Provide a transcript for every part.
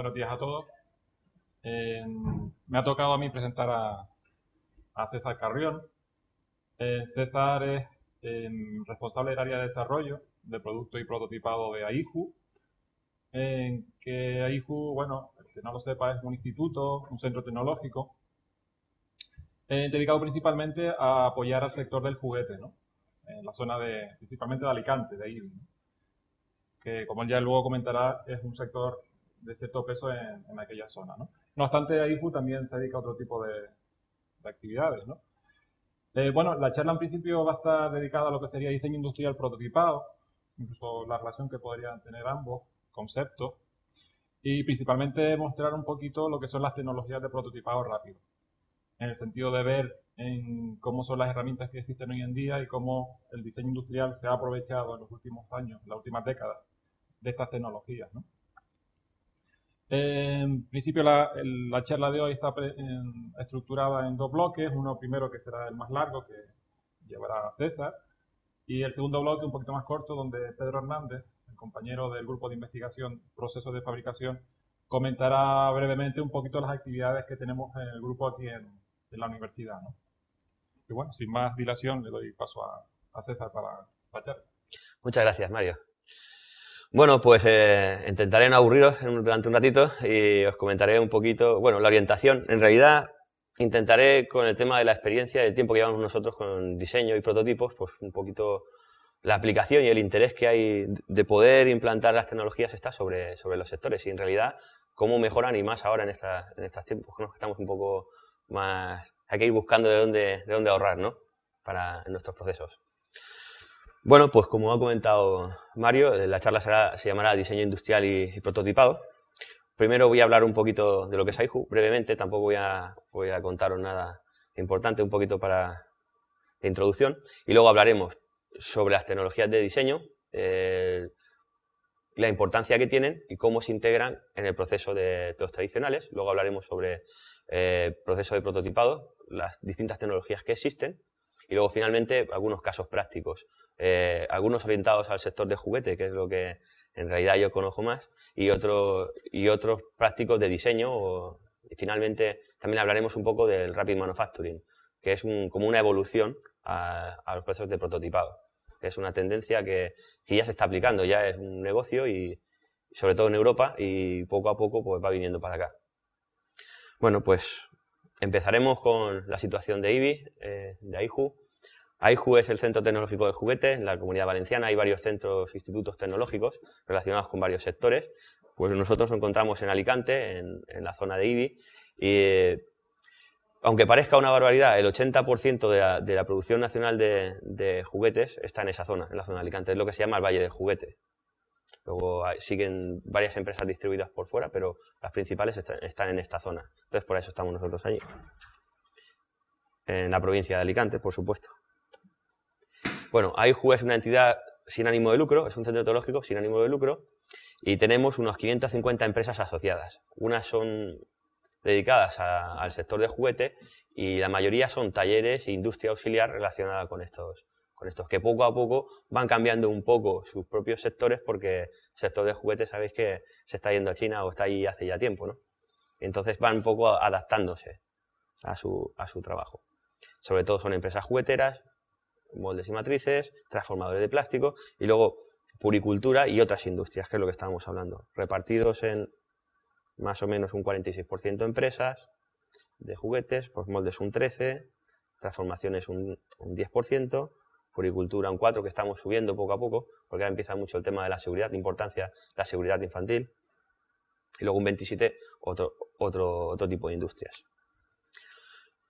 Buenos días a todos. Eh, me ha tocado a mí presentar a, César Carrión. Eh, César es em, responsable del área de desarrollo de producto y prototipado de AIHU. que bueno, que no lo sepa, es un instituto, un centro tecnológico, eh, dedicado principalmente a apoyar al sector del juguete, ¿no? En la zona de, principalmente de Alicante, de ahí, que como ya luego comentará, es un sector de cierto peso en, aquella zona. ¿no? no obstante, AIFU también se dedica a otro tipo de, actividades. ¿no? Eh, bueno, la charla en principio va a estar dedicada a lo que sería diseño industrial prototipado, incluso la relación que podrían tener ambos conceptos, y principalmente mostrar un poquito lo que son las tecnologías de prototipado rápido, en el sentido de ver en cómo son las herramientas que existen hoy en día y cómo el diseño industrial se ha aprovechado en los últimos años, en las últimas décadas, de estas tecnologías. ¿no? en principio, la, charla de hoy está estructurada en dos bloques. Uno primero que será el más largo, que llevará César, y el segundo bloque un poquito más corto, donde Pedro Hernández, el compañero del grupo de investigación Procesos de Fabricación, comentará brevemente un poquito las actividades que tenemos en el grupo aquí en, la universidad. Y bueno, sin más dilación, le doy paso a, a César para la charla. Muchas gracias, Mario. Bueno, pues eh, intentaré no aburriros durante un ratito y os comentaré un poquito, bueno, la orientación. En realidad, intentaré con el tema de la experiencia, el tiempo que llevamos nosotros con diseño y prototipos, pues un poquito la aplicación y el interés que hay de poder implantar las tecnologías estas sobre, sobre los sectores y en realidad cómo mejoran y más ahora en, estos tiempos que estamos un poco más... Hay que ir buscando de dónde, de dónde ahorrar, ¿no? Para nuestros procesos. Bueno, pues como ha comentado Mario, la charla se llamará Diseño Industrial y, Prototipado. Primero voy a hablar un poquito de lo que es AIHU, brevemente, tampoco voy a, contaros nada importante, un poquito para la introducción, y luego hablaremos sobre las tecnologías de diseño, eh, la importancia que tienen y cómo se integran en el proceso de los tradicionales. Luego hablaremos sobre el eh, proceso de prototipado, las distintas tecnologías que existen y luego, finalmente, algunos casos prácticos, eh, algunos orientados al sector de juguete, que es lo que en realidad yo conozco más, y, y otros prácticos de diseño. y finalmente, también hablaremos un poco del Rapid Manufacturing, que es como una evolución a, los procesos de prototipado. Es una tendencia que, ya se está aplicando, ya es un negocio y sobre todo en Europa y poco a poco pues, va viniendo para acá. Bueno, pues Empezaremos con la situación de IBI, eh, de AIJU. AIJU es el Centro Tecnológico de Juguetes en la Comunidad Valenciana hay varios centros, institutos tecnológicos relacionados con varios sectores. Pues nosotros nos encontramos en Alicante, en, la zona de IBI, y eh, aunque parezca una barbaridad, el 80% de la, producción nacional de, de, juguetes está en esa zona, en la zona de Alicante, es lo que se llama el Valle del Juguete. Luego ah, siguen varias empresas distribuidas por fuera, pero las principales están, en esta zona. Entonces, por eso estamos nosotros allí. En la provincia de Alicante, por supuesto. Bueno, hay es una entidad sin ánimo de lucro, es un centro teológico sin ánimo de lucro, y tenemos unas 550 empresas asociadas. Unas son dedicadas al sector de juguete y la mayoría son talleres e industria auxiliar relacionada con estos, con estos que poco a poco van cambiando un poco sus propios sectores porque el sector de juguetes sabéis que se está yendo a China o está ahí hace ya tiempo, ¿no? Entonces van un poco adaptándose a su, trabajo. Sobre todo son empresas jugueteras, moldes y matrices, transformadores de plástico y luego puricultura y otras industrias, que es lo que estábamos hablando, repartidos en más o menos un 46% empresas de juguetes, pues moldes un 13%, transformaciones un 10%, Puricultura, un 4 que estamos subiendo poco a poco, porque ahora empieza mucho el tema de la seguridad, de importancia la seguridad infantil. Y luego un 27, otro, otro, otro tipo de industrias.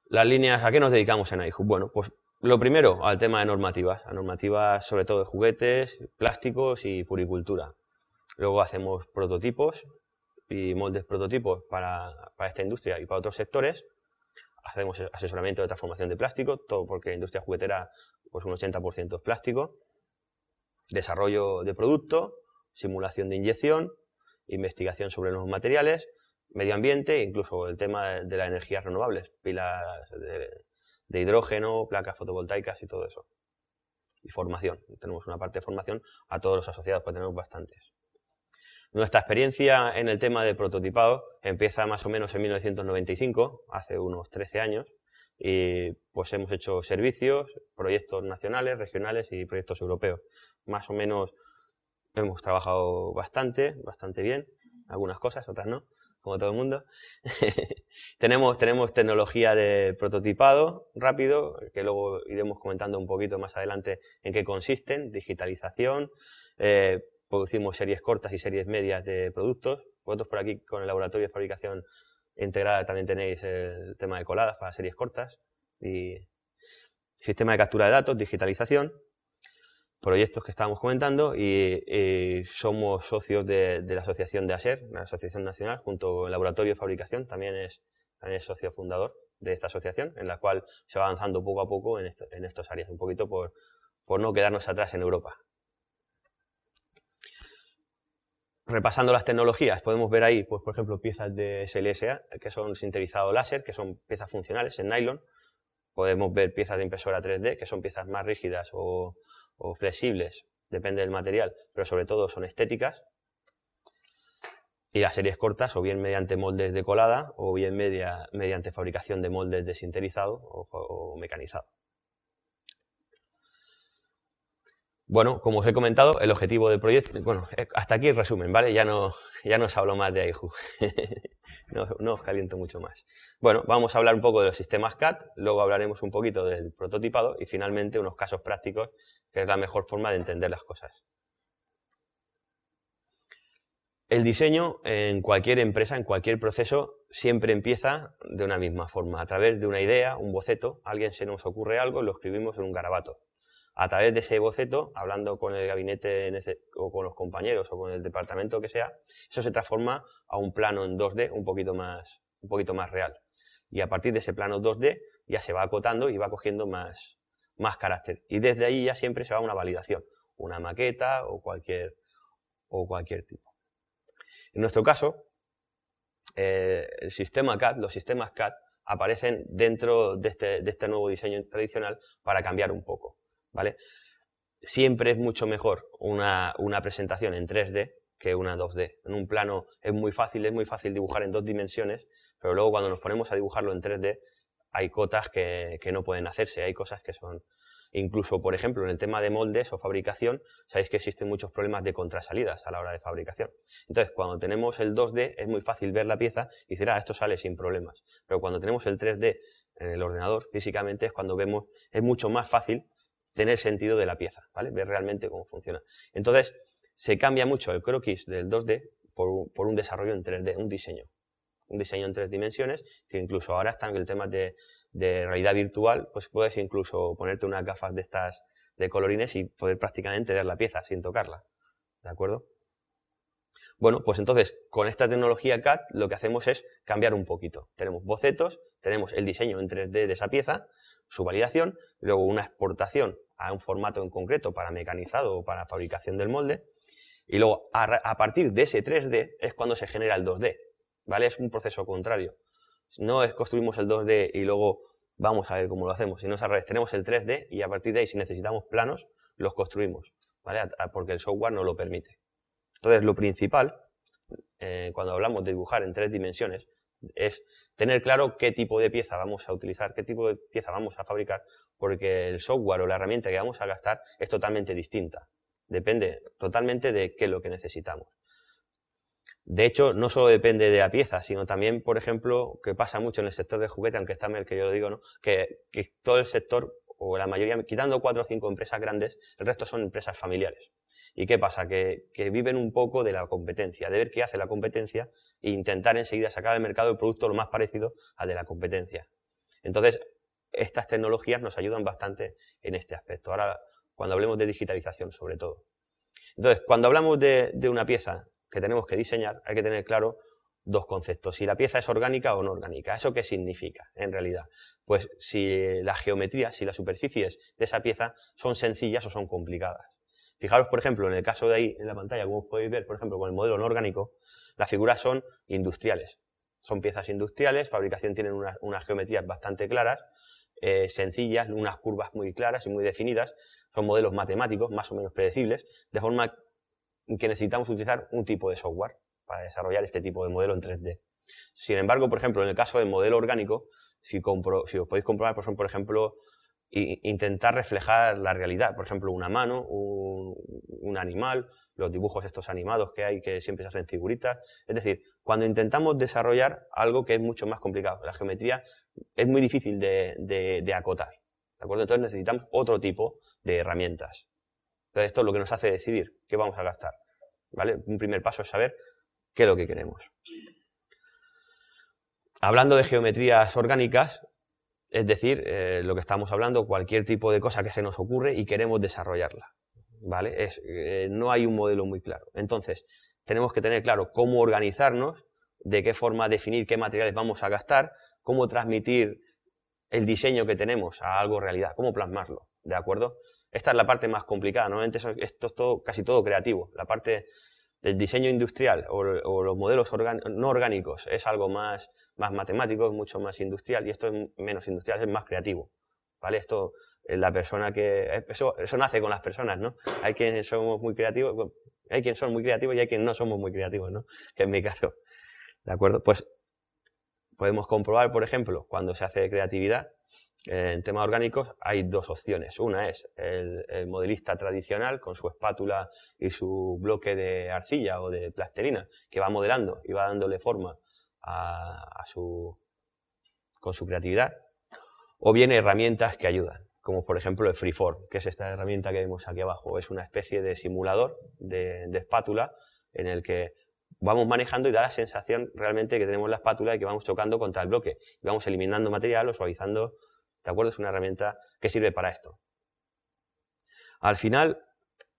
Las líneas, ¿a qué nos dedicamos en iHub? Bueno, pues lo primero, al tema de normativas, a normativas sobre todo de juguetes, plásticos y puricultura. Luego hacemos prototipos y moldes prototipos para, para esta industria y para otros sectores hacemos asesoramiento de transformación de plástico, todo porque la industria juguetera pues un 80% es plástico, desarrollo de producto, simulación de inyección, investigación sobre nuevos materiales, medio ambiente, incluso el tema de las energías renovables, pilas de, de hidrógeno, placas fotovoltaicas y todo eso. Y formación, tenemos una parte de formación, a todos los asociados pues tenemos bastantes. Nuestra experiencia en el tema de prototipado empieza más o menos en 1995, hace unos 13 años, y eh, pues hemos hecho servicios, proyectos nacionales, regionales y proyectos europeos. Más o menos hemos trabajado bastante, bastante bien, algunas cosas, otras no, como todo el mundo. tenemos, tecnología de prototipado rápido, que luego iremos comentando un poquito más adelante en qué consisten, digitalización, eh, producimos series cortas y series medias de productos. Vosotros por aquí con el laboratorio de fabricación integrada también tenéis el tema de coladas para series cortas y sistema de captura de datos, digitalización, proyectos que estábamos comentando y, somos socios de, la asociación de ASER, la asociación nacional, junto con laboratorio de fabricación, también es, también socio fundador de esta asociación, en la cual se va avanzando poco a poco en, estas en áreas, un poquito por, por no quedarnos atrás en Europa. repasando las tecnologías, podemos ver ahí, pues, por ejemplo, piezas de SLSA, que son sintetizado láser, que son piezas funcionales en nylon. Podemos ver piezas de impresora 3D, que son piezas más rígidas o, flexibles, depende del material, pero sobre todo son estéticas. Y las series cortas, o bien mediante moldes de colada, o bien mediante fabricación de moldes de sinterizado o mecanizado. Bueno, como os he comentado, el objetivo del proyecto, bueno, eh, hasta aquí el resumen, ¿vale? Ya no, ya no os hablo más de AIHU, no, os caliento mucho más. Bueno, vamos a hablar un poco de los sistemas CAD, luego hablaremos un poquito del prototipado y finalmente unos casos prácticos, que es la mejor forma de entender las cosas. El diseño en cualquier empresa, en cualquier proceso, siempre empieza de una misma forma, a través de una idea, un boceto, alguien se nos ocurre algo, lo escribimos en un garabato a través de ese boceto, hablando con el gabinete o con los compañeros o con el departamento que sea, eso se transforma a un plano en 2D un poquito más, un poquito más real. Y a partir de ese plano 2D ya se va acotando y va cogiendo más, carácter. Y desde ahí ya siempre se va a una validación, una maqueta o cualquier, o cualquier tipo. En nuestro caso, eh, el sistema CAD, los sistemas CAD, aparecen dentro este, de este nuevo diseño tradicional para cambiar un poco. ¿vale? Siempre es mucho mejor una, presentación en 3D que una 2D. En un plano es muy fácil, es muy fácil dibujar en dos dimensiones, pero luego cuando nos ponemos a dibujarlo en 3D hay cotas que, que no pueden hacerse, hay cosas que son... Incluso, por ejemplo, en el tema de moldes o fabricación, sabéis que existen muchos problemas de contrasalidas a la hora de fabricación. Entonces, cuando tenemos el 2D, es muy fácil ver la pieza y decir, ah, esto sale sin problemas. Pero cuando tenemos el 3D en el ordenador, físicamente, es cuando vemos, es mucho más fácil tener sentido de la pieza, ¿vale? Ver realmente cómo funciona. Entonces, se cambia mucho el croquis del 2D por, un desarrollo en 3D, un diseño. Un diseño en tres dimensiones, que incluso ahora están el tema de, de realidad virtual, pues puedes incluso ponerte unas gafas de estas de colorines y poder prácticamente ver la pieza sin tocarla. ¿De acuerdo? Bueno, pues entonces, con esta tecnología CAD lo que hacemos es cambiar un poquito. Tenemos bocetos, tenemos el diseño en 3D de esa pieza, su validación, luego una exportación a un formato en concreto para mecanizado o para fabricación del molde. Y luego, a, partir de ese 3D es cuando se genera el 2D. ¿Vale? Es un proceso contrario. No es construimos el 2D y luego vamos a ver cómo lo hacemos, sino nos al el 3D y a partir de ahí, si necesitamos planos, los construimos. ¿Vale? porque el software no lo permite. Entonces, lo principal, eh, cuando hablamos de dibujar en tres dimensiones, es tener claro qué tipo de pieza vamos a utilizar, qué tipo de pieza vamos a fabricar, porque el software o la herramienta que vamos a gastar es totalmente distinta. Depende totalmente de qué es lo que necesitamos. De hecho, no solo depende de la pieza, sino también, por ejemplo, que pasa mucho en el sector de juguete, aunque está mal que yo lo digo, ¿no? que, que todo el sector o la mayoría, quitando cuatro o cinco empresas grandes, el resto son empresas familiares. ¿Y qué pasa? Que, viven un poco de la competencia, de ver qué hace la competencia e intentar enseguida sacar al mercado el producto lo más parecido al de la competencia. Entonces, estas tecnologías nos ayudan bastante en este aspecto. Ahora, cuando hablemos de digitalización, sobre todo. Entonces, cuando hablamos de una pieza que tenemos que diseñar, hay que tener claro dos conceptos, si la pieza es orgánica o no orgánica. ¿Eso qué significa en realidad? Pues si las geometrías, si las superficies de esa pieza son sencillas o son complicadas. Fijaros, por ejemplo, en el caso de ahí en la pantalla, como podéis ver, por ejemplo, con el modelo no orgánico, las figuras son industriales. Son piezas industriales, fabricación tienen unas, geometrías bastante claras, eh, sencillas, unas curvas muy claras y muy definidas. Son modelos matemáticos, más o menos predecibles, de forma que necesitamos utilizar un tipo de software para desarrollar este tipo de modelo en 3D. Sin embargo, por ejemplo, en el caso del modelo orgánico, si, compro, si os podéis comprobar, pues por ejemplo, intentar reflejar la realidad, por ejemplo, una mano, un, animal, los dibujos estos animados que hay que siempre se hacen figuritas. Es decir, cuando intentamos desarrollar algo que es mucho más complicado, la geometría es muy difícil de, acotar. ¿De acuerdo? Entonces necesitamos otro tipo de herramientas. Entonces esto es lo que nos hace decidir qué vamos a gastar. ¿Vale? Un primer paso es saber qué es lo que queremos. Hablando de geometrías orgánicas, es decir, eh, lo que estamos hablando, cualquier tipo de cosa que se nos ocurre y queremos desarrollarla. ¿Vale? Eh, no hay un modelo muy claro. Entonces, tenemos que tener claro cómo organizarnos, de qué forma definir qué materiales vamos a gastar, cómo transmitir el diseño que tenemos a algo realidad, cómo plasmarlo, ¿de acuerdo? Esta es la parte más complicada, normalmente esto es todo, casi todo creativo, la parte el diseño industrial o, los modelos no orgánicos es algo más, más matemático, es mucho más industrial y esto es menos industrial, es más creativo. ¿Vale? Esto, eh, la persona que, eh, eso, nace con las personas, ¿no? Hay quienes somos muy creativos, hay quien son muy creativos y hay quienes no somos muy creativos, ¿no? Que en mi caso. ¿De acuerdo? Pues podemos comprobar, por ejemplo, cuando se hace creatividad, eh, en temas orgánicos hay dos opciones. Una es el, modelista tradicional con su espátula y su bloque de arcilla o de plastelina que va modelando y va dándole forma a, su, con su creatividad. O bien herramientas que ayudan, como por ejemplo el Freeform, que es esta herramienta que vemos aquí abajo. Es una especie de simulador de, espátula en el que vamos manejando y da la sensación realmente que tenemos la espátula y que vamos tocando contra el bloque. Y vamos eliminando material o suavizando ¿De acuerdo? Es una herramienta que sirve para esto. Al final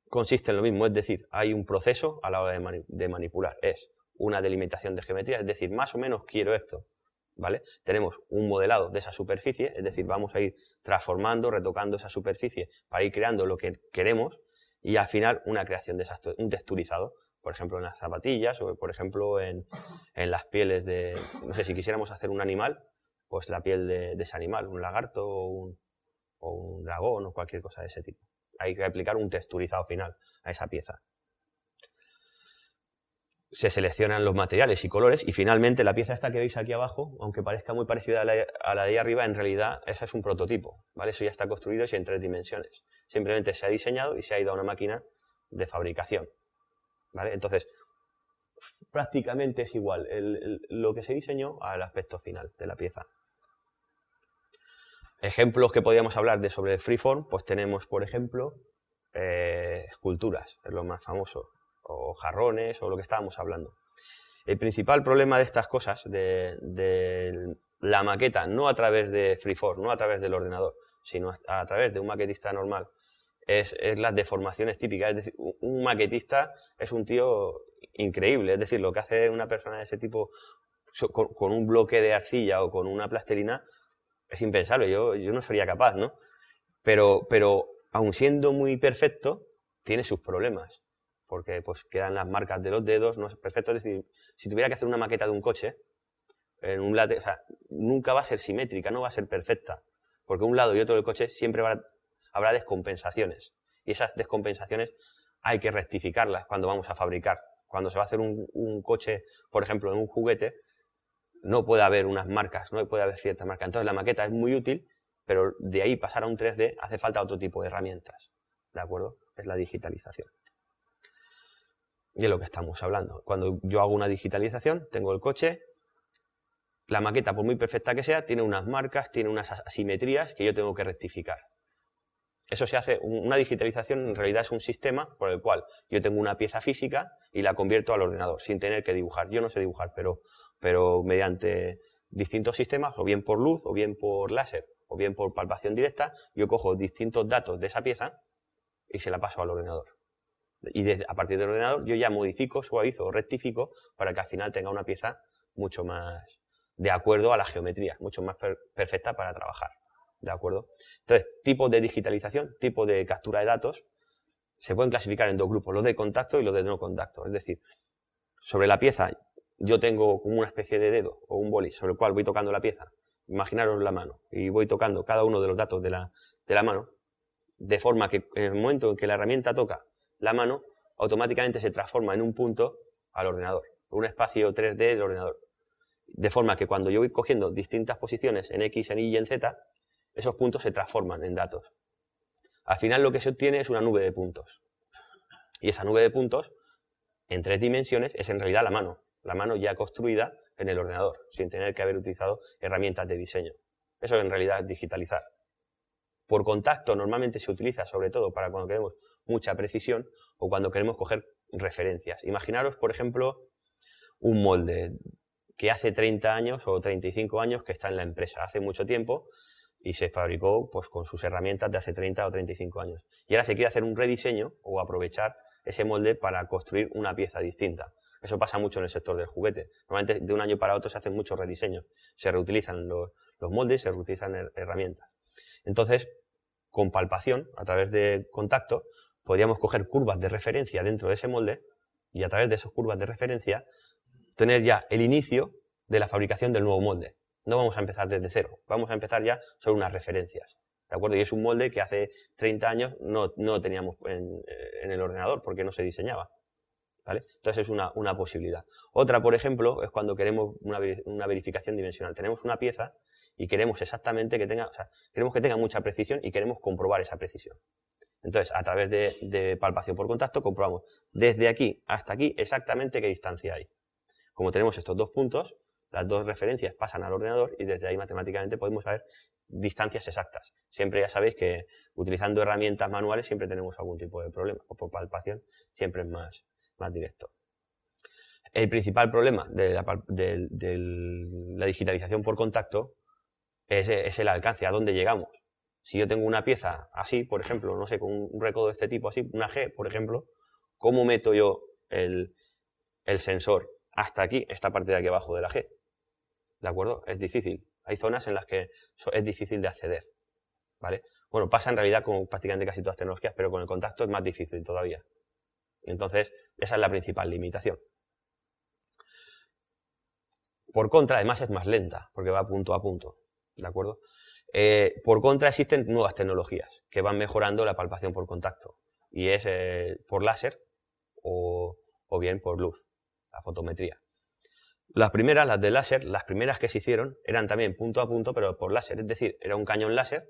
consiste en lo mismo, es decir, hay un proceso a la hora de, manipular. Es una delimitación de geometría, es decir, más o menos quiero esto. ¿Vale? Tenemos un modelado de esa superficie, es decir, vamos a ir transformando, retocando esa superficie para ir creando lo que queremos y al final una creación de un texturizado, por ejemplo en las zapatillas o por ejemplo en las pieles de, no sé, si quisiéramos hacer un animal, pues la piel de, ese animal, un lagarto o un, dragón o cualquier cosa de ese tipo. Hay que aplicar un texturizado final a esa pieza. Se seleccionan los materiales y colores y finalmente la pieza esta que veis aquí abajo, aunque parezca muy parecida a la, de ahí arriba, en realidad esa es un prototipo, ¿vale? Eso ya está construido y en tres dimensiones. Simplemente se ha diseñado y se ha ido a una máquina de fabricación, ¿vale? Entonces, prácticamente es igual lo que se diseñó al aspecto final de la pieza. Ejemplos que podíamos hablar de sobre freeform, pues tenemos, por ejemplo, eh, esculturas, es lo más famoso, o jarrones, o lo que estábamos hablando. El principal problema de estas cosas, de, la maqueta, no a través de freeform, no a través del ordenador, sino a, través de un maquetista normal, es, las deformaciones típicas. Es decir, un maquetista es un tío increíble. Es decir, lo que hace una persona de ese tipo con, un bloque de arcilla o con una plasterina es impensable, yo, yo no sería capaz, ¿no? Pero, pero aun siendo muy perfecto, tiene sus problemas, porque pues quedan las marcas de los dedos, no es perfecto, es decir, si tuviera que hacer una maqueta de un coche, en un nunca va a ser simétrica, no va a ser perfecta, porque un lado y otro del coche siempre habrá descompensaciones, y esas descompensaciones hay que rectificarlas cuando vamos a fabricar. Cuando se va a hacer un, un coche, por ejemplo, en un juguete, no puede haber unas marcas, no puede haber ciertas marcas. Entonces la maqueta es muy útil, pero de ahí pasar a un 3D hace falta otro tipo de herramientas, ¿de acuerdo? Es la digitalización. Y es lo que estamos hablando. Cuando yo hago una digitalización, tengo el coche, la maqueta, por muy perfecta que sea, tiene unas marcas, tiene unas asimetrías que yo tengo que rectificar. Eso se hace, una digitalización en realidad es un sistema por el cual yo tengo una pieza física y la convierto al ordenador, sin tener que dibujar. Yo no sé dibujar, pero pero mediante distintos sistemas, o bien por luz, o bien por láser, o bien por palpación directa, yo cojo distintos datos de esa pieza y se la paso al ordenador. Y a partir del ordenador yo ya modifico, suavizo o rectifico para que al final tenga una pieza mucho más de acuerdo a la geometría, mucho más perfecta para trabajar. ¿De acuerdo? Entonces, tipos de digitalización, tipos de captura de datos, se pueden clasificar en dos grupos, los de contacto y los de no contacto. Es decir, sobre la pieza yo tengo como una especie de dedo o un boli sobre el cual voy tocando la pieza. Imaginaros la mano y voy tocando cada uno de los datos de la, de la mano, de forma que en el momento en que la herramienta toca la mano, automáticamente se transforma en un punto al ordenador, un espacio 3D del ordenador. De forma que cuando yo voy cogiendo distintas posiciones en X, en Y y en Z, esos puntos se transforman en datos. Al final lo que se obtiene es una nube de puntos. Y esa nube de puntos, en tres dimensiones, es en realidad la mano la mano ya construida en el ordenador, sin tener que haber utilizado herramientas de diseño. Eso en realidad es digitalizar. Por contacto normalmente se utiliza sobre todo para cuando queremos mucha precisión o cuando queremos coger referencias. Imaginaros, por ejemplo, un molde que hace 30 años o 35 años que está en la empresa, hace mucho tiempo, y se fabricó pues, con sus herramientas de hace 30 o 35 años. Y ahora se quiere hacer un rediseño o aprovechar ese molde para construir una pieza distinta. Eso pasa mucho en el sector del juguete. Normalmente de un año para otro se hacen muchos rediseños. Se reutilizan los, moldes, se reutilizan herramientas. Entonces, con palpación, a través de contacto, podríamos coger curvas de referencia dentro de ese molde y a través de esas curvas de referencia tener ya el inicio de la fabricación del nuevo molde. No vamos a empezar desde cero, vamos a empezar ya sobre unas referencias. ¿De acuerdo? Y es un molde que hace 30 años no, teníamos en, el ordenador porque no se diseñaba. Entonces es una, posibilidad. Otra, por ejemplo, es cuando queremos una, verificación dimensional. Tenemos una pieza y queremos exactamente que tenga, queremos que tenga mucha precisión y queremos comprobar esa precisión. Entonces, a través de, de palpación por contacto, comprobamos desde aquí hasta aquí exactamente qué distancia hay. Como tenemos estos dos puntos, las dos referencias pasan al ordenador y desde ahí matemáticamente podemos saber distancias exactas. Siempre ya sabéis que utilizando herramientas manuales siempre tenemos algún tipo de problema, o por palpación siempre es más, más directo. El principal problema de la, digitalización por contacto es, el alcance, a dónde llegamos. Si yo tengo una pieza así, por ejemplo, no sé, con un recodo de este tipo así, una G, por ejemplo, ¿cómo meto yo el, el sensor hasta aquí, esta parte de aquí abajo de la G? ¿De acuerdo? Es difícil. Hay zonas en las que es difícil de acceder. ¿Vale? Bueno, pasa en realidad con prácticamente casi todas las tecnologías, pero con el contacto es más difícil todavía. Entonces, esa es la principal limitación. Por contra, además es más lenta, porque va punto a punto, ¿de acuerdo? Eh, por contra, existen nuevas tecnologías que van mejorando la palpación por contacto, y es eh, por láser o bien por luz, la fotometría. Las primeras, las de láser, las primeras que se hicieron eran también punto a punto, pero por láser, es decir, era un cañón láser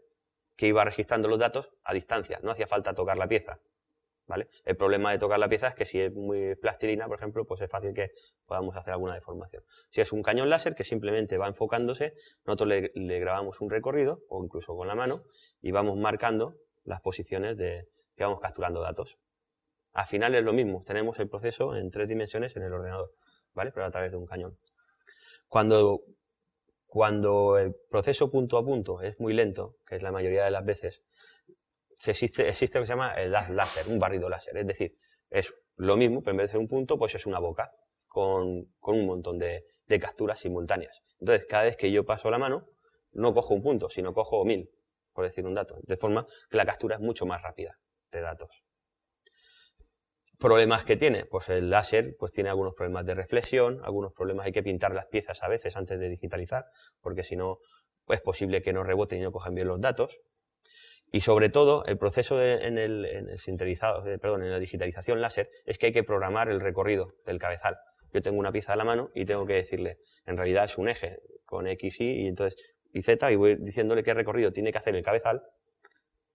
que iba registrando los datos a distancia, no hacía falta tocar la pieza. El problema de tocar la pieza es que si es muy plastilina, por ejemplo, pues es fácil que podamos hacer alguna deformación. Si es un cañón láser que simplemente va enfocándose, nosotros le, grabamos un recorrido, o incluso con la mano, y vamos marcando las posiciones de que vamos capturando datos. Al final es lo mismo, tenemos el proceso en tres dimensiones en el ordenador, ¿vale? Pero a través de un cañón. Cuando, cuando el proceso punto a punto es muy lento, que es la mayoría de las veces, existe, existe lo que se llama el láser, un barrido láser. Es decir, es lo mismo, pero en vez de ser un punto, pues es una boca con, un montón de, capturas simultáneas. Entonces, cada vez que yo paso la mano, no cojo un punto, sino cojo mil, por decir un dato. De forma que la captura es mucho más rápida de datos. ¿Problemas que tiene? Pues el láser pues tiene algunos problemas de reflexión, algunos problemas, hay que pintar las piezas a veces antes de digitalizar, porque si no, es posible que no reboten y no cojan bien los datos. Y sobre todo, el proceso en, el, eh, perdón, en la digitalización láser es que hay que programar el recorrido del cabezal. Yo tengo una pieza a la mano y tengo que decirle, en realidad es un eje con X, Y, y entonces, y Z, y voy diciéndole qué recorrido tiene que hacer el cabezal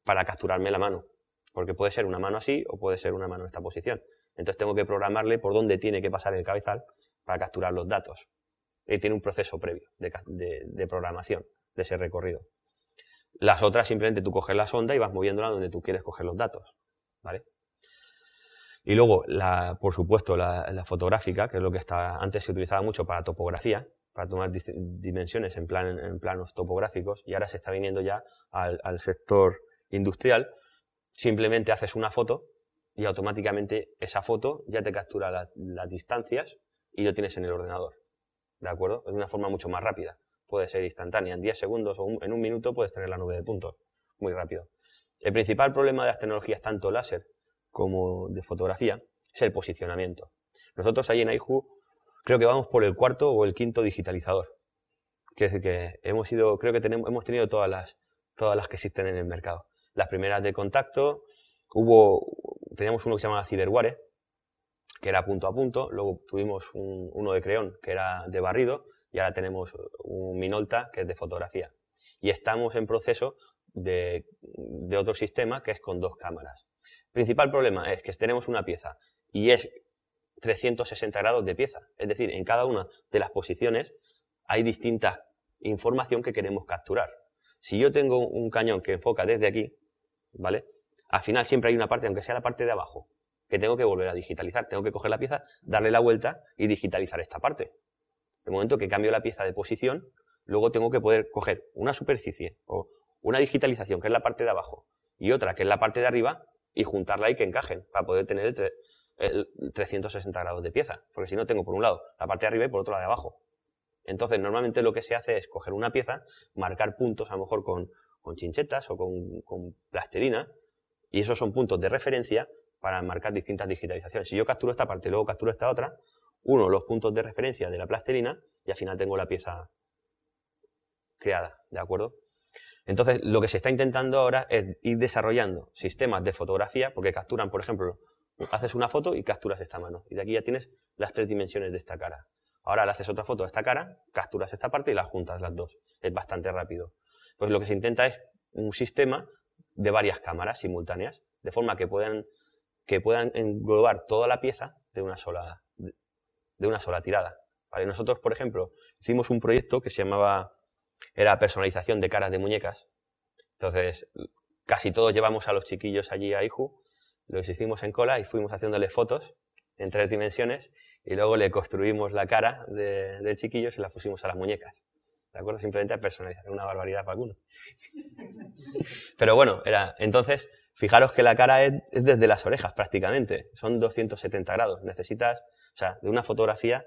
para capturarme la mano. Porque puede ser una mano así o puede ser una mano en esta posición. Entonces tengo que programarle por dónde tiene que pasar el cabezal para capturar los datos. Y tiene un proceso previo de programación de ese recorrido. Las otras simplemente tú coges la sonda y vas moviéndola donde tú quieres coger los datos. ¿Vale? Y luego, la, por supuesto, la, fotográfica, que es lo que está, antes se utilizaba mucho para topografía, para tomar dimensiones en, plan, en planos topográficos, y ahora se está viniendo ya al, sector industrial. Simplemente haces una foto y automáticamente esa foto ya te captura las distancias y lo tienes en el ordenador. ¿De acuerdo? De una forma mucho más rápida puede ser instantánea. En 10 segundos o en un minuto puedes tener la nube de puntos, muy rápido. El principal problema de las tecnologías, tanto láser como de fotografía, es el posicionamiento. Nosotros ahí en AIHU creo que vamos por el cuarto o el quinto digitalizador. decir que hemos ido, creo que tenemos, hemos tenido todas las, todas las que existen en el mercado. Las primeras de contacto, hubo, teníamos uno que se llamaba Ciberware, que era punto a punto, luego tuvimos uno de creón, que era de barrido, y ahora tenemos un Minolta, que es de fotografía. Y estamos en proceso de, otro sistema, que es con dos cámaras. Principal problema es que tenemos una pieza, y es 360 grados de pieza. Es decir, en cada una de las posiciones hay distinta información que queremos capturar. Si yo tengo un cañón que enfoca desde aquí, ¿vale? Al final siempre hay una parte, aunque sea la parte de abajo, que tengo que volver a digitalizar. Tengo que coger la pieza, darle la vuelta y digitalizar esta parte. El momento que cambio la pieza de posición, luego tengo que poder coger una superficie o una digitalización, que es la parte de abajo, y otra, que es la parte de arriba, y juntarla y que encajen, para poder tener el, 360 grados de pieza. Porque si no, tengo por un lado la parte de arriba y por otro la de abajo. Entonces, normalmente lo que se hace es coger una pieza, marcar puntos, a lo mejor con, chinchetas o con, con plasterina, y esos son puntos de referencia para marcar distintas digitalizaciones. Si yo capturo esta parte y luego capturo esta otra, uno, los puntos de referencia de la plastelina y al final tengo la pieza creada, ¿de acuerdo? Entonces, lo que se está intentando ahora es ir desarrollando sistemas de fotografía, porque capturan, por ejemplo, haces una foto y capturas esta mano, y de aquí ya tienes las tres dimensiones de esta cara. Ahora le haces otra foto a esta cara, capturas esta parte y las juntas las dos. Es bastante rápido. Pues lo que se intenta es un sistema de varias cámaras simultáneas, de forma que puedan que puedan englobar toda la pieza de una sola, de una sola tirada. Nosotros, por ejemplo, hicimos un proyecto que se llamaba, era personalización de caras de muñecas. Entonces, casi todos llevamos a los chiquillos allí a IJU, los hicimos en cola y fuimos haciéndoles fotos en tres dimensiones y luego le construimos la cara del chiquillo y la pusimos a las muñecas. ¿De acuerdo? Simplemente a personalizar, una barbaridad para algunos. Pero bueno, era entonces Fijaros que la cara es, desde las orejas prácticamente, son 270 grados. Necesitas, o sea, de una fotografía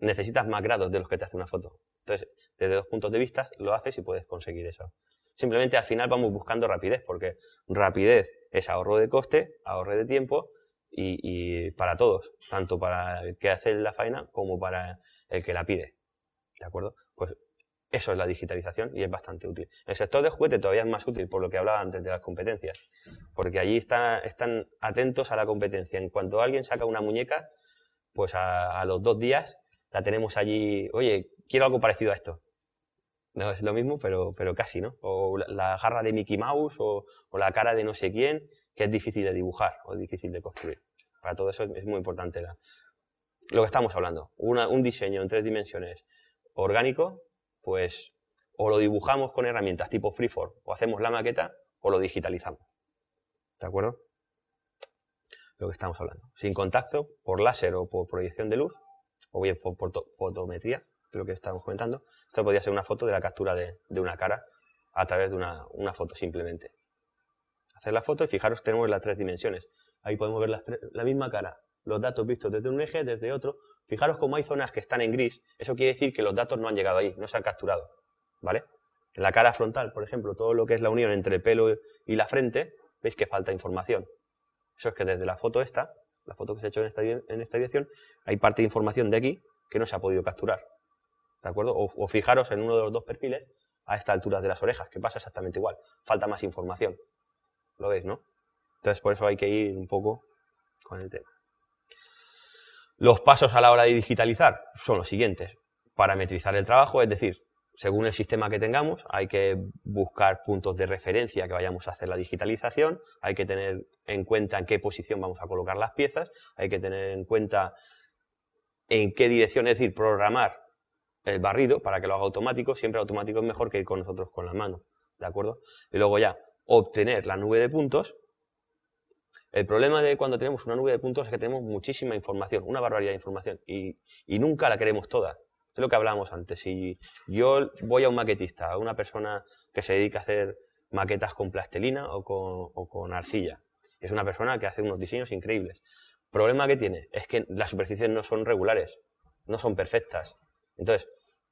necesitas más grados de los que te hace una foto. Entonces, desde dos puntos de vista lo haces y puedes conseguir eso. Simplemente al final vamos buscando rapidez, porque rapidez es ahorro de coste, ahorro de tiempo y, para todos, tanto para el que hace la faena como para el que la pide. ¿De acuerdo? Pues eso es la digitalización y es bastante útil. El sector de juguete todavía es más útil por lo que hablaba antes de las competencias, porque allí están atentos a la competencia. En cuanto alguien saca una muñeca, pues a, los dos días la tenemos allí, oye, quiero algo parecido a esto. No es lo mismo, pero, pero casi, ¿no? O la, jarra garra de Mickey Mouse o, la cara de no sé quién, que es difícil de dibujar o difícil de construir. Para todo eso es muy importante la, lo que estamos hablando. un diseño en tres dimensiones orgánico, pues o lo dibujamos con herramientas tipo Freeform o hacemos la maqueta o lo digitalizamos. ¿De acuerdo? Lo que estamos hablando. Sin contacto, por láser o por proyección de luz, o bien por fotometría, lo que estamos comentando. Esto podría ser una foto de la captura de, una cara a través de una, foto simplemente. Hacer la foto y fijaros, tenemos las tres dimensiones. Ahí podemos ver la misma cara, los datos vistos desde un eje, desde otro, Fijaros cómo hay zonas que están en gris. Eso quiere decir que los datos no han llegado ahí, no se han capturado. ¿Vale? En la cara frontal, por ejemplo, todo lo que es la unión entre el pelo y la frente, veis que falta información. Eso es que desde la foto esta, la foto que se ha hecho en esta, dirección, hay parte de información de aquí que no se ha podido capturar. ¿De acuerdo? O, fijaros en uno de los dos perfiles a esta altura de las orejas, que pasa exactamente igual. Falta más información. ¿Lo veis, no? Entonces, por eso hay que ir un poco con el tema. Los pasos a la hora de digitalizar son los siguientes. Parametrizar el trabajo, es decir, según el sistema que tengamos, hay que buscar puntos de referencia que vayamos a hacer la digitalización, hay que tener en cuenta en qué posición vamos a colocar las piezas, hay que tener en cuenta en qué dirección, es decir, programar el barrido para que lo haga automático, siempre automático es mejor que ir con nosotros con la mano, ¿de acuerdo? Y luego ya obtener la nube de puntos, el problema de cuando tenemos una nube de puntos es que tenemos muchísima información, una barbaridad de información, y, nunca la queremos toda. Es lo que hablábamos antes. Si yo voy a un maquetista, a una persona que se dedica a hacer maquetas con plastelina o con, arcilla, es una persona que hace unos diseños increíbles. Problema que tiene es que las superficies no son regulares, no son perfectas. Entonces,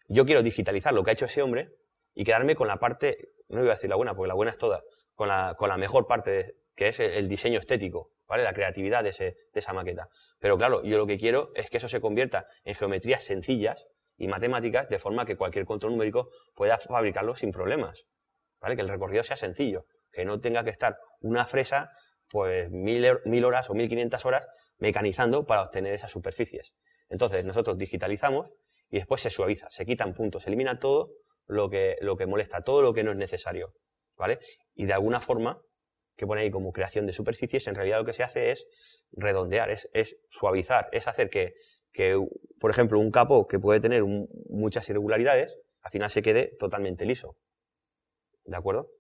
yo quiero digitalizar lo que ha hecho ese hombre y quedarme con la parte, no iba a decir la buena, porque la buena es toda, con la mejor parte de, que es el diseño estético, ¿vale? La creatividad de, esa maqueta. Pero claro, yo lo que quiero es que eso se convierta en geometrías sencillas y matemáticas de forma que cualquier control numérico pueda fabricarlo sin problemas, ¿vale? Que el recorrido sea sencillo, que no tenga que estar una fresa pues mil, horas o mil quinientas horas mecanizando para obtener esas superficies. Entonces nosotros digitalizamos y después se suaviza, se quitan puntos, se elimina todo lo que, lo que molesta, todo lo que no es necesario, ¿vale? Y de alguna forma que pone ahí como creación de superficies, en realidad lo que se hace es redondear, es, suavizar, es hacer que, por ejemplo, un capo que puede tener muchas irregularidades, al final se quede totalmente liso. ¿De acuerdo?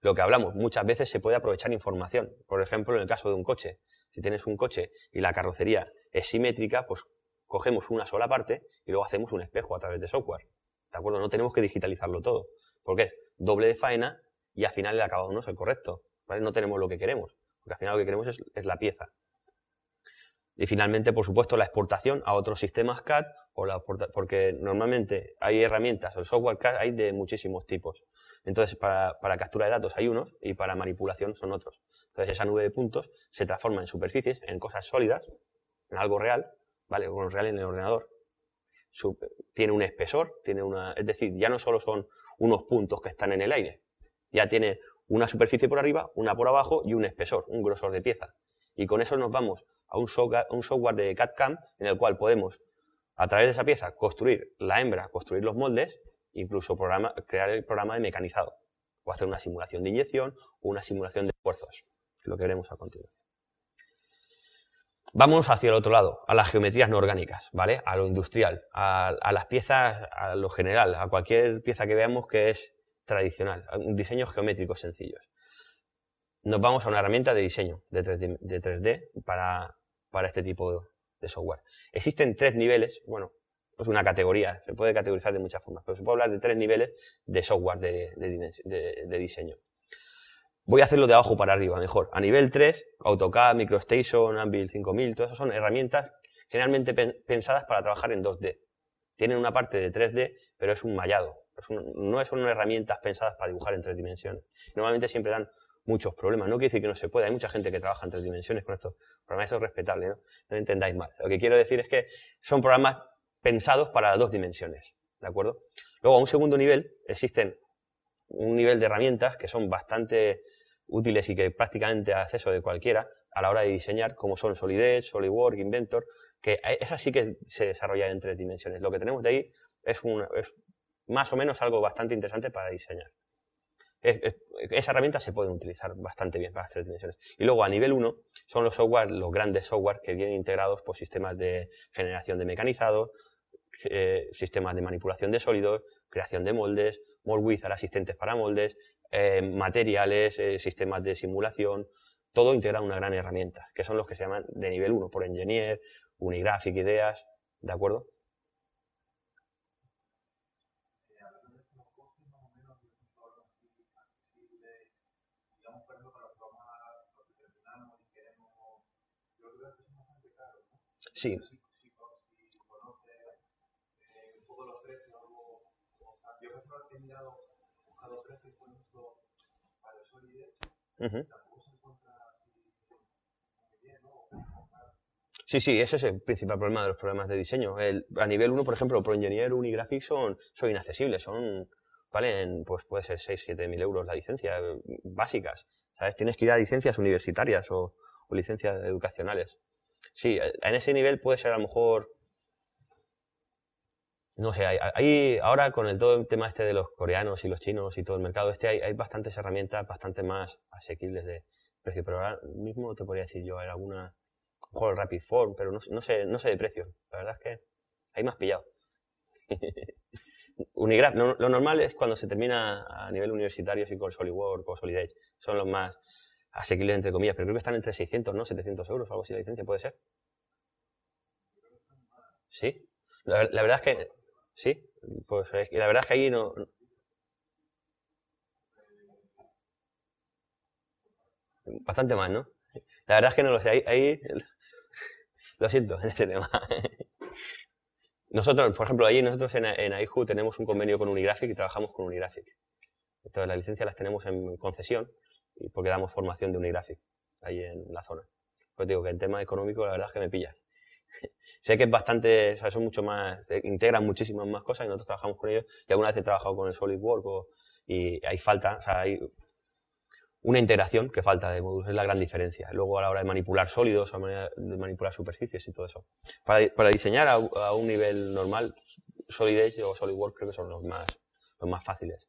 Lo que hablamos, muchas veces se puede aprovechar información. Por ejemplo, en el caso de un coche. Si tienes un coche y la carrocería es simétrica, pues cogemos una sola parte y luego hacemos un espejo a través de software. ¿De acuerdo? No tenemos que digitalizarlo todo. Porque qué? Doble de faena y al final el acabado no es el correcto. ¿vale? No tenemos lo que queremos, porque al final lo que queremos es, la pieza. Y finalmente, por supuesto, la exportación a otros sistemas CAD, o porque normalmente hay herramientas, el software CAD hay de muchísimos tipos. Entonces, para, captura de datos hay unos y para manipulación son otros. Entonces, esa nube de puntos se transforma en superficies, en cosas sólidas, en algo real, ¿vale? Algo real en el ordenador. tiene un espesor, tiene una, es decir, ya no solo son unos puntos que están en el aire, ya tiene una superficie por arriba, una por abajo y un espesor, un grosor de pieza. Y con eso nos vamos a un software de CAD-CAM en el cual podemos, a través de esa pieza, construir la hembra, construir los moldes, incluso crear el programa de mecanizado, o hacer una simulación de inyección o una simulación de esfuerzos, lo que veremos a continuación. Vamos hacia el otro lado, a las geometrías no orgánicas, ¿vale? A lo industrial, a las piezas, a lo general, a cualquier pieza que veamos que es tradicional, diseños geométricos sencillos. Nos vamos a una herramienta de diseño de 3D, para, este tipo de software. Existen tres niveles, bueno, es una categoría, se puede categorizar de muchas formas, pero se puede hablar de tres niveles de software de, diseño. Voy a hacerlo de abajo para arriba, mejor. A nivel 3, AutoCAD, MicroStation, Anvil 5000, todas esas son herramientas generalmente pensadas para trabajar en 2D. Tienen una parte de 3D, pero es un mallado, no son herramientas pensadas para dibujar en tres dimensiones. Normalmente siempre dan muchos problemas. No quiere decir que no se pueda, hay mucha gente que trabaja en tres dimensiones con estos programas, eso es respetable, ¿no? No entendáis mal. Lo que quiero decir es que son programas pensados para dos dimensiones, ¿de acuerdo? Luego, a un segundo nivel, existen un nivel de herramientas que son bastante útiles y que prácticamente a acceso de cualquiera a la hora de diseñar, como son Solid Edge, SolidWorks, Inventor, que eh, es sí que se desarrolla en tres dimensiones. Lo que tenemos de ahí es, un es más o menos algo bastante interesante para diseñar. Esa herramienta se pueden utilizar bastante bien para las tres dimensiones. Y luego a nivel 1 son los software, los grandes software que vienen integrados por sistemas de generación de mecanizados, eh, sistemas de manipulación de sólidos, creación de moldes, MoldWizard asistentes para moldes, eh, materiales, eh, sistemas de simulación, todo integrado en una gran herramienta, que son los que se llaman de nivel 1 por Engineer, Unigraphic, Ideas, ¿de acuerdo? Sí. Sí, sí, ese es el principal problema de los problemas de diseño. a nivel 1, por ejemplo, Pro Engineer, Unigraphics son, son inaccesibles, son, valen, pues puede ser 6, 7 mil euros la licencia, eh, básicas. ¿Sabes? Tienes que ir a licencias universitarias o licencias educacionales sí, eh, en ese nivel puede ser a lo mejor, no sé, ahí ahora con el, todo el tema este de los coreanos y los chinos y todo el mercado este, hay, hay bastantes herramientas bastante más asequibles de precio, pero ahora mismo te podría decir yo, hay alguna, mejor Rapid Form, pero no, sé, no sé de precio, la verdad es que hay más pillado. Unigrap, lo normal es cuando se termina a nivel universitario, si con SolidWorks o SolidEdge, son los más asequible entre comillas, pero creo que están entre 600, ¿no? 700 euros, algo así la licencia, ¿puede ser? Sí. La, verdad es que... Sí, pues la verdad es que ahí no... Bastante más, ¿no? La verdad es que no lo sé. Ahí, lo siento en este tema. Nosotros, por ejemplo, ahí nosotros en, en tenemos un convenio con Unigraphic y trabajamos con Unigraphic. Entonces las licencias las tenemos en concesión y porque damos formación de Unigraphic ahí en la zona. Pues digo que en tema económico la verdad es que me pilla. sé que es bastante, o sea, son mucho más, integran muchísimas más cosas y nosotros trabajamos con ellos y alguna vez he trabajado con el SolidWorks y hay falta, o sea, hay una integración que falta de módulos, es la gran diferencia. Luego a la hora de manipular sólidos, a la manera de manipular superficies y todo eso. Para, diseñar a, un nivel normal, Solid Edge o SolidWorks creo que son los más, los más fáciles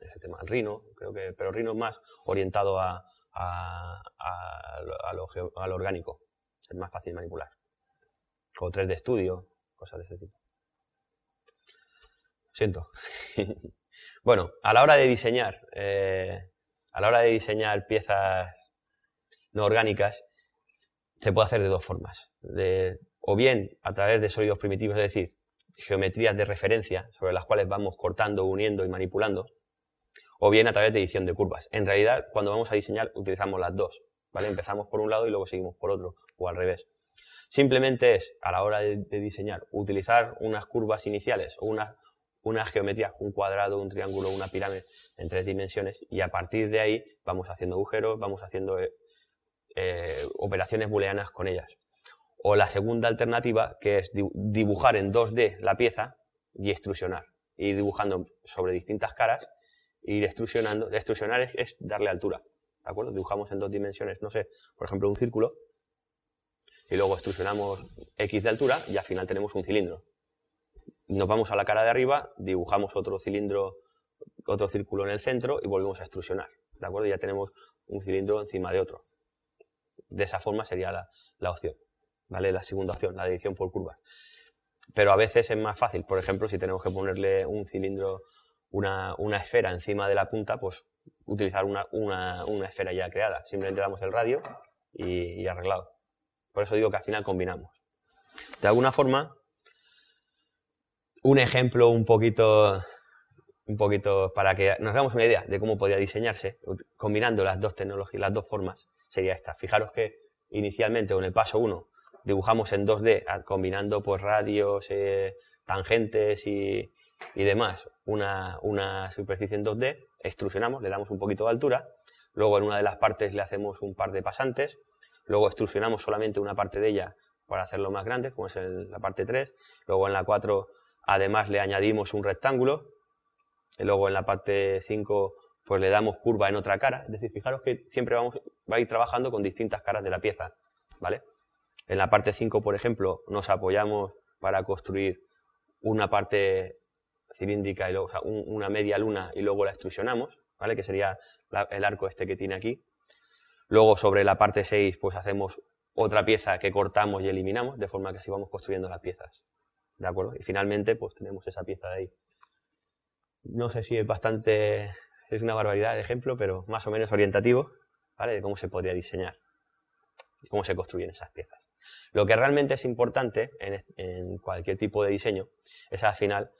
ese tema. rino creo que, pero rino es más orientado a, lo, orgánico, es más fácil manipular. O tres de estudio cosas de ese tipo. Siento. bueno, a la hora de diseñar, eh, a la hora de diseñar piezas no orgánicas, se puede hacer de dos formas. o bien a través de sólidos primitivos, es decir, geometrías de referencia sobre las cuales vamos cortando, uniendo y manipulando, o bien a través de edición de curvas. En realidad, cuando vamos a diseñar, utilizamos las dos. Empezamos por un lado y luego seguimos por otro, o al revés. Simplemente es, a la hora de, diseñar, utilizar unas curvas iniciales o unas geometrías, un cuadrado, un triángulo, una pirámide en tres dimensiones y a partir de ahí vamos haciendo agujeros, vamos haciendo eh, eh, operaciones booleanas con ellas. O la segunda alternativa que es dibujar en 2D la pieza y extrusionar, y dibujando sobre distintas caras Ir extrusionando. Extrusionar es, darle altura, ¿de acuerdo? Dibujamos en dos dimensiones, no sé, por ejemplo, un círculo, y luego extrusionamos X de altura y al final tenemos un cilindro. Nos vamos a la cara de arriba, dibujamos otro cilindro, otro círculo en el centro y volvemos a extrusionar, ¿de acuerdo? Y ya tenemos un cilindro encima de otro. De esa forma sería la, opción, ¿vale? La segunda opción, la edición por curvas. Pero a veces es más fácil, por ejemplo, si tenemos que ponerle un cilindro una, una esfera encima de la punta, pues utilizar una, una, una esfera ya creada. Simplemente damos el radio y, arreglado. Por eso digo que al final combinamos. De alguna forma, un ejemplo un poquito un poquito para que nos hagamos una idea de cómo podía diseñarse combinando las dos tecnologías, las dos formas, sería esta. Fijaros que inicialmente en el paso 1 dibujamos en 2D ah, combinando pues radios, eh, tangentes y, y demás una, superficie en 2D, extrusionamos, le damos un poquito de altura, luego en una de las partes le hacemos un par de pasantes, luego extrusionamos solamente una parte de ella para hacerlo más grande, como es la parte 3, luego en la 4 además le añadimos un rectángulo, y luego en la parte 5 pues le damos curva en otra cara, es decir, fijaros que siempre vamos, va a ir trabajando con distintas caras de la pieza, ¿vale? En la parte 5, por ejemplo, nos apoyamos para construir una parte cilíndrica, y una media luna y luego la extrusionamos, ¿vale? Que sería el arco este que tiene aquí. Luego sobre la parte 6 pues hacemos otra pieza que cortamos y eliminamos, de forma que así vamos construyendo las piezas. ¿De acuerdo? Y finalmente pues tenemos esa pieza de ahí. No sé si es bastante, es una barbaridad el ejemplo, pero más o menos orientativo, ¿vale? De cómo se podría diseñar y cómo se construyen esas piezas. Lo que realmente es importante en cualquier tipo de diseño es al final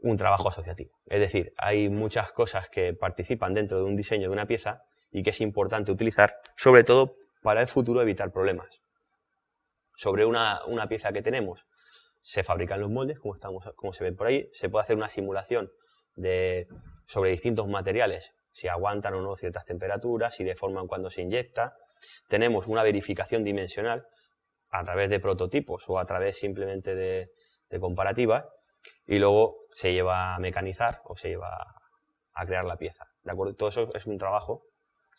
un trabajo asociativo. Es decir, hay muchas cosas que participan dentro de un diseño de una pieza y que es importante utilizar, sobre todo para el futuro evitar problemas. Sobre una, pieza que tenemos, se fabrican los moldes, como, estamos, como se ve por ahí, se puede hacer una simulación de, sobre distintos materiales, si aguantan o no ciertas temperaturas, si deforman cuando se inyecta. Tenemos una verificación dimensional a través de prototipos o a través simplemente de, de comparativas y luego se lleva a mecanizar o se lleva a crear la pieza. ¿De acuerdo? Todo eso es un trabajo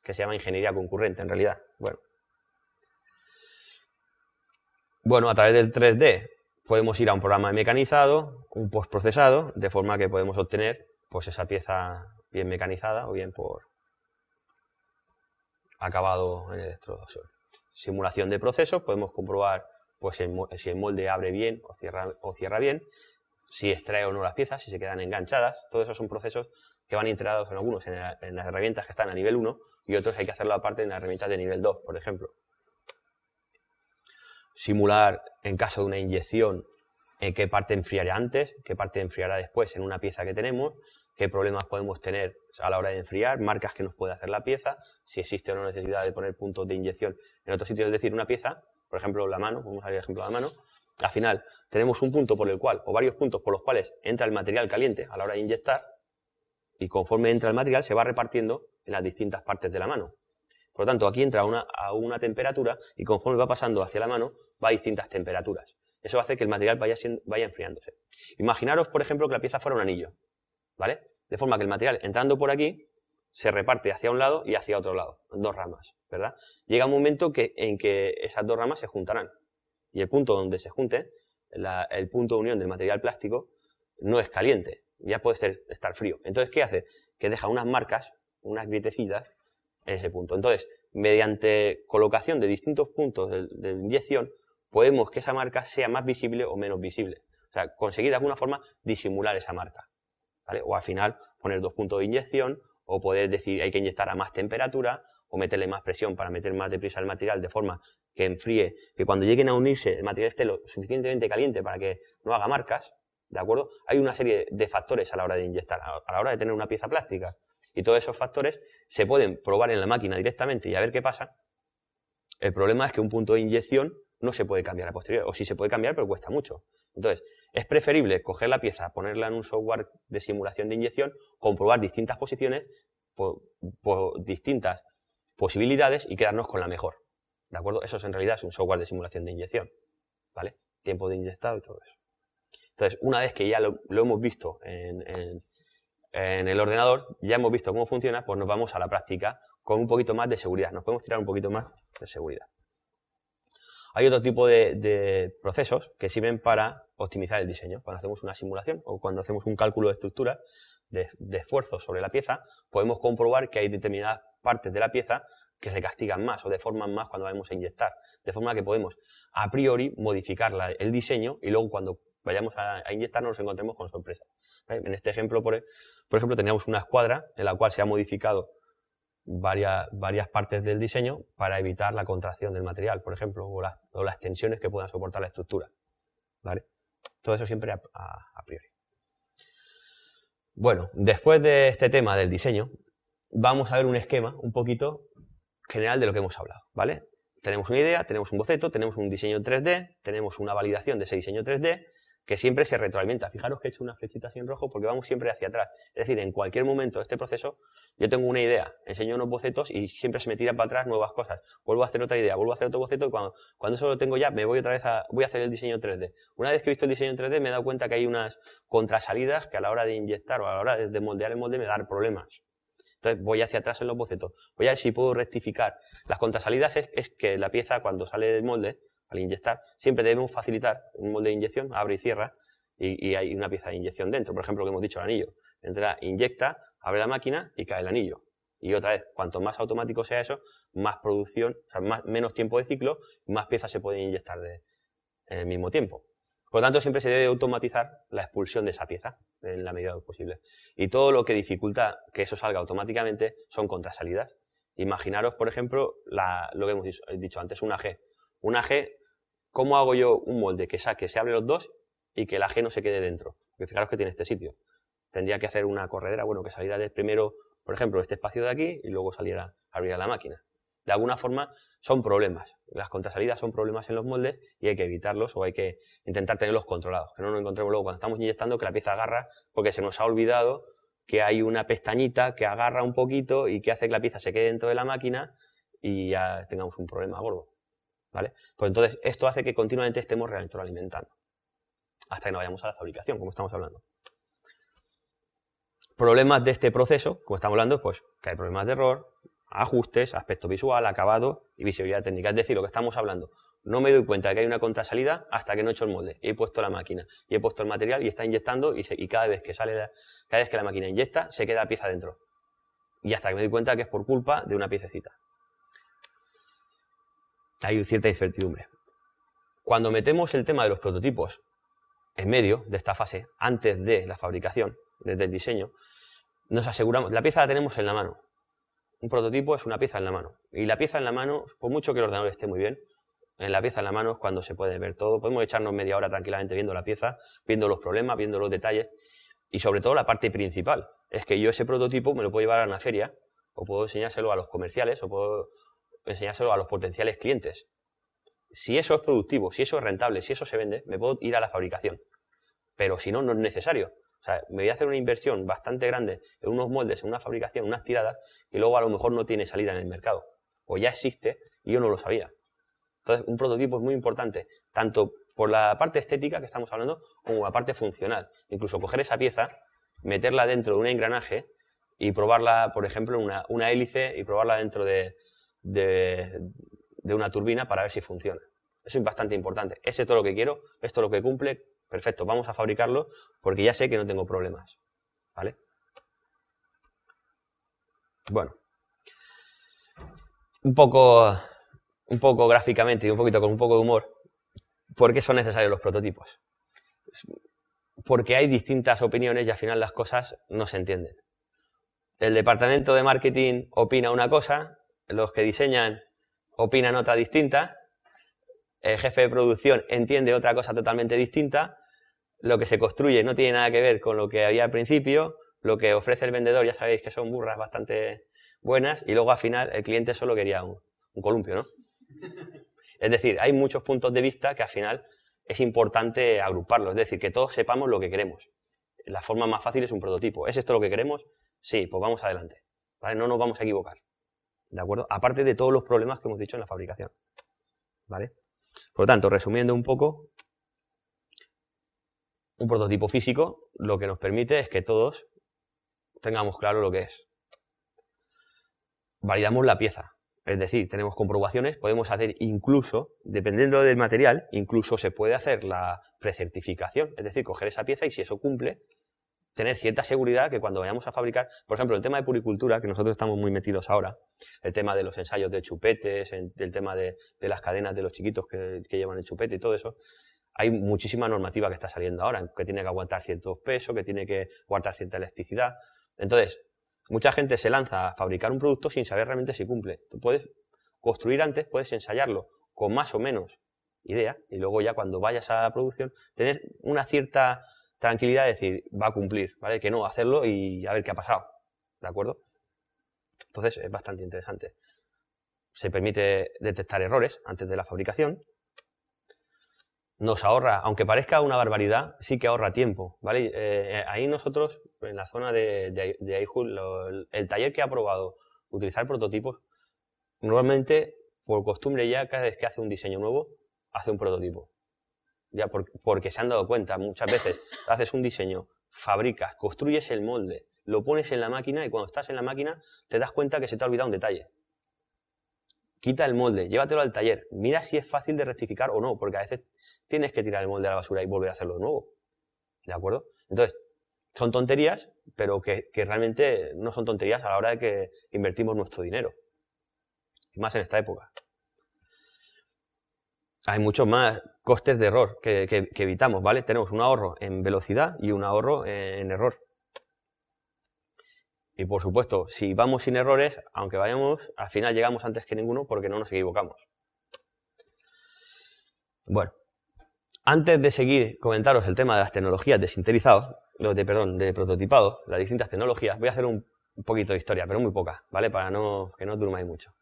que se llama ingeniería concurrente en realidad. Bueno, bueno a través del 3D podemos ir a un programa de mecanizado, un post-procesado, de forma que podemos obtener pues, esa pieza bien mecanizada o bien por acabado en el Simulación de procesos, podemos comprobar pues, si el molde abre bien o cierra, o cierra bien, si extrae o no las piezas, si se quedan enganchadas, todos esos son procesos que van integrados en algunos en, las herramientas que están a nivel 1 y otros hay que hacerlo aparte en las herramientas de nivel 2, por ejemplo. Simular en caso de una inyección en eh, qué parte enfriará antes, qué parte enfriará después en una pieza que tenemos, qué problemas podemos tener a la hora de enfriar, marcas que nos puede hacer la pieza, si existe o no necesidad de poner puntos de inyección en otro sitio, Es decir, una pieza, por ejemplo la mano, vamos a el ejemplo de la mano, al final tenemos un punto por el cual, o varios puntos por los cuales entra el material caliente a la hora de inyectar, y conforme entra el material se va repartiendo en las distintas partes de la mano. Por lo tanto, aquí entra una, a una temperatura y conforme va pasando hacia la mano, va a distintas temperaturas. Eso hace que el material vaya, vaya enfriándose. Imaginaros, por ejemplo, que la pieza fuera un anillo, ¿vale? De forma que el material entrando por aquí se reparte hacia un lado y hacia otro lado, dos ramas, ¿verdad? Llega un momento que, en que esas dos ramas se juntarán y el punto donde se junte, el punto de unión del material plástico, no es caliente, ya puede estar frío. Entonces, ¿qué hace? Que deja unas marcas, unas grietecitas en ese punto. Entonces, mediante colocación de distintos puntos de, inyección, podemos que esa marca sea más visible o menos visible. O sea, conseguir de alguna forma disimular esa marca. O al final poner dos puntos de inyección o poder decir hay que inyectar a más temperatura o meterle más presión para meter más deprisa el material de forma que enfríe, que cuando lleguen a unirse el material esté lo suficientemente caliente para que no haga marcas, ¿de acuerdo? Hay una serie de factores a la hora de inyectar, a la hora de tener una pieza plástica. Y todos esos factores se pueden probar en la máquina directamente y a ver qué pasa. El problema es que un punto de inyección no se puede cambiar a posteriori, o sí se puede cambiar, pero cuesta mucho. Entonces, es preferible coger la pieza, ponerla en un software de simulación de inyección, comprobar distintas posiciones, distintas posibilidades y quedarnos con la mejor. ¿De acuerdo? Eso es, en realidad es un software de simulación de inyección. ¿Vale? Tiempo de inyectado y todo eso. Entonces, una vez que ya lo, hemos visto en, el ordenador, ya hemos visto cómo funciona, pues nos vamos a la práctica con un poquito más de seguridad. Nos podemos tirar un poquito más de seguridad. Hay otro tipo de, procesos que sirven para optimizar el diseño. Cuando hacemos una simulación o cuando hacemos un cálculo de estructura, de, de esfuerzo sobre la pieza, podemos comprobar que hay determinadas partes de la pieza que se castigan más o deforman más cuando vamos a inyectar. De forma que podemos, a priori, modificar el diseño y luego cuando vayamos a, a, inyectar nos encontremos con sorpresa. En este ejemplo, por, ejemplo, teníamos una escuadra en la cual se ha modificado varias, partes del diseño para evitar la contracción del material, por ejemplo, o, las tensiones que puedan soportar la estructura. ¿Vale? Todo eso siempre a priori. Bueno, después de este tema del diseño, vamos a ver un esquema un poquito general de lo que hemos hablado, ¿vale? Tenemos una idea, tenemos un boceto, tenemos un diseño 3D, tenemos una validación de ese diseño 3D que siempre se retroalimenta. Fijaros que he hecho una flechita así en rojo porque vamos siempre hacia atrás. Es decir, en cualquier momento de este proceso yo tengo una idea, enseño unos bocetos y siempre se me tira para atrás nuevas cosas. Vuelvo a hacer otra idea, vuelvo a hacer otro boceto y cuando, cuando eso lo tengo ya me voy otra vez a, voy a hacer el diseño 3D. Una vez que he visto el diseño 3D me he dado cuenta que hay unas contrasalidas que a la hora de inyectar o a la hora de moldear el molde me dan problemas. Entonces voy hacia atrás en los bocetos. Voy a ver si puedo rectificar. Las contrasalidas es, que la pieza cuando sale del molde, al inyectar, siempre debemos facilitar un molde de inyección, abre y cierra, y, hay una pieza de inyección dentro. Por ejemplo, lo que hemos dicho, el anillo. Entra, inyecta, abre la máquina y cae el anillo. Y otra vez, cuanto más automático sea eso, más producción, menos tiempo de ciclo, más piezas se pueden inyectar de, en el mismo tiempo. Por lo tanto, siempre se debe automatizar la expulsión de esa pieza en la medida de lo posible. Y todo lo que dificulta que eso salga automáticamente son contrasalidas. Imaginaros, por ejemplo, lo que hemos dicho antes, una G. Una G, ¿cómo hago yo un molde que saque, se abre los dos y que la G no se quede dentro? Porque fijaros que tiene este sitio. Tendría que hacer una corredera, bueno, que saliera de primero, por ejemplo, este espacio de aquí y luego saliera, abrir la máquina de alguna forma son problemas. Las contrasalidas son problemas en los moldes y hay que evitarlos o hay que intentar tenerlos controlados. Que no nos encontremos luego cuando estamos inyectando que la pieza agarra porque se nos ha olvidado que hay una pestañita que agarra un poquito y que hace que la pieza se quede dentro de la máquina y ya tengamos un problema gordo. ¿Vale? Pues entonces esto hace que continuamente estemos retroalimentando hasta que no vayamos a la fabricación, como estamos hablando problemas de este proceso, como estamos hablando, pues que hay problemas de error, ajustes, aspecto visual, acabado y visibilidad técnica. Es decir, lo que estamos hablando. No me doy cuenta de que hay una contrasalida hasta que no he hecho el molde. He puesto la máquina y he puesto el material y está inyectando y, cada vez que sale la, cada vez que la máquina inyecta se queda la pieza dentro. Y hasta que me doy cuenta que es por culpa de una piececita. Hay cierta incertidumbre. Cuando metemos el tema de los prototipos en medio de esta fase, antes de la fabricación, desde el diseño, nos aseguramos, la pieza la tenemos en la mano, un prototipo es una pieza en la mano. Y la pieza en la mano, por mucho que el ordenador esté muy bien, en la pieza en la mano es cuando se puede ver todo. Podemos echarnos media hora tranquilamente viendo la pieza, viendo los problemas, viendo los detalles y sobre todo la parte principal. Es que yo ese prototipo me lo puedo llevar a una feria o puedo enseñárselo a los comerciales o puedo enseñárselo a los potenciales clientes. Si eso es productivo, si eso es rentable, si eso se vende, me puedo ir a la fabricación. Pero si no, no es necesario. O sea, me voy a hacer una inversión bastante grande en unos moldes, en una fabricación, unas tiradas, que luego a lo mejor no tiene salida en el mercado. O ya existe y yo no lo sabía. Entonces, un prototipo es muy importante, tanto por la parte estética que estamos hablando, como la parte funcional. Incluso coger esa pieza, meterla dentro de un engranaje y probarla, por ejemplo, en una, hélice y probarla dentro de, una turbina para ver si funciona. Eso es bastante importante. es todo lo que quiero, esto es lo que cumple, Perfecto, vamos a fabricarlo porque ya sé que no tengo problemas. ¿Vale? Bueno. Un poco, un poco gráficamente y un poquito con un poco de humor, ¿por qué son necesarios los prototipos? Porque hay distintas opiniones y al final las cosas no se entienden. El departamento de marketing opina una cosa, los que diseñan opinan otra distinta, el jefe de producción entiende otra cosa totalmente distinta lo que se construye no tiene nada que ver con lo que había al principio, lo que ofrece el vendedor ya sabéis que son burras bastante buenas y luego al final el cliente solo quería un, columpio, ¿no? Es decir, hay muchos puntos de vista que al final es importante agruparlos, es decir, que todos sepamos lo que queremos. La forma más fácil es un prototipo. ¿Es esto lo que queremos? Sí, pues vamos adelante. ¿Vale? No nos vamos a equivocar. ¿De acuerdo? Aparte de todos los problemas que hemos dicho en la fabricación. ¿Vale? Por lo tanto, resumiendo un poco, un prototipo físico lo que nos permite es que todos tengamos claro lo que es. Validamos la pieza, es decir, tenemos comprobaciones, podemos hacer incluso, dependiendo del material, incluso se puede hacer la precertificación, es decir, coger esa pieza y si eso cumple, tener cierta seguridad que cuando vayamos a fabricar, por ejemplo, el tema de puricultura, que nosotros estamos muy metidos ahora, el tema de los ensayos de chupetes, el tema de, las cadenas de los chiquitos que llevan el chupete y todo eso, hay muchísima normativa que está saliendo ahora, que tiene que aguantar ciertos pesos, que tiene que aguantar cierta elasticidad. Entonces, mucha gente se lanza a fabricar un producto sin saber realmente si cumple. Tú puedes construir antes, puedes ensayarlo con más o menos idea y luego ya cuando vayas a la producción tener una cierta tranquilidad de decir, va a cumplir, ¿vale? Que no, hacerlo y a ver qué ha pasado, ¿de acuerdo? Entonces es bastante interesante. Se permite detectar errores antes de la fabricación, nos ahorra, aunque parezca una barbaridad, sí que ahorra tiempo, ¿vale? Eh, eh, ahí nosotros, en la zona de, de, el taller que ha probado utilizar prototipos, normalmente, por costumbre ya, cada vez que hace un diseño nuevo, hace un prototipo. Ya porque se han dado cuenta, muchas veces haces un diseño, fabricas, construyes el molde, lo pones en la máquina y cuando estás en la máquina te das cuenta que se te ha olvidado un detalle quita el molde, llévatelo al taller, mira si es fácil de rectificar o no, porque a veces tienes que tirar el molde a la basura y volver a hacerlo de nuevo. ¿De acuerdo? Entonces, son tonterías, pero que, realmente no son tonterías a la hora de que invertimos nuestro dinero. Y más en esta época. Hay muchos más costes de error que evitamos, ¿vale? Tenemos un ahorro en velocidad y un ahorro en error. Y por supuesto, si vamos sin errores, aunque vayamos, al final llegamos antes que ninguno porque no nos equivocamos. Bueno, antes de seguir comentaros el tema de las tecnologías de lo de, perdón, de prototipado, las distintas tecnologías, voy a hacer un, poquito de historia, pero muy poca, ¿vale? Para no, que no durmáis mucho.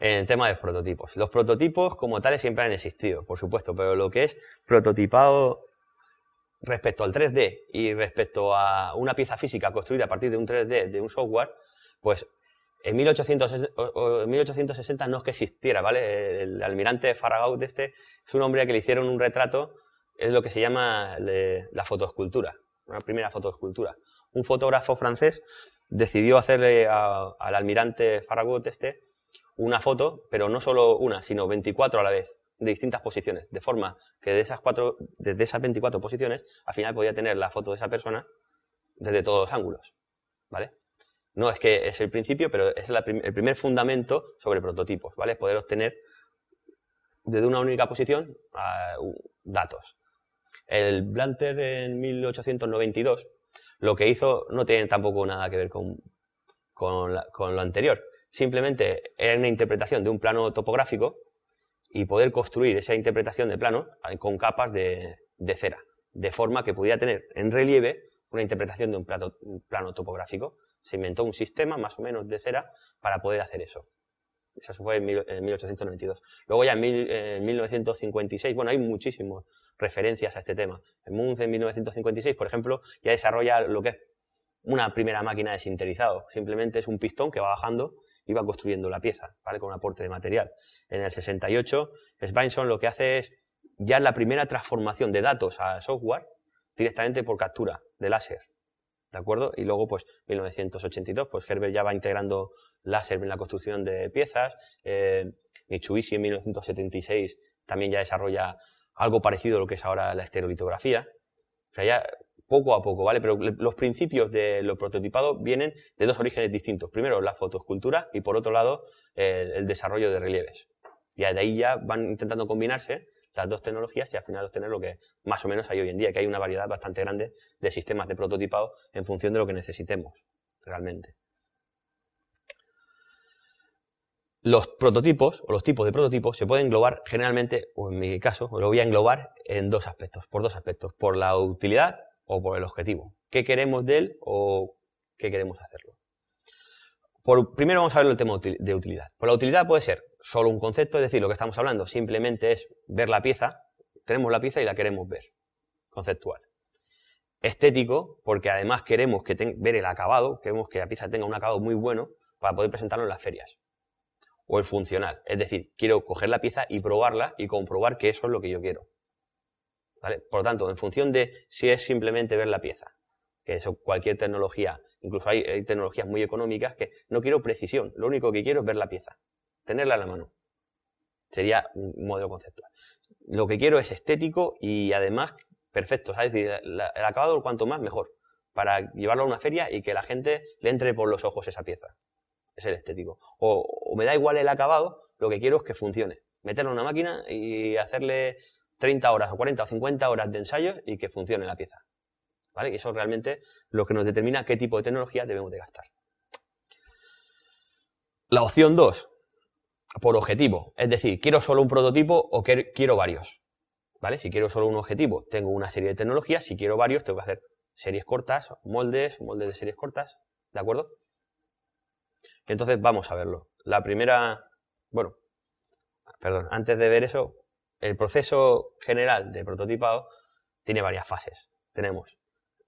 En el tema de prototipos. Los prototipos como tales siempre han existido, por supuesto, pero lo que es prototipado respecto al 3D y respecto a una pieza física construida a partir de un 3D de un software, pues en 1860, 1860 no es que existiera, ¿vale? El almirante Farragut este es un hombre que le hicieron un retrato, es lo que se llama la fotoescultura, una primera fotoescultura. Un fotógrafo francés decidió hacerle al almirante Farragut este una foto, pero no solo una, sino 24 a la vez de distintas posiciones, de forma que de esas cuatro, desde esas 24 posiciones, al final podía tener la foto de esa persona desde todos los ángulos, ¿vale? No es que es el principio, pero es el primer fundamento sobre prototipos, ¿vale? Poder obtener desde una única posición ah, datos. El Blanter en 1892 lo que hizo no tiene tampoco nada que ver con, con, con lo anterior. Simplemente era una interpretación de un plano topográfico y poder construir esa interpretación de plano con capas de, cera, de forma que pudiera tener en relieve una interpretación de un, plano topográfico. Se inventó un sistema más o menos de cera para poder hacer eso. Eso fue en 1892. Luego ya en, 1956, bueno, hay muchísimas referencias a este tema. En en 1956, por ejemplo, ya desarrolla lo que es una primera máquina de sinterizado. Simplemente es un pistón que va bajando iba construyendo la pieza, ¿vale? Con aporte de material. En el 68, Svensson lo que hace es ya la primera transformación de datos al software directamente por captura de láser. ¿De acuerdo? Y luego, pues, 1982, pues Herbert ya va integrando láser en la construcción de piezas. Eh, Mitsubishi en 1976 también ya desarrolla algo parecido a lo que es ahora la estereolitografía. O sea, ya poco a poco, ¿vale? Pero los principios de lo prototipado vienen de dos orígenes distintos. Primero, la fotoescultura, y por otro lado, el, el desarrollo de relieves. Y de ahí ya van intentando combinarse las dos tecnologías y al final obtener lo que más o menos hay hoy en día, que hay una variedad bastante grande de sistemas de prototipado en función de lo que necesitemos realmente. Los prototipos o los tipos de prototipos se pueden englobar generalmente, o en mi caso, lo voy a englobar en dos aspectos, por dos aspectos, por la utilidad o por el objetivo. ¿Qué queremos de él o qué queremos hacerlo? Por, primero vamos a ver el tema de utilidad. Por la utilidad puede ser solo un concepto, es decir, lo que estamos hablando simplemente es ver la pieza, tenemos la pieza y la queremos ver, conceptual. Estético, porque además queremos que ver el acabado, queremos que la pieza tenga un acabado muy bueno para poder presentarlo en las ferias. O el funcional, es decir, quiero coger la pieza y probarla y comprobar que eso es lo que yo quiero. Por lo tanto, en función de si es simplemente ver la pieza, que eso cualquier tecnología, incluso hay, tecnologías muy económicas que no quiero precisión, lo único que quiero es ver la pieza, tenerla en la mano. Sería un modelo conceptual. Lo que quiero es estético y además perfecto, es decir, el acabado cuanto más mejor, para llevarlo a una feria y que la gente le entre por los ojos esa pieza. Es el estético. o me da igual el acabado, lo que quiero es que funcione. Meterlo en una máquina y hacerle 30 horas o 40 o 50 horas de ensayo y que funcione la pieza. ¿Vale? Y eso realmente lo que nos determina qué tipo de tecnología debemos de gastar. La opción 2, por objetivo. Es decir, quiero solo un prototipo o quiero varios. ¿Vale? Si quiero solo un objetivo, tengo una serie de tecnologías. Si quiero varios, tengo que hacer series cortas, moldes, moldes de series cortas. ¿De acuerdo? Entonces vamos a verlo. La primera, bueno, perdón, antes de ver eso, el proceso general de prototipado tiene varias fases. Tenemos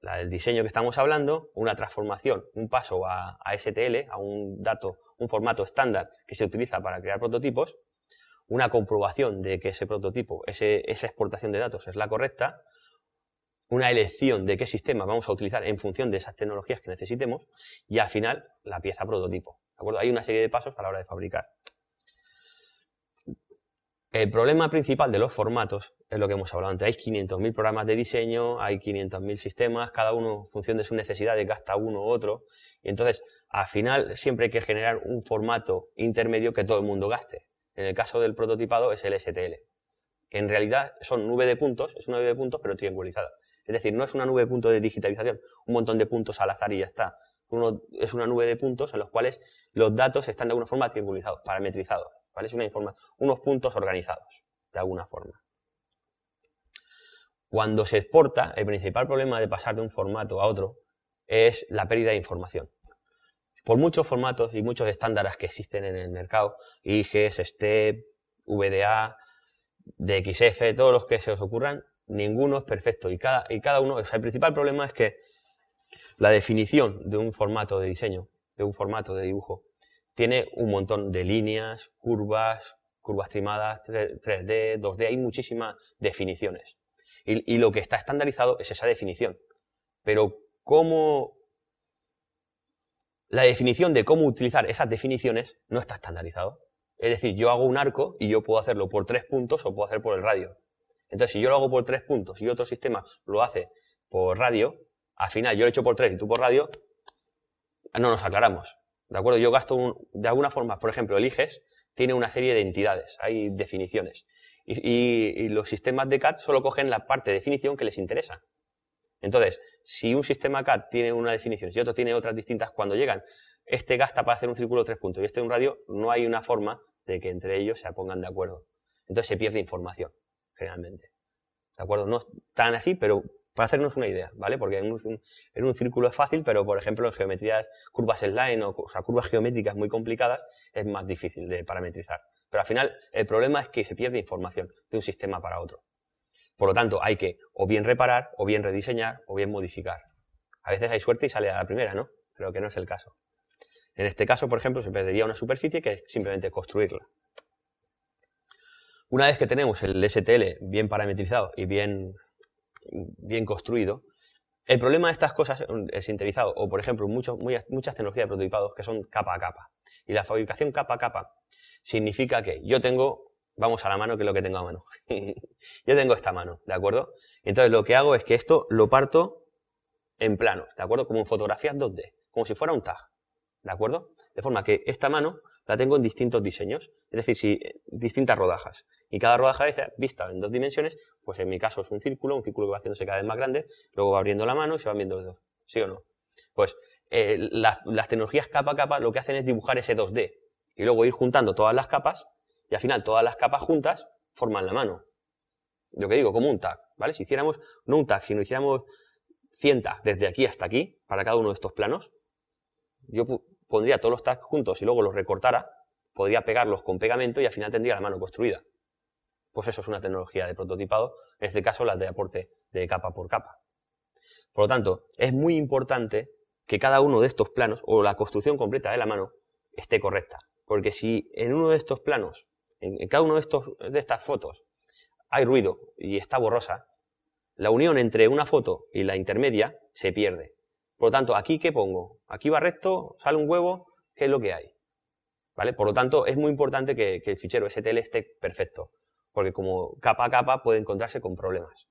la del diseño que estamos hablando, una transformación, un paso a, STL, a un dato, un formato estándar que se utiliza para crear prototipos, una comprobación de que ese prototipo, esa exportación de datos es la correcta, una elección de qué sistema vamos a utilizar en función de esas tecnologías que necesitemos y al final la pieza prototipo. Hay una serie de pasos a la hora de fabricar. El problema principal de los formatos es lo que hemos hablado antes. Hay 500.000 programas de diseño, hay 500.000 sistemas, cada uno en función de sus necesidades gasta uno u otro. Y entonces, al final, siempre hay que generar un formato intermedio que todo el mundo gaste. En el caso del prototipado es el STL, que en realidad son nube de puntos, es una nube de puntos pero triangulizada. Es decir, no es una nube de puntos de digitalización, un montón de puntos al azar y ya está. Uno, es una nube de puntos en los cuales los datos están de alguna forma triangulizados, parametrizados. ¿vale? Es una unos puntos organizados, de alguna forma. Cuando se exporta, el principal problema de pasar de un formato a otro es la pérdida de información. Por muchos formatos y muchos estándares que existen en el mercado, IGES, STEP, VDA, DXF, todos los que se os ocurran, ninguno es perfecto y cada, cada uno, el principal problema es que la definición de un formato de diseño, de un formato de dibujo, tiene un montón de líneas, curvas, curvas trimadas, 3D, 2D, hay muchísimas definiciones. Y, lo que está estandarizado es esa definición. Pero cómo... La definición de cómo utilizar esas definiciones no está estandarizado. Es decir, yo hago un arco y yo puedo hacerlo por tres puntos o puedo hacer por el radio. Entonces, si yo lo hago por tres puntos y otro sistema lo hace por radio, al final yo lo he hecho por tres y tú por radio, no nos aclaramos. ¿De acuerdo? Yo gasto un, de alguna forma, por ejemplo, eliges, tiene una serie de entidades, hay definiciones. Y, los sistemas de CAD solo cogen la parte de definición que les interesa. Entonces, si un sistema CAD tiene una definición, y otro tiene otras distintas, cuando llegan, este gasta para hacer un círculo tres puntos y este un radio, no hay una forma de que entre ellos se pongan de acuerdo. Entonces se pierde información, generalmente. ¿De acuerdo? No tan así, pero para hacernos una idea, ¿vale? Porque en un, círculo es fácil, pero por ejemplo en geometrías, curvas en line o, curvas geométricas muy complicadas es más difícil de parametrizar. Pero al final el problema es que se pierde información de un sistema para otro. Por lo tanto, hay que o bien reparar, o bien rediseñar, o bien modificar. A veces hay suerte y sale a la primera, ¿no? Pero que no es el caso. En este caso, por ejemplo, se perdería una superficie que es simplemente construirla. Una vez que tenemos el STL bien parametrizado y bien bien construido. El problema de estas cosas sintetizado, mm, eh, o por ejemplo, mucho, muchas tecnologías de prototipados que son capa a capa. Y la fabricación capa a capa significa que yo tengo, vamos a la mano, que es lo que tengo a mano. yo tengo esta mano, ¿de acuerdo? Entonces lo que hago es que esto lo parto en plano, ¿de acuerdo? Como en fotografías 2D, como si fuera un tag, ¿de acuerdo? De forma que esta mano la tengo en distintos diseños, es decir, si, eh, distintas rodajas. Y cada rodaja es eh, vista en dos dimensiones, pues en mi caso es un círculo, un círculo que va haciéndose cada vez más grande, luego va abriendo la mano y se van viendo los dos, ¿sí o no? Pues eh, las, tecnologías capa a capa lo que hacen es dibujar ese 2D y luego ir juntando todas las capas y al final todas las capas juntas forman la mano. Lo que digo, como un tag, ¿vale? Si hiciéramos, no un tag, sino hiciéramos 100 tags desde aquí hasta aquí, para cada uno de estos planos, yo pondría todos los tags juntos y luego los recortara, podría pegarlos con pegamento y al final tendría la mano construida. Pues eso es una tecnología de prototipado, en este caso las de aporte de capa por capa. Por lo tanto, es muy importante que cada uno de estos planos o la construcción completa de la mano esté correcta. Porque si en uno de estos planos, en, en cada uno de, estos, de estas fotos, hay ruido y está borrosa, la unión entre una foto y la intermedia se pierde. Por lo tanto, aquí ¿qué pongo? Aquí va recto, sale un huevo, ¿qué es lo que hay? ¿Vale? Por lo tanto, es muy importante que, el fichero STL esté perfecto, porque como capa a capa puede encontrarse con problemas.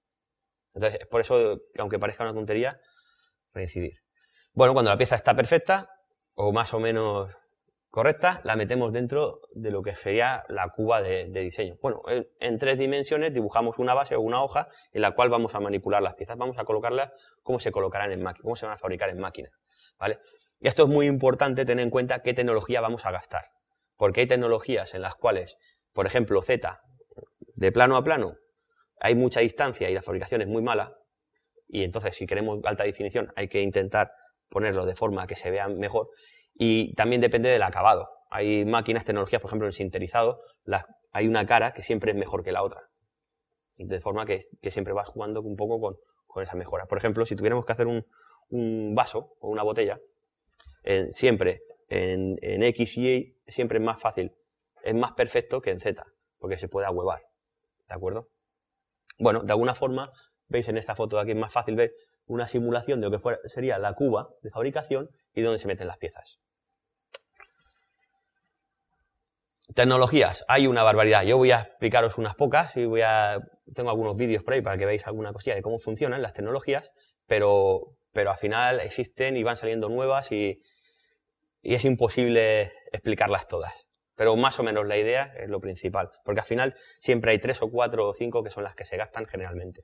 Entonces, es por eso, aunque parezca una tontería, reincidir. Bueno, cuando la pieza está perfecta, o más o menos correcta, la metemos dentro de lo que sería la cuba de, diseño. Bueno, en, tres dimensiones dibujamos una base o una hoja en la cual vamos a manipular las piezas, vamos a colocarlas como se colocarán en máquina, cómo se van a fabricar en máquina, ¿vale? Y esto es muy importante tener en cuenta qué tecnología vamos a gastar, porque hay tecnologías en las cuales, por ejemplo, Z, de plano a plano, hay mucha distancia y la fabricación es muy mala, y entonces si queremos alta definición hay que intentar ponerlo de forma que se vea mejor, y también depende del acabado. Hay máquinas, tecnologías, por ejemplo, en el sinterizado, hay una cara que siempre es mejor que la otra. De forma que, siempre vas jugando un poco con, con esas mejoras. Por ejemplo, si tuviéramos que hacer un, vaso o una botella, siempre en, X y Y siempre es más fácil, es más perfecto que en Z, porque se puede ahuevar. ¿De acuerdo? Bueno, de alguna forma, veis en esta foto de aquí, es más fácil ver una simulación de lo que sería la cuba de fabricación y dónde se meten las piezas. Tecnologías, hay una barbaridad. Yo voy a explicaros unas pocas y voy a tengo algunos vídeos por ahí para que veáis alguna cosilla de cómo funcionan las tecnologías, pero pero al final existen y van saliendo nuevas y, es imposible explicarlas todas. Pero más o menos la idea es lo principal, porque al final siempre hay tres o cuatro o cinco que son las que se gastan generalmente.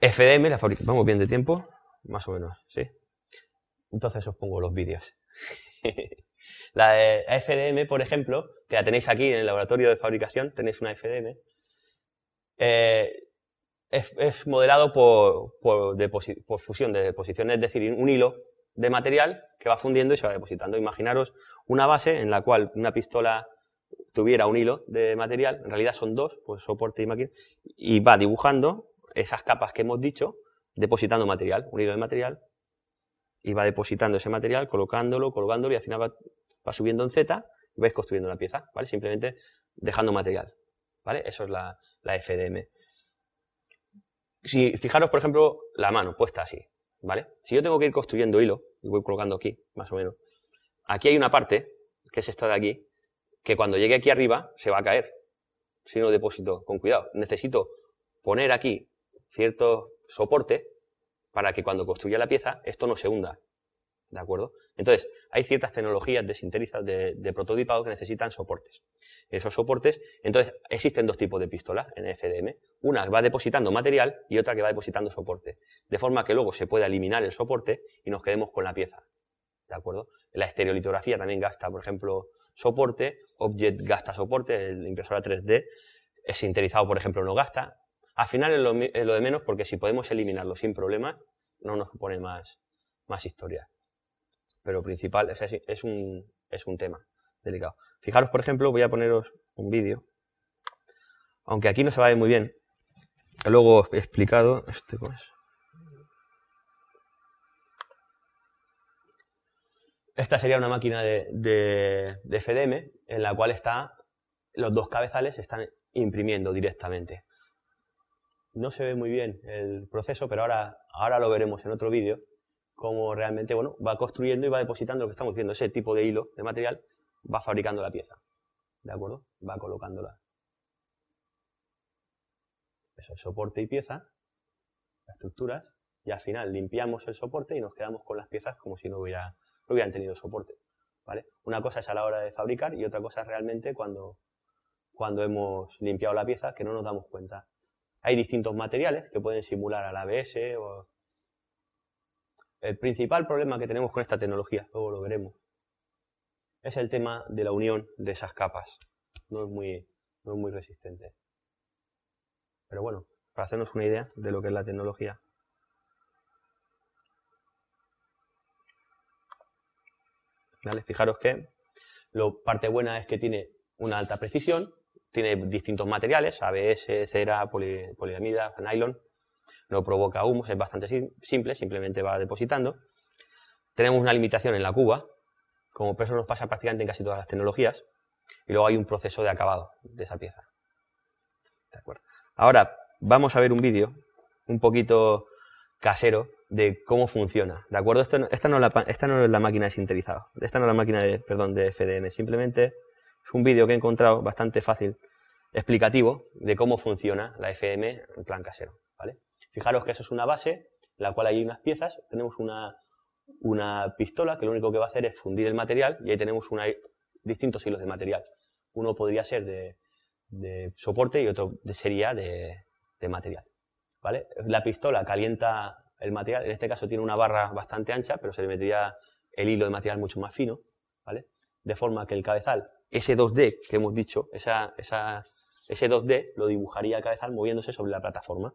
FDM, la fábrica, vamos bien de tiempo, más o menos, ¿sí? Entonces os pongo los vídeos. La FDM, por ejemplo, que la tenéis aquí en el laboratorio de fabricación, tenéis una FDM, eh, es, modelado por, fusión de deposición, es decir, un hilo de material que va fundiendo y se va depositando. Imaginaros una base en la cual una pistola tuviera un hilo de material, en realidad son dos, pues soporte y máquina, y va dibujando esas capas que hemos dicho, depositando material, un hilo de material, y va depositando ese material, colocándolo, colgándolo y al final va, subiendo en Z y vais construyendo la pieza, ¿vale? Simplemente dejando material, ¿vale? Eso es la, la FDM. Si fijaros, por ejemplo, la mano puesta así, ¿vale? Si yo tengo que ir construyendo hilo, y voy colocando aquí, más o menos, aquí hay una parte, que es esta de aquí, que cuando llegue aquí arriba se va a caer, si no deposito con cuidado. Necesito poner aquí cierto soporte para que cuando construya la pieza esto no se hunda. ¿De acuerdo? Entonces, hay ciertas tecnologías de sintetizado, de, prototipado que necesitan soportes. Esos soportes, entonces, existen dos tipos de pistolas en FDM. Una va depositando material y otra que va depositando soporte. De forma que luego se pueda eliminar el soporte y nos quedemos con la pieza. ¿De acuerdo? La estereolitografía también gasta, por ejemplo, soporte. Object gasta soporte, El impresora 3D. Sinterizado, por ejemplo, no gasta. Al final es lo, de menos porque si podemos eliminarlo sin problemas, no nos pone más, más historia. Pero principal, es, un, es un tema delicado. Fijaros, por ejemplo, voy a poneros un vídeo, aunque aquí no se va a ver muy bien. Luego he explicado, este pues. Esta sería una máquina de, FDM en la cual está, los dos cabezales están imprimiendo directamente no se ve muy bien el proceso, pero ahora, ahora lo veremos en otro vídeo, cómo realmente bueno, va construyendo y va depositando lo que estamos diciendo, ese tipo de hilo de material, va fabricando la pieza. ¿De acuerdo? Va colocándola. Eso es soporte y pieza, las estructuras, y al final limpiamos el soporte y nos quedamos con las piezas como si no, hubiera, no hubieran tenido soporte. ¿vale? Una cosa es a la hora de fabricar y otra cosa es realmente cuando, cuando hemos limpiado la pieza que no nos damos cuenta hay distintos materiales que pueden simular al ABS. El principal problema que tenemos con esta tecnología, luego lo veremos, es el tema de la unión de esas capas. No es muy, muy resistente. Pero bueno, para hacernos una idea de lo que es la tecnología. Fijaros que lo parte buena es que tiene una alta precisión, tiene distintos materiales, ABS, cera, poliamida, nylon, no provoca humo, es bastante simple, simplemente va depositando. Tenemos una limitación en la cuba, como eso nos pasa prácticamente en casi todas las tecnologías, y luego hay un proceso de acabado de esa pieza. Ahora vamos a ver un vídeo un poquito casero de cómo funciona. ¿De acuerdo? esta, no es la máquina de sinterizado, esta no es la máquina de, perdón, de FDM, simplemente es un vídeo que he encontrado bastante fácil, explicativo, de cómo funciona la FM en plan casero. ¿vale? Fijaros que eso es una base, en la cual hay unas piezas, tenemos una, pistola que lo único que va a hacer es fundir el material y ahí tenemos distintos hilos de material. Uno podría ser de, soporte y otro sería de, material. ¿vale? La pistola calienta el material, en este caso tiene una barra bastante ancha, pero se le metería el hilo de material mucho más fino, ¿vale? de forma que el cabezal ese 2D que hemos dicho, ese 2D lo dibujaría el cabezal moviéndose sobre la plataforma.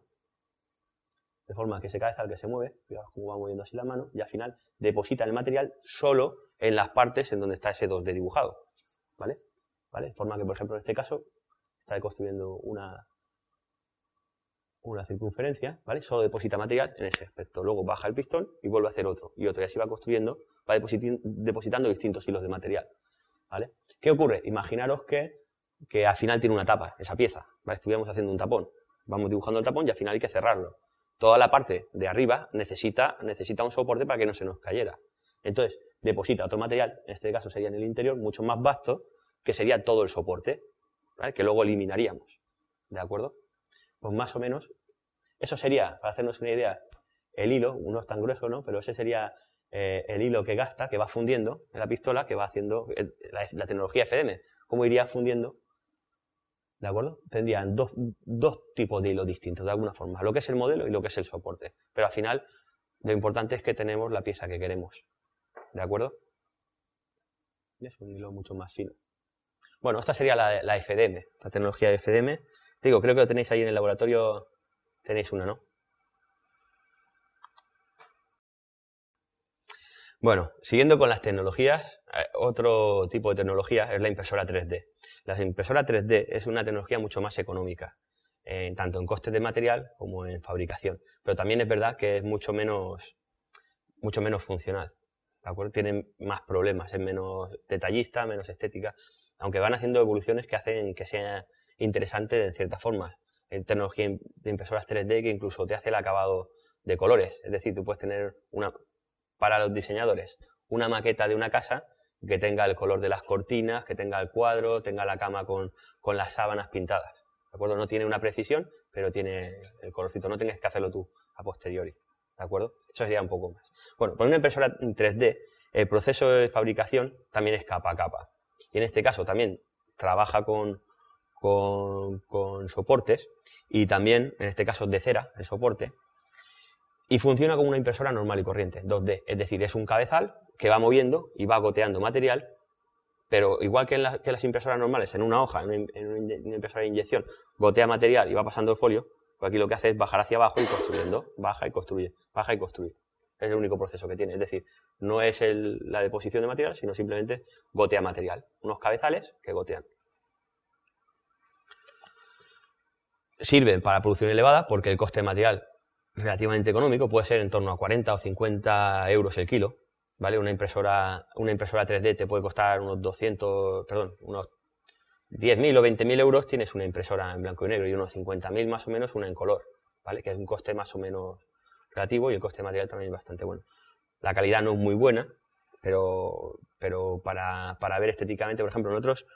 De forma que ese cabezal que se mueve, fijaos cómo va moviendo así la mano, y al final deposita el material solo en las partes en donde está ese 2D dibujado. ¿Vale? ¿Vale? De forma que, por ejemplo, en este caso, está construyendo una, una circunferencia, ¿vale? Solo deposita material en ese aspecto. Luego baja el pistón y vuelve a hacer otro. Y otro. Y así va construyendo, va depositando distintos hilos de material. ¿Qué ocurre? Imaginaros que, que al final tiene una tapa, esa pieza, Estuviéramos haciendo un tapón, vamos dibujando el tapón y al final hay que cerrarlo. Toda la parte de arriba necesita, necesita un soporte para que no se nos cayera. Entonces, deposita otro material, en este caso sería en el interior, mucho más vasto, que sería todo el soporte, que luego eliminaríamos. ¿De acuerdo? Pues más o menos, eso sería, para hacernos una idea, el hilo, uno es tan grueso, ¿no? Pero ese sería eh, el hilo que gasta, que va fundiendo en la pistola, que va haciendo eh, la, tecnología FDM, cómo iría fundiendo, ¿de acuerdo? Tendrían dos, dos tipos de hilos distintos, de alguna forma, lo que es el modelo y lo que es el soporte. Pero al final, lo importante es que tenemos la pieza que queremos, ¿de acuerdo? Es un hilo mucho más fino. Bueno, esta sería la, FDM, la tecnología FDM. digo, creo que lo tenéis ahí en el laboratorio, tenéis una, ¿no? Bueno, siguiendo con las tecnologías, eh, otro tipo de tecnología es la impresora 3D. La impresora 3D es una tecnología mucho más económica, tanto en costes de material como en fabricación. Pero también es verdad que es mucho menos, mucho menos funcional. ¿de acuerdo? más problemas, es menos detallista, menos estética, aunque van haciendo evoluciones que hacen que sea interesante en cierta forma. en tecnología de impresoras 3D que incluso te hace el acabado de colores, es decir, tú puedes tener una, para los diseñadores una maqueta de una casa que tenga el color de las cortinas, que tenga el cuadro, tenga la cama con, las sábanas pintadas. ¿De acuerdo? No tiene una precisión, pero tiene el colorcito. No tienes que hacerlo tú a posteriori. ¿De acuerdo? Eso sería un poco más. Bueno, con una impresora 3D, el proceso de fabricación también es capa a capa. Y en este caso también trabaja con, con soportes y también, en este caso, de cera, el soporte, y funciona como una impresora normal y corriente, 2D. Es decir, es un cabezal que va moviendo y va goteando material, pero igual que, en las impresoras normales, en una hoja, en una, impresora de inyección, gotea material y va pasando el folio, pues aquí lo que hace es bajar hacia abajo y construyendo, baja y construye, baja y construye. Es el único proceso que tiene. Es decir, no es la deposición de material, sino simplemente gotea material. Unos cabezales que gotean. Sirven para producción elevada porque el coste de material relativamente económico, puede ser en torno a 40 o 50 euros el kilo, ¿vale? Una impresora, una impresora 3D te puede costar unos 200, perdón, unos 10.000 o 20.000 euros tienes una impresora en blanco y negro y unos 50.000 más o menos una en color, ¿vale? Que es un coste más o menos relativo y el coste material también es bastante bueno. La calidad no es muy buena, pero, pero para, ver estéticamente, por ejemplo, nosotros,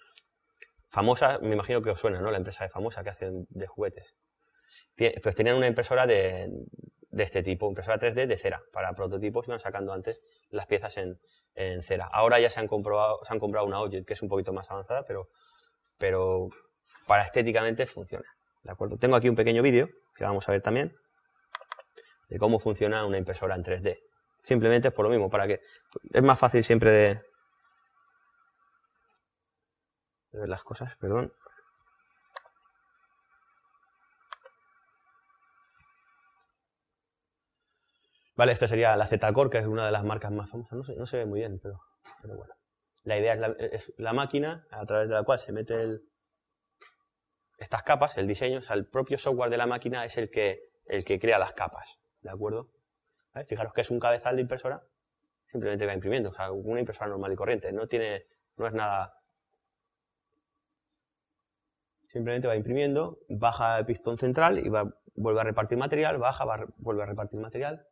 Famosa, me imagino que os suena, ¿no? La empresa de Famosa que hacen de juguetes pues tenían una impresora de, este tipo, impresora 3D de cera, para prototipos iban sacando antes las piezas en, cera. Ahora ya se han, se han comprado una OJET que es un poquito más avanzada, pero, pero para estéticamente funciona. ¿De acuerdo? Tengo aquí un pequeño vídeo que vamos a ver también de cómo funciona una impresora en 3D. Simplemente es por lo mismo, para que es más fácil siempre de, de ver las cosas, perdón. Vale, esta sería la Z-Core, que es una de las marcas más famosas. No se, ve muy bien, pero, bueno. La idea es la, máquina a través de la cual se mete estas capas, el diseño, o sea, el propio software de la máquina es el que, el que crea las capas, ¿de acuerdo? Fijaros que es un cabezal de impresora, simplemente va imprimiendo, o sea, una impresora normal y corriente, no tiene, no es nada... Simplemente va imprimiendo, baja el pistón central y va, vuelve a repartir material, baja, vuelve a repartir material,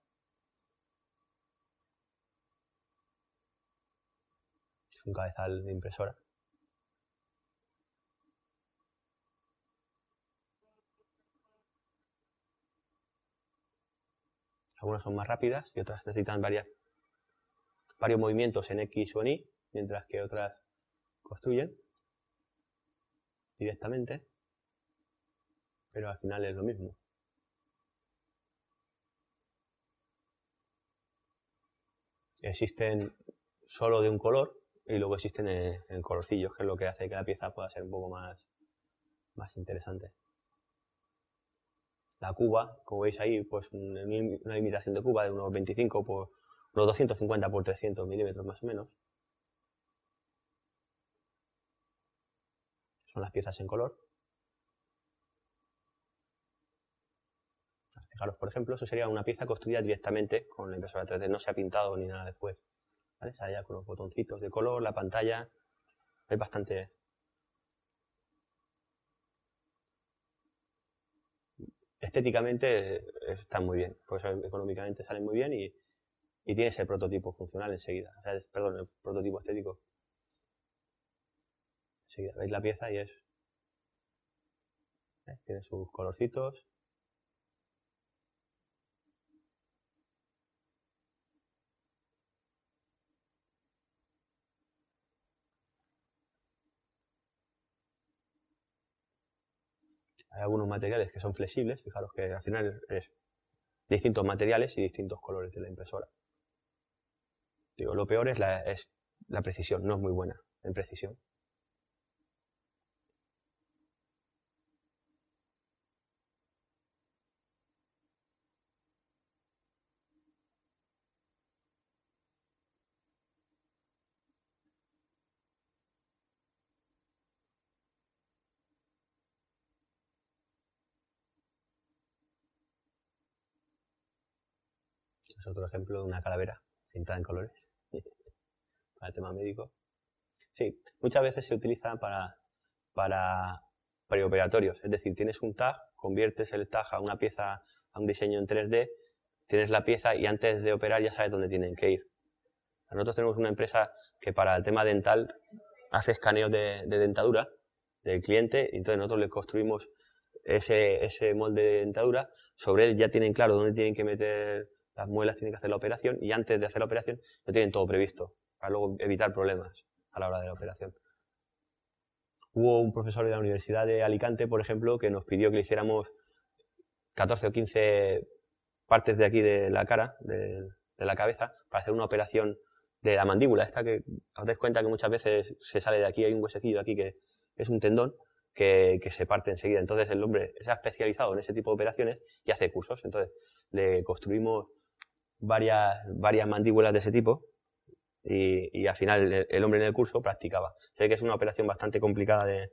un cabezal de impresora. Algunas son más rápidas y otras necesitan varios movimientos en X o en Y, mientras que otras construyen directamente, pero al final es lo mismo. Existen solo de un color y luego existen en, colorcillos, que es lo que hace que la pieza pueda ser un poco más, más interesante. La cuba, como veis ahí, pues una limitación de cuba de unos 25 por unos 250 por 300 milímetros más o menos. Son las piezas en color. Fijaros, por ejemplo, eso sería una pieza construida directamente con la impresora 3D, no se ha pintado ni nada después. Sale con los botoncitos de color, la pantalla, es bastante... Estéticamente eh, está muy bien, pues económicamente sale muy bien y, y tienes el prototipo funcional enseguida, o perdón, el prototipo estético. Enseguida veis la pieza y es... Tiene sus colorcitos, Hay algunos materiales que son flexibles, fijaros que al final es distintos materiales y distintos colores de la impresora. Digo, lo peor es la, es la precisión, no es muy buena en precisión. otro ejemplo de una calavera pintada en colores para el tema médico. Sí, muchas veces se utiliza para, para preoperatorios, es decir, tienes un tag, conviertes el tag a una pieza, a un diseño en 3D, tienes la pieza y antes de operar ya sabes dónde tienen que ir. Nosotros tenemos una empresa que para el tema dental hace escaneo de, dentadura del cliente, y entonces nosotros le construimos ese, ese molde de dentadura, sobre él ya tienen claro dónde tienen que meter las muelas tienen que hacer la operación y antes de hacer la operación lo tienen todo previsto para luego evitar problemas a la hora de la operación. Hubo un profesor de la Universidad de Alicante, por ejemplo, que nos pidió que le hiciéramos 14 o 15 partes de aquí de la cara, de, la cabeza, para hacer una operación de la mandíbula, esta que os dais cuenta que muchas veces se sale de aquí, hay un huesecillo aquí que es un tendón que, que, se parte enseguida. Entonces el hombre se ha especializado en ese tipo de operaciones y hace cursos. Entonces le construimos varias, varias mandíbulas de ese tipo y, al final el, hombre en el curso practicaba. Sé que es una operación bastante complicada de,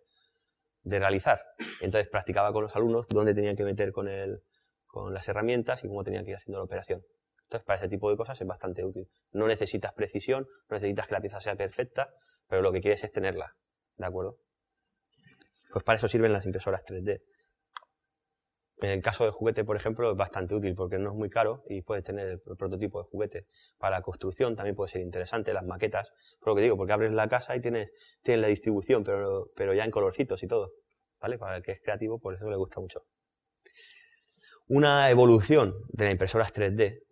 realizar. Entonces practicaba con los alumnos dónde tenían que meter con, el, con las herramientas y cómo tenían que ir haciendo la operación. Entonces, para ese tipo de cosas es bastante útil. No necesitas precisión, no necesitas que la pieza sea perfecta, pero lo que quieres es tenerla. ¿De acuerdo? Pues para eso sirven las impresoras 3D. En el caso del juguete, por ejemplo, es bastante útil porque no es muy caro y puedes tener el prototipo de juguete para construcción, también puede ser interesante, las maquetas, por lo que digo, porque abres la casa y tienes, la distribución, pero, pero ya en colorcitos y todo, ¿vale? Para el que es creativo, por eso le gusta mucho. Una evolución de las impresoras 3D,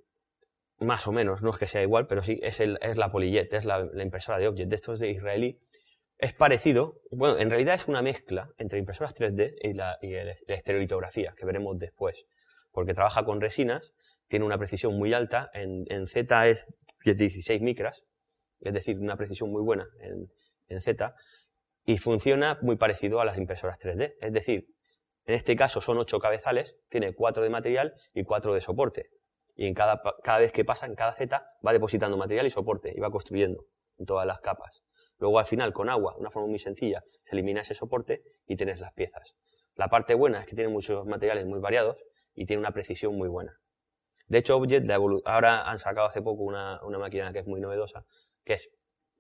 más o menos, no es que sea igual, pero sí, es, la Polyjet, es la, impresora de objetos. de estos de israelí, es parecido, bueno, en realidad es una mezcla entre impresoras 3D y la, y estereolitografía, que veremos después, porque trabaja con resinas, tiene una precisión muy alta, en, Z es 16 micras, es decir, una precisión muy buena en, Z, y funciona muy parecido a las impresoras 3D, es decir, en este caso son 8 cabezales, tiene 4 de material y 4 de soporte, y en cada, cada vez que pasa, en cada Z, va depositando material y soporte, y va construyendo en todas las capas. Luego al final con agua, una forma muy sencilla, se elimina ese soporte y tienes las piezas. La parte buena es que tiene muchos materiales muy variados y tiene una precisión muy buena. De hecho, Object, ahora han sacado hace poco una, máquina que es muy novedosa, que es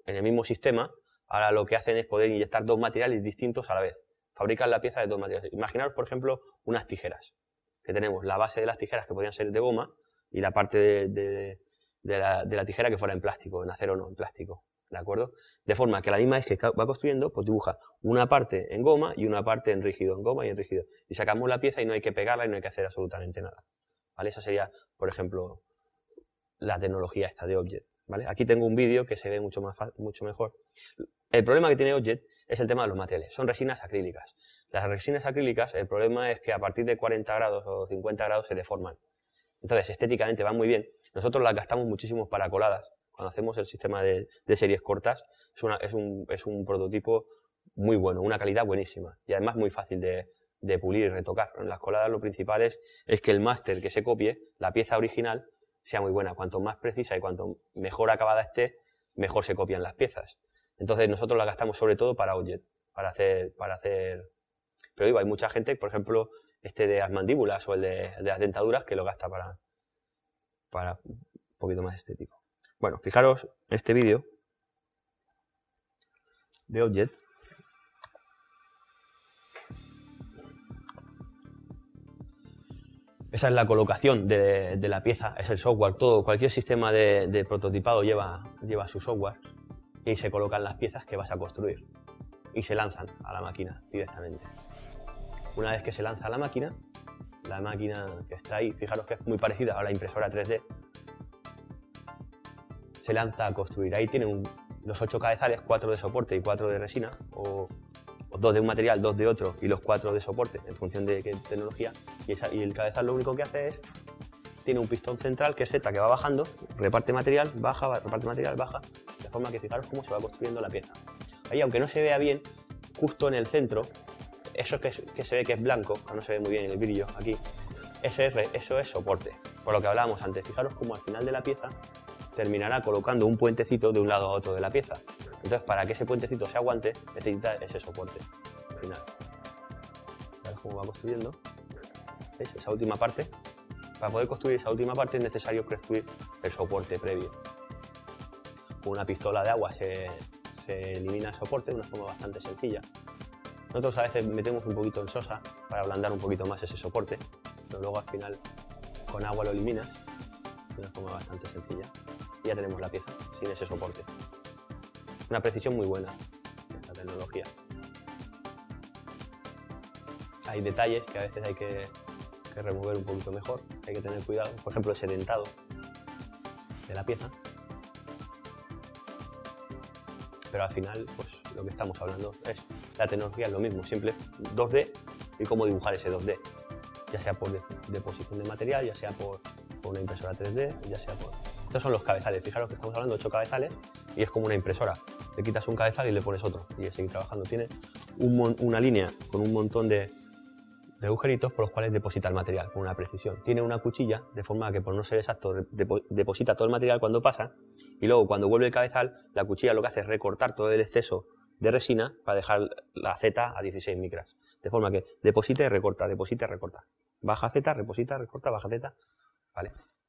en el mismo sistema, ahora lo que hacen es poder inyectar dos materiales distintos a la vez. Fabrican la pieza de dos materiales. Imaginaros, por ejemplo, unas tijeras, que tenemos la base de las tijeras que podrían ser de goma y la parte de, de, la, de la, tijera que fuera en plástico, en acero no, en plástico. ¿de acuerdo? De forma que la misma vez que va construyendo, pues dibuja una parte en goma y una parte en rígido, en goma y en rígido. Y sacamos la pieza y no hay que pegarla y no hay que hacer absolutamente nada. ¿Vale? Esa sería, por ejemplo, la tecnología esta de Object. ¿Vale? Aquí tengo un vídeo que se ve mucho, más mucho mejor. El problema que tiene Object es el tema de los materiales. Son resinas acrílicas. Las resinas acrílicas, el problema es que a partir de 40 grados o 50 grados se deforman. Entonces, estéticamente van muy bien. Nosotros las gastamos muchísimo para coladas, cuando hacemos el sistema de, series cortas, es, un, prototipo muy bueno, una calidad buenísima y además muy fácil de, pulir y retocar. En las coladas lo principal es, que el máster que se copie, la pieza original, sea muy buena. Cuanto más precisa y cuanto mejor acabada esté, mejor se copian las piezas. Entonces nosotros la gastamos sobre todo para Ojet, para hacer, para hacer... Pero digo, hay mucha gente, por ejemplo, este de las mandíbulas o el de, las dentaduras, que lo gasta para, para un poquito más estético. Bueno, fijaros este vídeo de Object. Esa es la colocación de, la pieza, es el software, todo, cualquier sistema de, prototipado lleva, lleva su software y se colocan las piezas que vas a construir y se lanzan a la máquina directamente. Una vez que se lanza a la máquina, la máquina que está ahí, fijaros que es muy parecida a la impresora 3D, se lanza a construir ahí tienen los ocho cabezales, cuatro de soporte y cuatro de resina, o, dos de un material, dos de otro, y los cuatro de soporte, en función de qué tecnología. Y, el cabezal lo único que hace es, tiene un pistón central que es Z, que va bajando, reparte material, baja, reparte material, baja, de forma que fijaros cómo se va construyendo la pieza. Ahí, aunque no se vea bien, justo en el centro, eso que, se ve que es blanco, no se ve muy bien en el brillo aquí, eso eso es soporte, por lo que hablábamos antes. Fijaros cómo al final de la pieza terminará colocando un puentecito de un lado a otro de la pieza. Entonces, para que ese puentecito se aguante, necesita ese soporte final. cómo va construyendo. Esa última parte. Para poder construir esa última parte es necesario construir el soporte previo. Con una pistola de agua se, se elimina el soporte de una forma bastante sencilla. Nosotros a veces metemos un poquito en sosa para ablandar un poquito más ese soporte, pero luego al final con agua lo eliminas de una forma bastante sencilla. Y ya tenemos la pieza sin ese soporte. Una precisión muy buena esta tecnología. Hay detalles que a veces hay que, remover un poquito mejor, hay que tener cuidado. Por ejemplo, ese dentado de la pieza. Pero al final, pues lo que estamos hablando es la tecnología es lo mismo, simple 2D y cómo dibujar ese 2D, ya sea por deposición de material, ya sea por una impresora 3D, ya sea por... Estos son los cabezales, fijaros que estamos hablando de 8 cabezales y es como una impresora. te quitas un cabezal y le pones otro y seguir trabajando. Tiene una línea con un montón de... agujeritos por los cuales deposita el material con una precisión. Tiene una cuchilla de forma que por no ser exacto deposita todo el material cuando pasa y luego cuando vuelve el cabezal la cuchilla lo que hace es recortar todo el exceso de resina para dejar la Z a 16 micras. De forma que deposita y recorta, deposita y recorta. Baja Z, reposita, recorta, baja Z.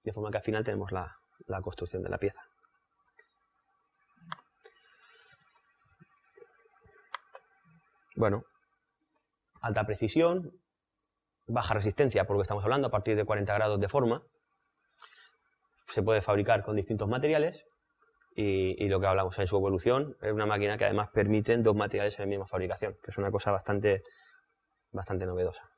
De forma que al final tenemos la, construcción de la pieza. Bueno, alta precisión, baja resistencia, porque estamos hablando, a partir de 40 grados de forma. Se puede fabricar con distintos materiales y, lo que hablamos en su evolución es una máquina que además permite dos materiales en la misma fabricación, que es una cosa bastante, bastante novedosa.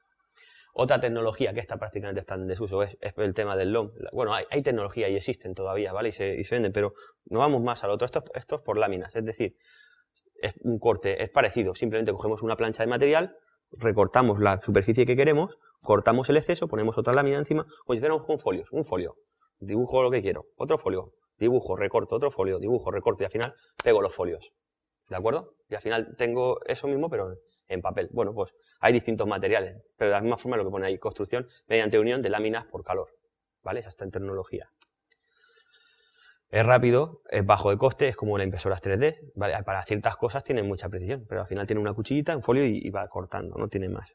Otra tecnología que está prácticamente está en desuso es, el tema del LOM. Bueno, hay, tecnología y existen todavía, ¿vale? Y se, venden, pero no vamos más al otro. Esto, es por láminas, es decir, es un corte, es parecido. Simplemente cogemos una plancha de material, recortamos la superficie que queremos, cortamos el exceso, ponemos otra lámina encima, o si un folios, un folio, dibujo lo que quiero, otro folio, dibujo, recorto, otro folio, dibujo, recorto, y al final pego los folios. ¿De acuerdo? Y al final tengo eso mismo, pero en papel. Bueno, pues hay distintos materiales, pero de la misma forma lo que pone ahí, construcción mediante unión de láminas por calor. ¿Vale? hasta está en tecnología. Es rápido, es bajo de coste, es como la impresora 3D. ¿vale? Para ciertas cosas tiene mucha precisión, pero al final tiene una cuchillita, un folio y, va cortando, no tiene más.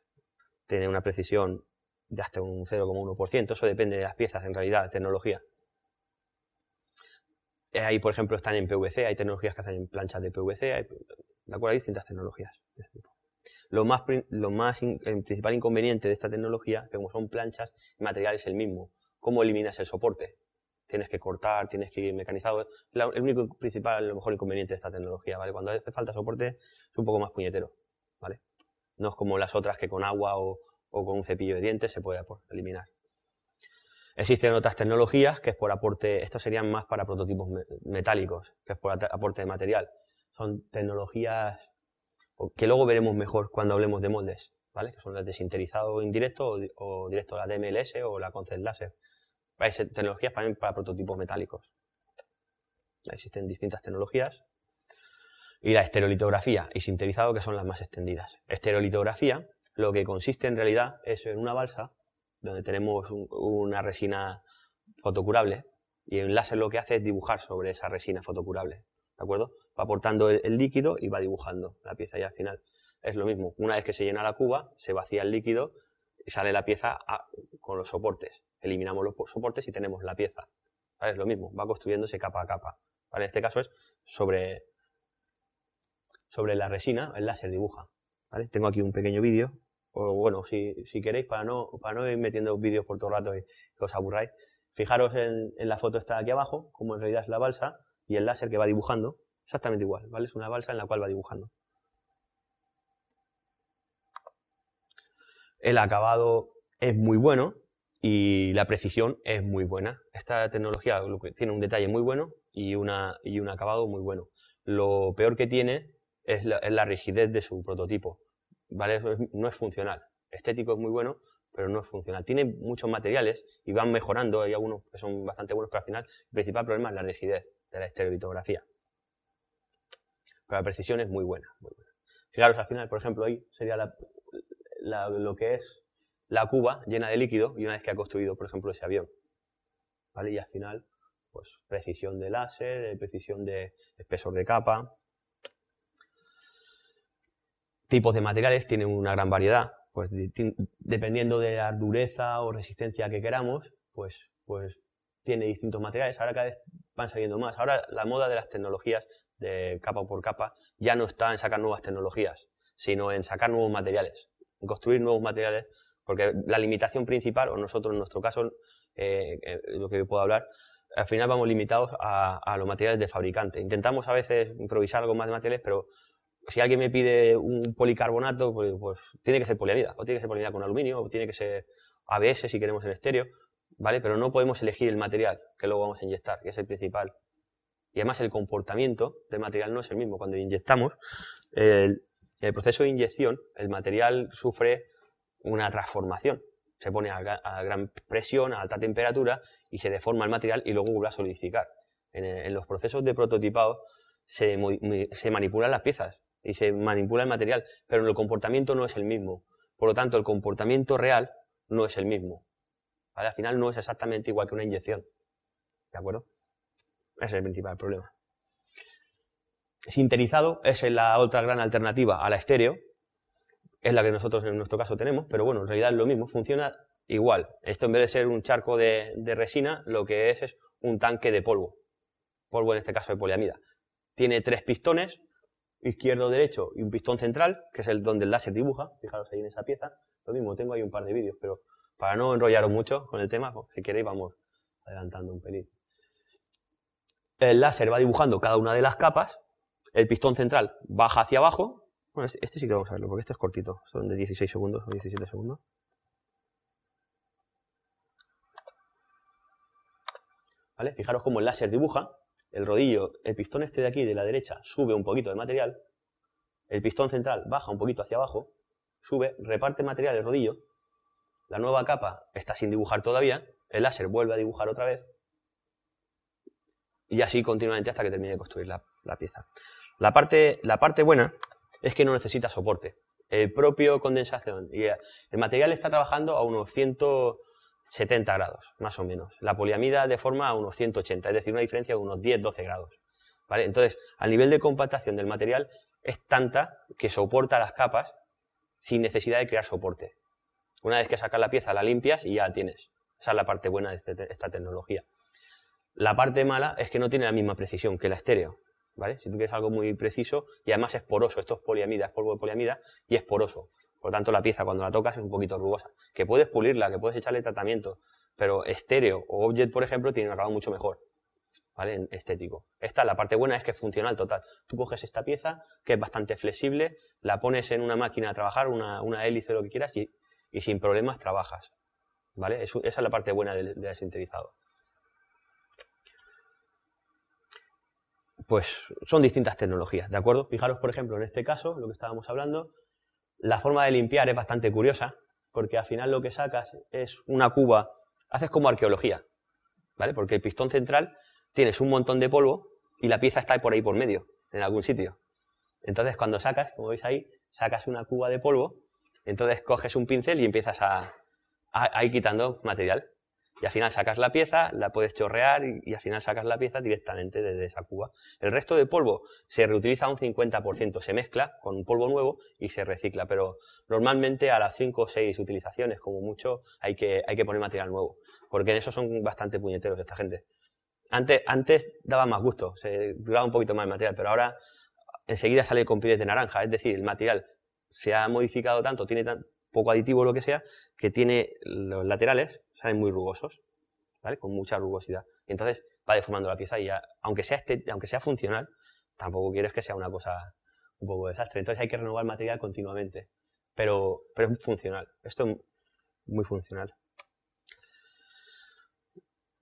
Tiene una precisión de hasta un 0,1%, eso depende de las piezas en realidad, de tecnología. Eh, ahí, por ejemplo, están en PVC, hay tecnologías que hacen en planchas de PVC, hay, ¿de acuerdo? Hay distintas tecnologías este lo más, lo más el principal inconveniente de esta tecnología, que como son planchas, el material es el mismo. ¿Cómo eliminas el soporte? Tienes que cortar, tienes que ir mecanizado. el único principal, lo mejor inconveniente de esta tecnología, ¿vale? Cuando hace falta soporte, es un poco más puñetero, ¿vale? No es como las otras que con agua o, con un cepillo de dientes se puede eliminar. Existen otras tecnologías que es por aporte, estas serían más para prototipos metálicos, que es por aporte de material. Son tecnologías que luego veremos mejor cuando hablemos de moldes, ¿vale? Que son las de sinterizado indirecto o, directo directo, la DMLS o la Concept Láser. tecnologías para, prototipos metálicos. Existen distintas tecnologías. Y la estereolitografía y sinterizado, que son las más extendidas. Estereolitografía lo que consiste en realidad es en una balsa donde tenemos una resina fotocurable y el láser lo que hace es dibujar sobre esa resina fotocurable, ¿de acuerdo? va aportando el, líquido y va dibujando la pieza ya al final. Es lo mismo, una vez que se llena la cuba, se vacía el líquido y sale la pieza con los soportes. Eliminamos los soportes y tenemos la pieza. Es lo mismo, va construyéndose capa a capa. En este caso es sobre, sobre la resina, el láser dibuja. Tengo aquí un pequeño vídeo, o bueno, si, queréis, para no, no ir metiendo vídeos por todo el rato y que os aburráis, fijaros en, en la foto está aquí abajo, como en realidad es la balsa, y el láser que va dibujando, Exactamente igual, ¿vale? Es una balsa en la cual va dibujando. El acabado es muy bueno y la precisión es muy buena. Esta tecnología tiene un detalle muy bueno y, una, y un acabado muy bueno. Lo peor que tiene es la, rigidez de su prototipo, ¿vale? No es funcional. Estético es muy bueno, pero no es funcional. Tiene muchos materiales y van mejorando, hay algunos que son bastante buenos, pero al final el principal problema es la rigidez de la estereolitografía. Pero la precisión es muy buena. Fijaros, al final, por ejemplo, ahí sería lo que es la cuba llena de líquido y una vez que ha construido, por ejemplo, ese avión. Y al final, pues precisión de láser, eh, precisión de espesor de capa. Tipos de materiales tienen una gran variedad. Pues dependiendo de la dureza o resistencia que queramos, pues, pues tiene distintos materiales. Ahora cada vez van saliendo más. Ahora la moda de las tecnologías de capa por capa, ya no está en sacar nuevas tecnologías, sino en sacar nuevos materiales, construir nuevos materiales, porque la limitación principal, o nosotros en nuestro caso, eh, eh, lo que puedo hablar, al final vamos limitados a, los materiales de fabricante. Intentamos a veces improvisar algo más de materiales, pero si alguien me pide un policarbonato, pues, pues tiene que ser poliamida, o tiene que ser poliamida con aluminio, o tiene que ser ABS si queremos el estéreo, ¿vale? Pero no podemos elegir el material que luego vamos a inyectar, que es el principal y además el comportamiento del material no es el mismo. Cuando inyectamos, el, el proceso de inyección, el material sufre una transformación. Se pone a, gran presión, a alta temperatura y se deforma el material y luego vuelve a solidificar. En, los procesos de prototipado se, manipulan las piezas y se manipula el material, pero el comportamiento no es el mismo. Por lo tanto, el comportamiento real no es el mismo. Al final no es exactamente igual que una inyección. ¿De acuerdo? Ese es el principal problema. Sinterizado es la otra gran alternativa a la estéreo. Es la que nosotros en nuestro caso tenemos, pero bueno, en realidad es lo mismo, funciona igual. Esto en vez de ser un charco de, resina, lo que es es un tanque de polvo. Polvo en este caso de poliamida. Tiene tres pistones, izquierdo, derecho y un pistón central, que es el donde el láser dibuja. Fijaros ahí en esa pieza. Lo mismo, tengo ahí un par de vídeos, pero para no enrollaros mucho con el tema, pues, si queréis vamos adelantando un pelín el láser va dibujando cada una de las capas, el pistón central baja hacia abajo, bueno, este sí que vamos a verlo, porque este es cortito, son de 16 segundos o 17 segundos. ¿Vale? Fijaros cómo el láser dibuja, el rodillo, el pistón este de aquí de la derecha sube un poquito de material, el pistón central baja un poquito hacia abajo, sube, reparte material el rodillo, la nueva capa está sin dibujar todavía, el láser vuelve a dibujar otra vez, y así continuamente hasta que termine de construir la, pieza. La parte, la parte buena es que no necesita soporte. El propio condensación y el material está trabajando a unos 170 grados, más o menos. La poliamida de forma a unos 180, es decir, una diferencia de unos 10-12 grados. ¿vale? Entonces, al nivel de compactación del material es tanta que soporta las capas sin necesidad de crear soporte. Una vez que sacas la pieza, la limpias y ya la tienes. Esa es la parte buena de este esta tecnología. La parte mala es que no tiene la misma precisión que la estéreo. ¿Vale? Si tú quieres algo muy preciso, y además es poroso, esto es poliamida, es polvo de poliamida, y es poroso. Por lo tanto, la pieza cuando la tocas es un poquito rugosa. Que puedes pulirla, que puedes echarle tratamiento, pero estéreo o object, por ejemplo, tiene un acabado mucho mejor, ¿vale? En estético. Esta, la parte buena es que es funcional total. Tú coges esta pieza, que es bastante flexible, la pones en una máquina a trabajar, una, hélice hélice, lo que quieras, y, sin problemas trabajas, ¿vale? esa es la parte buena del, sintetizado. pues son distintas tecnologías, ¿de acuerdo? Fijaros, por ejemplo, en este caso, lo que estábamos hablando, la forma de limpiar es bastante curiosa, porque al final lo que sacas es una cuba, haces como arqueología, ¿vale? Porque el pistón central tienes un montón de polvo y la pieza está por ahí por medio, en algún sitio. Entonces, cuando sacas, como veis ahí, sacas una cuba de polvo, entonces coges un pincel y empiezas a, a ir quitando material. Y al final sacas la pieza, la puedes chorrear y, al final sacas la pieza directamente desde esa cuba. El resto de polvo se reutiliza un 50%, se mezcla con un polvo nuevo y se recicla, pero normalmente a las 5 o 6 utilizaciones como mucho hay que, hay que poner material nuevo, porque en eso son bastante puñeteros esta gente. Antes, antes daba más gusto, se duraba un poquito más el material, pero ahora enseguida sale con pieles de naranja, es decir, el material se ha modificado tanto, tiene tanto poco aditivo o lo que sea, que tiene los laterales, salen muy rugosos, ¿vale? Con mucha rugosidad. Y entonces va deformando la pieza y aunque sea, este, aunque sea funcional, tampoco quieres que sea una cosa un poco desastre. Entonces hay que renovar material continuamente, pero, pero es funcional. Esto es muy funcional.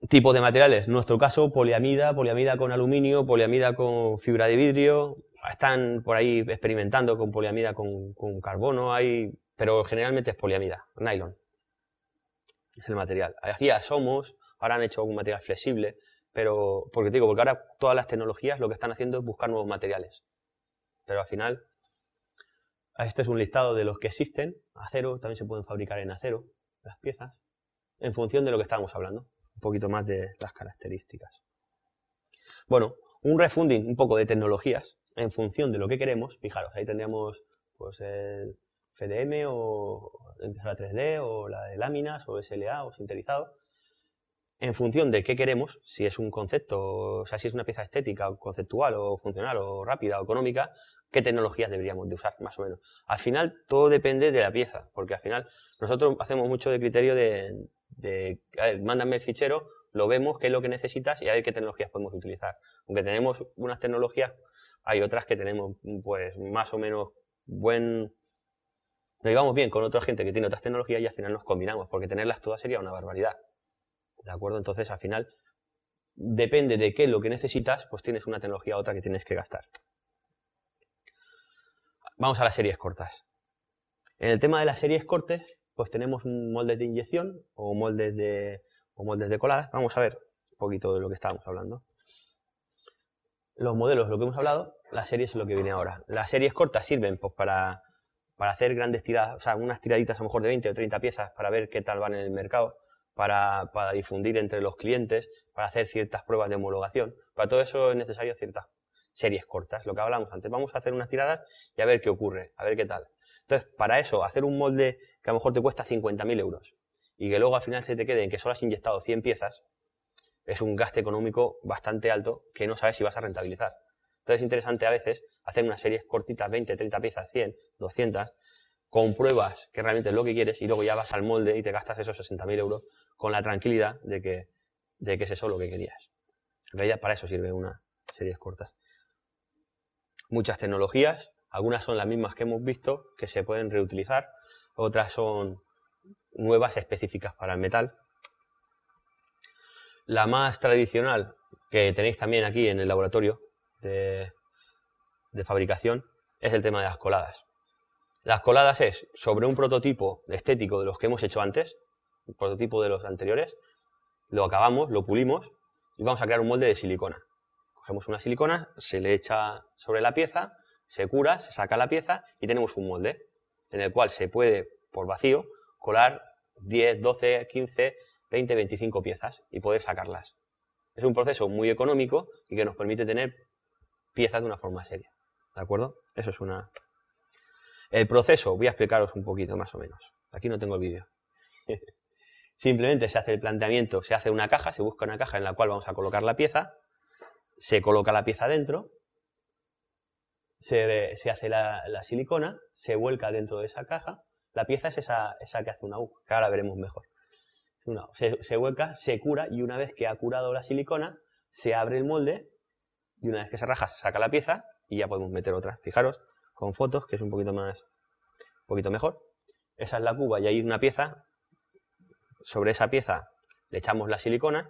Tipos de materiales. En nuestro caso, poliamida, poliamida con aluminio, poliamida con fibra de vidrio. Están por ahí experimentando con poliamida con, con carbono. Hay pero generalmente es poliamida, nylon. Es el material. Hacía somos, ahora han hecho algún material flexible, pero porque digo, porque ahora todas las tecnologías lo que están haciendo es buscar nuevos materiales. Pero al final, este es un listado de los que existen. Acero, también se pueden fabricar en acero, las piezas, en función de lo que estábamos hablando. Un poquito más de las características. Bueno, un refunding un poco de tecnologías en función de lo que queremos. Fijaros, ahí tendríamos pues, el, FDM o la 3D o la de láminas o SLA o sinterizado, en función de qué queremos, si es un concepto, o sea, si es una pieza estética o conceptual o funcional o rápida o económica, qué tecnologías deberíamos de usar, más o menos. Al final todo depende de la pieza, porque al final nosotros hacemos mucho de criterio de, a ver, mándame el fichero, lo vemos, qué es lo que necesitas y a ver qué tecnologías podemos utilizar. Aunque tenemos unas tecnologías, hay otras que tenemos pues más o menos buen nos llevamos bien con otra gente que tiene otras tecnologías y al final nos combinamos, porque tenerlas todas sería una barbaridad. ¿De acuerdo? Entonces, al final, depende de qué lo que necesitas, pues tienes una tecnología u otra que tienes que gastar. Vamos a las series cortas. En el tema de las series cortes, pues tenemos moldes de inyección o moldes de, o moldes de coladas. Vamos a ver un poquito de lo que estábamos hablando. Los modelos, lo que hemos hablado, las series es lo que viene ahora. Las series cortas sirven pues, para para hacer grandes tiradas, o sea, unas tiraditas a lo mejor de 20 o 30 piezas para ver qué tal van en el mercado, para, difundir entre los clientes, para hacer ciertas pruebas de homologación. Para todo eso es necesario ciertas series cortas, lo que hablamos antes. Vamos a hacer unas tiradas y a ver qué ocurre, a ver qué tal. Entonces, para eso, hacer un molde que a lo mejor te cuesta 50.000 euros y que luego al final se te quede en que solo has inyectado 100 piezas, es un gasto económico bastante alto que no sabes si vas a rentabilizar. Entonces es interesante a veces hacer unas series cortitas, 20, 30 piezas, 100, 200, con pruebas que realmente es lo que quieres y luego ya vas al molde y te gastas esos 60.000 euros con la tranquilidad de que, de que es eso lo que querías. En realidad para eso sirve unas series cortas. Muchas tecnologías, algunas son las mismas que hemos visto, que se pueden reutilizar, otras son nuevas específicas para el metal. La más tradicional que tenéis también aquí en el laboratorio de, fabricación es el tema de las coladas. Las coladas es sobre un prototipo estético de los que hemos hecho antes, un prototipo de los anteriores, lo acabamos, lo pulimos y vamos a crear un molde de silicona. Cogemos una silicona, se le echa sobre la pieza, se cura, se saca la pieza y tenemos un molde en el cual se puede, por vacío, colar 10, 12, 15, 20, 25 piezas y poder sacarlas. Es un proceso muy económico y que nos permite tener pieza de una forma seria. ¿De acuerdo? Eso es una... El proceso, voy a explicaros un poquito más o menos. Aquí no tengo el vídeo. Simplemente se hace el planteamiento, se hace una caja, se busca una caja en la cual vamos a colocar la pieza, se coloca la pieza dentro, se, hace la, silicona, se vuelca dentro de esa caja, la pieza es esa, que hace una U, que ahora veremos mejor. se, se, se cura y una vez que ha curado la silicona, se abre el molde y una vez que se raja saca la pieza y ya podemos meter otra. Fijaros, con fotos, que es un poquito más, poquito mejor. Esa es la cuba y hay una pieza. Sobre esa pieza le echamos la silicona.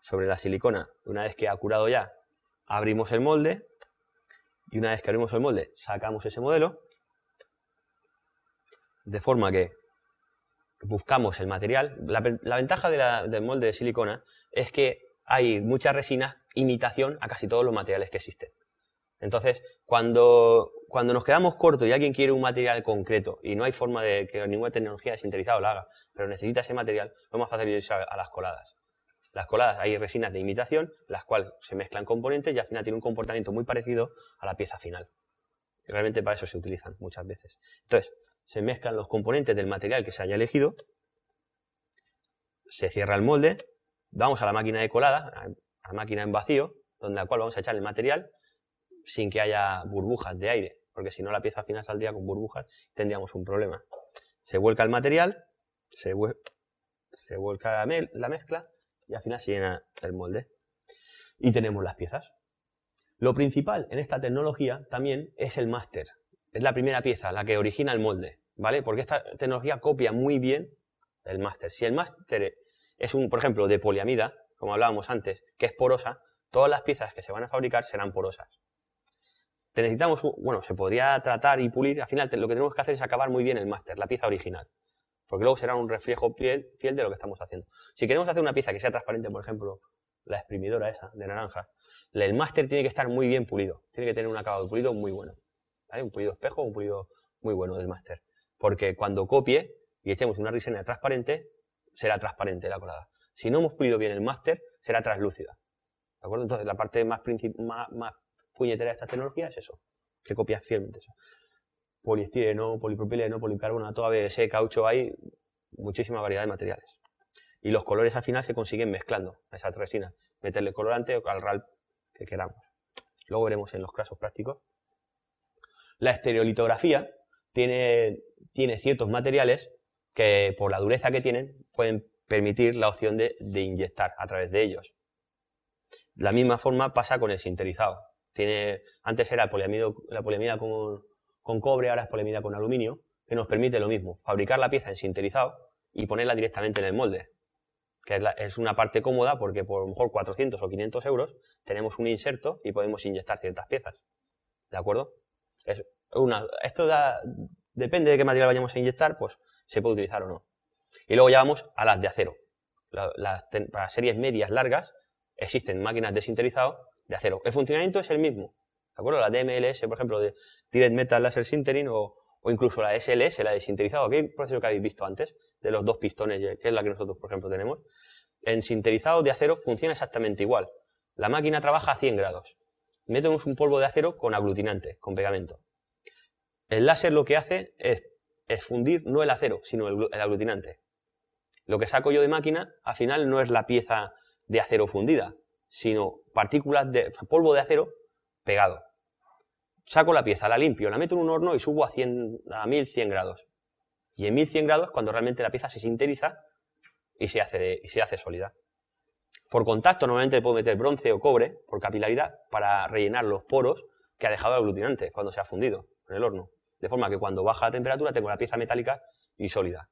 Sobre la silicona, una vez que ha curado ya, abrimos el molde. Y una vez que abrimos el molde, sacamos ese modelo. De forma que buscamos el material. La, ventaja del molde de silicona es que hay muchas resinas, imitación a casi todos los materiales que existen. Entonces, cuando, cuando nos quedamos cortos y alguien quiere un material concreto y no hay forma de que ninguna tecnología sintetizada lo haga, pero necesita ese material, lo más fácil es a, a las coladas. Las coladas hay resinas de imitación, las cuales se mezclan componentes y al final tienen un comportamiento muy parecido a la pieza final. Realmente para eso se utilizan muchas veces. Entonces, se mezclan los componentes del material que se haya elegido, se cierra el molde vamos a la máquina de colada, a la máquina en vacío, donde la cual vamos a echar el material sin que haya burbujas de aire, porque si no la pieza al final saldría con burbujas, tendríamos un problema. Se vuelca el material, se, vuelca la, mezcla y al final se llena el molde. Y tenemos las piezas. Lo principal en esta tecnología también es el máster. Es la primera pieza, la que origina el molde, ¿vale? Porque esta tecnología copia muy bien el máster. Si el máster es un, por ejemplo, de poliamida, como hablábamos antes, que es porosa, todas las piezas que se van a fabricar serán porosas. Te necesitamos, bueno, se podría tratar y pulir, al final lo que tenemos que hacer es acabar muy bien el máster, la pieza original, porque luego será un reflejo fiel, fiel de lo que estamos haciendo. Si queremos hacer una pieza que sea transparente, por ejemplo, la exprimidora esa de naranja, el máster tiene que estar muy bien pulido, tiene que tener un acabado pulido muy bueno, un pulido espejo, un pulido muy bueno del máster, porque cuando copie y echemos una resina transparente, será transparente la colada. Si no hemos pulido bien el máster, será translúcida. ¿De acuerdo? Entonces, la parte más, puñetera de esta tecnología es eso, que copias fielmente eso. Poliestireno, polipropileno, policarbonato, ABS, caucho, hay muchísima variedad de materiales. Y los colores al final se consiguen mezclando esa esas resinas, meterle colorante al RAL que queramos. Luego veremos en los casos prácticos. La estereolitografía tiene ciertos materiales que por la dureza que tienen pueden permitir la opción de, inyectar a través de ellos. La misma forma pasa con el sinterizado. Tiene, antes era la poliamida con, cobre, ahora es poliamida con aluminio, que nos permite lo mismo, fabricar la pieza en sinterizado y ponerla directamente en el molde, que es, una parte cómoda porque por lo mejor 400 o 500 euros tenemos un inserto y podemos inyectar ciertas piezas. ¿De acuerdo? esto depende de qué material vayamos a inyectar, pues se puede utilizar o no. Y luego ya vamos a las de acero. las para series medias largas existen máquinas de sinterizado de acero. El funcionamiento es el mismo. ¿De acuerdo? La DMLS, por ejemplo, de Direct Metal Laser Sintering o, o incluso la SLS, la de sinterizado, el proceso que habéis visto antes, de los dos pistones, eh, que es la que nosotros, por ejemplo, tenemos, en sinterizado de acero funciona exactamente igual. La máquina trabaja a 100 grados. Metemos un polvo de acero con aglutinante, con pegamento. El láser lo que hace es es fundir no el acero, sino el, aglutinante. Lo que saco yo de máquina, al final, no es la pieza de acero fundida, sino partículas de polvo de acero pegado. Saco la pieza, la limpio, la meto en un horno y subo a, 100, a 1100 grados. Y en 1100 grados es cuando realmente la pieza se sinteriza y se hace, y se hace sólida. Por contacto normalmente puedo meter bronce o cobre por capilaridad para rellenar los poros que ha dejado el aglutinante cuando se ha fundido en el horno de forma que cuando baja la temperatura tengo la pieza metálica y sólida.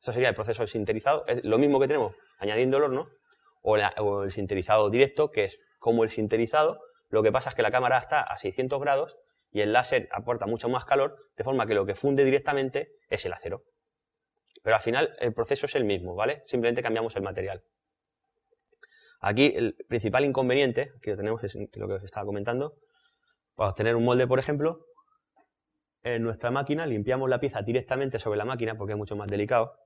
Eso sería el proceso sinterizado, es lo mismo que tenemos añadiendo el horno, o, el sinterizado directo, que es como el sinterizado, lo que pasa es que la cámara está a 600 grados y el láser aporta mucho más calor, de forma que lo que funde directamente es el acero. Pero al final el proceso es el mismo, ¿vale? Simplemente cambiamos el material. Aquí el principal inconveniente que tenemos es lo que os estaba comentando. Para obtener un molde, por ejemplo, en nuestra máquina, limpiamos la pieza directamente sobre la máquina porque es mucho más delicado.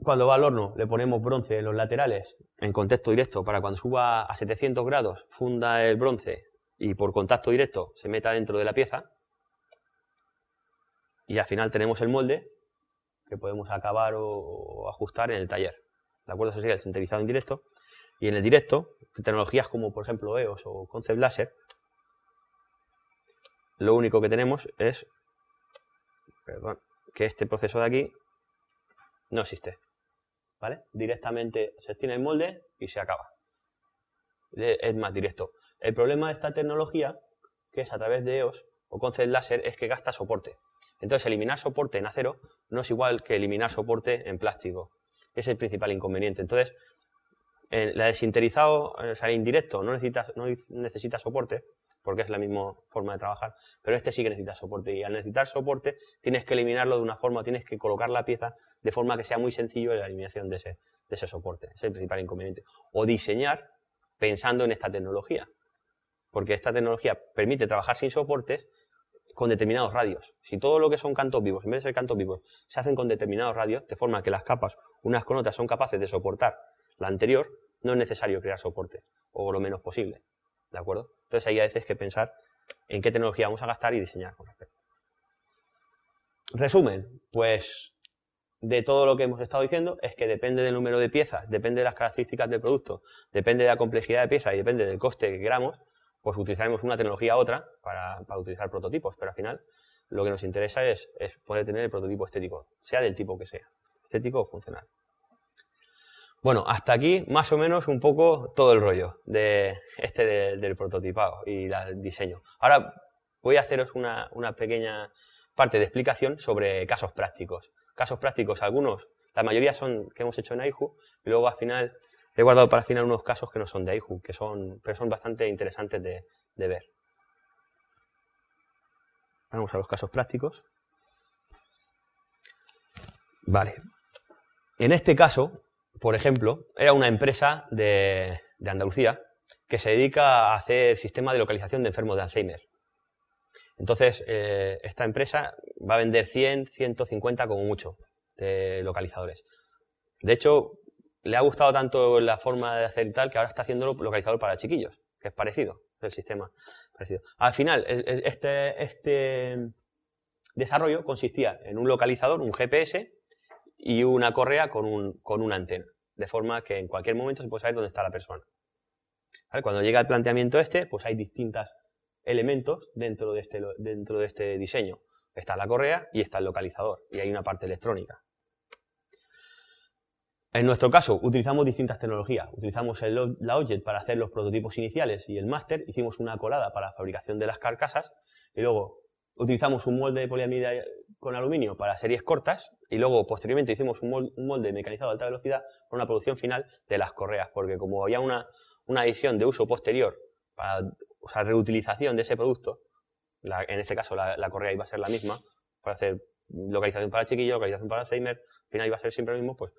Cuando va al horno le ponemos bronce en los laterales, en contexto directo, para cuando suba a 700 grados funda el bronce y por contacto directo se meta dentro de la pieza. Y al final tenemos el molde que podemos acabar o, ajustar en el taller. ¿De acuerdo? Eso sería el sinterizado indirecto. Y en el directo, tecnologías como por ejemplo EOS o Concept Laser lo único que tenemos es que este proceso de aquí no existe. ¿Vale? Directamente se tiene el molde y se acaba. Es más directo. El problema de esta tecnología, que es a través de EOS o Concept Láser, es que gasta soporte. Entonces, eliminar soporte en acero no es igual que eliminar soporte en plástico. Es el principal inconveniente. Entonces, eh, la desinterizado, o sea, indirecto, no no necesita soporte, porque es la misma forma de trabajar, pero este sí que necesita soporte y al necesitar soporte tienes que eliminarlo de una forma, tienes que colocar la pieza de forma que sea muy sencillo la eliminación de ese, ese soporte, es el principal inconveniente. O diseñar pensando en esta tecnología, porque esta tecnología permite trabajar sin soportes con determinados radios. Si todo lo que son cantos vivos, en vez de ser cantos vivos, se hacen con determinados radios, de forma que las capas unas con otras son capaces de soportar la anterior, no es necesario crear soporte, o lo menos posible. ¿de acuerdo? Entonces ahí a veces que pensar en qué tecnología vamos a gastar y diseñar con respecto. Resumen, pues de todo lo que hemos estado diciendo es que depende del número de piezas, depende de las características del producto, depende de la complejidad de piezas y depende del coste que queramos, pues utilizaremos una tecnología u otra para, utilizar prototipos, pero al final lo que nos interesa es, es poder tener el prototipo estético, sea del tipo que sea, estético o funcional. Bueno, hasta aquí más o menos un poco todo el rollo de este del prototipado y el diseño. Ahora voy a haceros una, pequeña parte de explicación sobre casos prácticos. Casos prácticos, algunos, la mayoría son que hemos hecho en AIHU, y luego al final he guardado para final unos casos que no son de AIHU, que son, pero son bastante interesantes de ver. Vamos a los casos prácticos. Vale. En este caso, por ejemplo, era una empresa de, Andalucía que se dedica a hacer sistema de localización de enfermos de Alzheimer. Entonces, eh, esta empresa va a vender 100, 150 como mucho de localizadores. De hecho, le ha gustado tanto la forma de hacer tal que ahora está haciendo localizador para chiquillos, que es parecido, el sistema parecido. Al final, este, este desarrollo consistía en un localizador, un GPS, y una correa con, un, con una antena, de forma que en cualquier momento se puede saber dónde está la persona. Cuando llega el planteamiento este, pues hay distintos elementos dentro de, este, dentro de este diseño. Está la correa y está el localizador, y hay una parte electrónica. En nuestro caso, utilizamos distintas tecnologías. Utilizamos el, la para hacer los prototipos iniciales y el master. Hicimos una colada para la fabricación de las carcasas. Y luego utilizamos un molde de poliamida con aluminio para series cortas y luego posteriormente hicimos un molde, mecanizado a alta velocidad para una producción final de las correas, porque como había una, una edición de uso posterior para reutilización de ese producto, en este caso la, correa iba a ser la misma, para hacer localización para chiquillo, localización para Alzheimer, final iba a ser siempre lo mismo, pues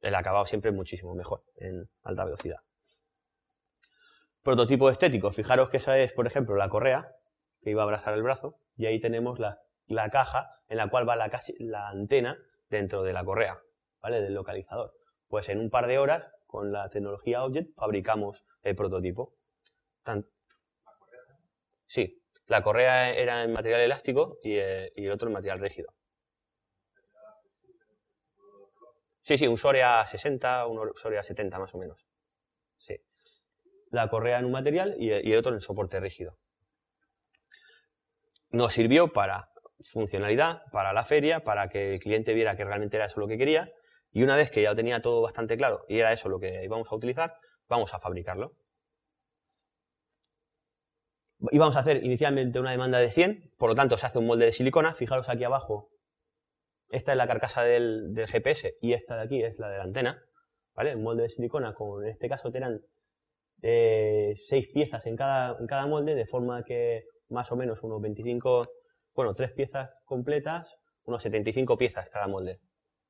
el acabado siempre es muchísimo mejor en alta velocidad. Prototipo estético, fijaros que esa es, por ejemplo, la correa que iba a abrazar el brazo, y ahí tenemos la, la caja en la cual va la, antena dentro de la correa, ¿vale? Del localizador. Pues en un par de horas, con la tecnología Object, fabricamos el prototipo. Sí, la correa era en material elástico eh, y, el otro en material rígido. Sí, sí, un Soria 60, un Soria 70 más o menos. Sí. La correa en un material y, y el otro en soporte rígido. Nos sirvió para funcionalidad para la feria, para que el cliente viera que realmente era eso lo que quería. Y una vez que ya lo tenía todo bastante claro y era eso lo que íbamos a utilizar, vamos a fabricarlo. Y vamos a hacer inicialmente una demanda de 100, por lo tanto se hace un molde de silicona. Fijaros aquí abajo, esta es la carcasa del, GPS y esta de aquí es la de la antena. ¿vale? Un molde de silicona, como en este caso eran 6 eh, seis piezas en cada, en cada molde, de forma que más o menos unos 25 bueno, tres piezas completas, unos 75 piezas cada molde.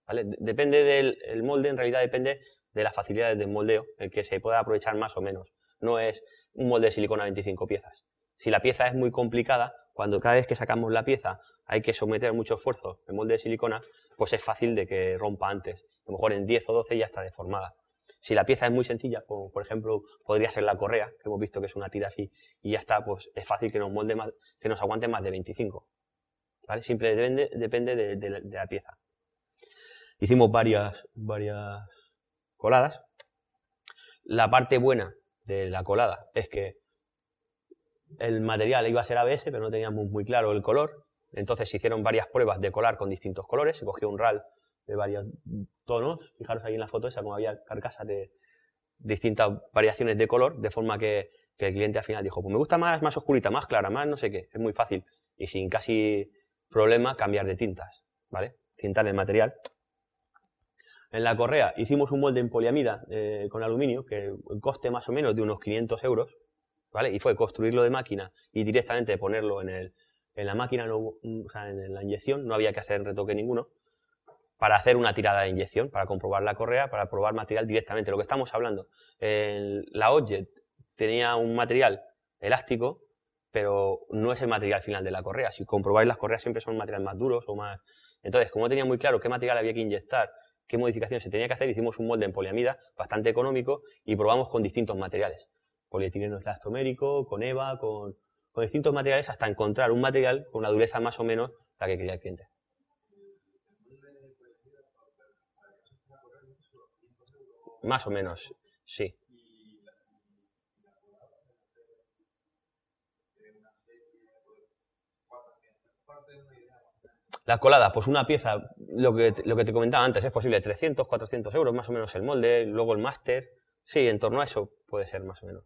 ¿vale? Depende del molde, en realidad depende de las facilidades del moldeo, el que se pueda aprovechar más o menos. No es un molde de silicona 25 piezas. Si la pieza es muy complicada, cuando cada vez que sacamos la pieza hay que someter mucho esfuerzo el molde de silicona, pues es fácil de que rompa antes. A lo mejor en 10 o 12 ya está deformada. Si la pieza es muy sencilla, como por ejemplo podría ser la correa, que hemos visto que es una tira así y ya está, pues es fácil que nos molde más, que nos aguante más de 25. ¿Vale? Siempre depende, depende de, la pieza. Hicimos varias, varias coladas. La parte buena de la colada es que el material iba a ser ABS, pero no teníamos muy claro el color. Entonces se hicieron varias pruebas de colar con distintos colores. Se cogió un RAL de varios tonos. Fijaros ahí en la foto esa, como había carcasas de distintas variaciones de color, de forma que, el cliente al final dijo, pues me gusta más, más oscurita, más clara, más no sé qué. Es muy fácil y sin casi problema cambiar de tintas, ¿vale? Tintar el material. En la correa hicimos un molde en poliamida eh, con aluminio que coste más o menos de unos 500 euros, ¿vale? Y fue construirlo de máquina y directamente ponerlo en, el, la máquina, o sea, en la inyección, no había que hacer retoque ninguno para hacer una tirada de inyección, para comprobar la correa, para probar material directamente. Lo que estamos hablando, la OJET tenía un material elástico, pero no es el material final de la correa. Si comprobáis, las correas siempre son materiales más duros o más... Entonces, como tenía muy claro qué material había que inyectar, qué modificación se tenía que hacer, hicimos un molde en poliamida bastante económico y probamos con distintos materiales. Polietileno elastomérico, con EVA, con, con distintos materiales hasta encontrar un material con una dureza más o menos la que quería el cliente. Más o menos, sí. La colada, pues una pieza, lo que, lo que te comentaba antes, es posible 300, 400 euros, más o menos el molde, luego el máster, sí, en torno a eso puede ser más o menos.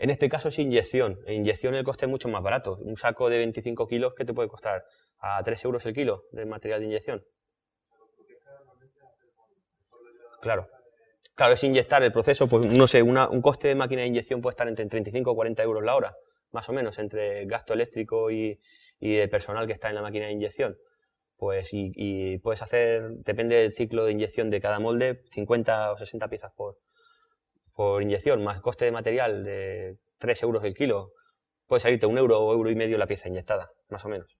En este caso es inyección. En inyección el coste es mucho más barato. Un saco de 25 kilos que te puede costar a 3 euros el kilo del material de inyección claro. Claro, es inyectar el proceso, pues no sé, un coste de máquina de inyección puede estar entre 35 o 40 euros la hora, más o menos, entre gasto eléctrico y, el personal que está en la máquina de inyección. Pues, y, puedes hacer, depende del ciclo de inyección de cada molde, 50 o 60 piezas por, inyección, más coste de material de 3 euros el kilo, puede salirte un euro o euro y medio la pieza inyectada, más o menos.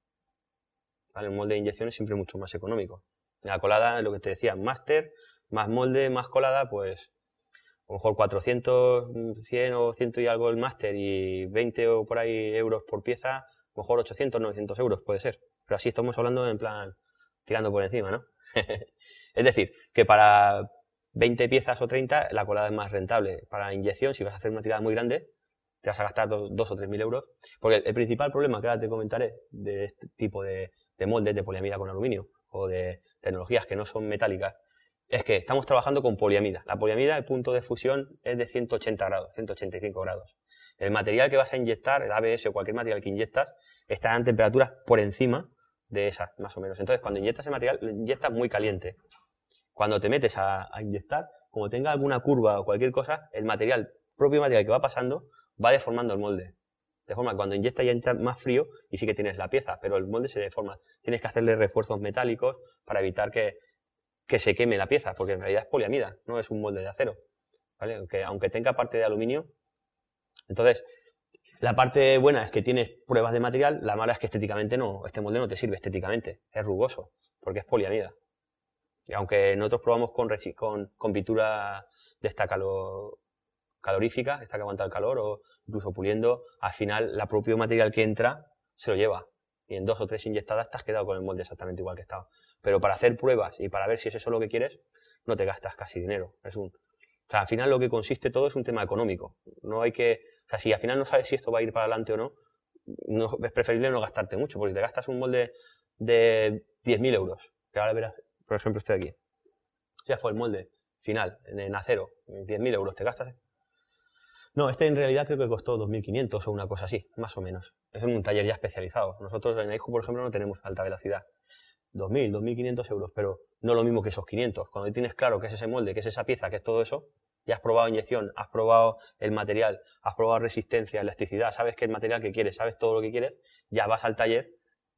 Un molde de inyección es siempre mucho más económico. La colada, lo que te decía, máster, más molde, más colada, pues a lo mejor 400, 100 o 100 y algo el máster y 20 o por ahí euros por pieza, a lo mejor 800, 900 euros puede ser. Pero así estamos hablando en plan tirando por encima, ¿no? es decir, que para 20 piezas o 30 la colada es más rentable. Para inyección, si vas a hacer una tirada muy grande, te vas a gastar 2 o 3 mil euros. Porque el principal problema que ahora te comentaré de este tipo de, de moldes de poliamida con aluminio o de tecnologías que no son metálicas es que estamos trabajando con poliamida. La poliamida, el punto de fusión es de 180 grados, 185 grados. El material que vas a inyectar, el ABS o cualquier material que inyectas, está en temperaturas por encima de esas, más o menos. Entonces, cuando inyectas el material, lo inyectas muy caliente. Cuando te metes a, inyectar, como tenga alguna curva o cualquier cosa, el material, propio material que va pasando, va deformando el molde. De forma que cuando inyectas ya entra más frío y sí que tienes la pieza, pero el molde se deforma. Tienes que hacerle refuerzos metálicos para evitar que que se queme la pieza, porque en realidad es poliamida, no es un molde de acero, ¿vale? Aunque, aunque tenga parte de aluminio. Entonces, la parte buena es que tienes pruebas de material, la mala es que estéticamente no, este molde no te sirve estéticamente, es rugoso, porque es poliamida. Y aunque nosotros probamos con, con, pintura de esta calorífica, esta que aguanta el calor, o incluso puliendo, al final la propio material que entra se lo lleva y en dos o tres inyectadas te has quedado con el molde exactamente igual que estaba. Pero para hacer pruebas y para ver si es eso lo que quieres, no te gastas casi dinero. Es un, o sea, al final lo que consiste todo es un tema económico. No hay que, o sea, si al final no sabes si esto va a ir para adelante o no, no es preferible no gastarte mucho, porque si te gastas un molde de 10.000 euros, que ahora verás, por ejemplo, este de aquí, ya fue el molde final, en acero, 10.000 euros te gastas, no, este en realidad creo que costó 2.500 o una cosa así, más o menos. Es un taller ya especializado. Nosotros en IHU, por ejemplo, no tenemos alta velocidad. 2.000, 2.500 euros, pero no lo mismo que esos 500. Cuando tienes claro qué es ese molde, qué es esa pieza, qué es todo eso, ya has probado inyección, has probado el material, has probado resistencia, elasticidad, sabes qué es el material que quieres, sabes todo lo que quieres, ya vas al taller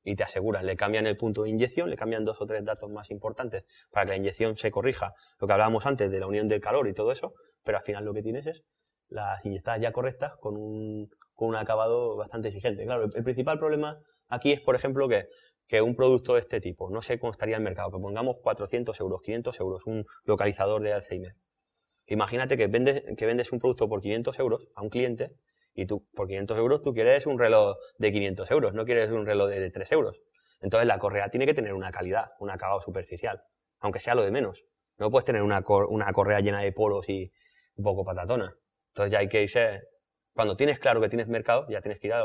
y te aseguras, le cambian el punto de inyección, le cambian dos o tres datos más importantes para que la inyección se corrija, lo que hablábamos antes de la unión del calor y todo eso, pero al final lo que tienes es las inyectadas ya correctas con un, acabado bastante exigente. Claro, el, principal problema aquí es, por ejemplo, que, un producto de este tipo, no sé cómo estaría el mercado, que pongamos 400 euros, 500 euros, un localizador de Alzheimer. Imagínate que vendes, que vendes un producto por 500 euros a un cliente y tú, por 500 euros, tú quieres un reloj de 500 euros, no quieres un reloj de, 3 euros. Entonces la correa tiene que tener una calidad, un acabado superficial, aunque sea lo de menos. No puedes tener una, una correa llena de poros y un poco patatona. Entonces ya hay que irse, cuando tienes claro que tienes mercado, ya tienes que ir a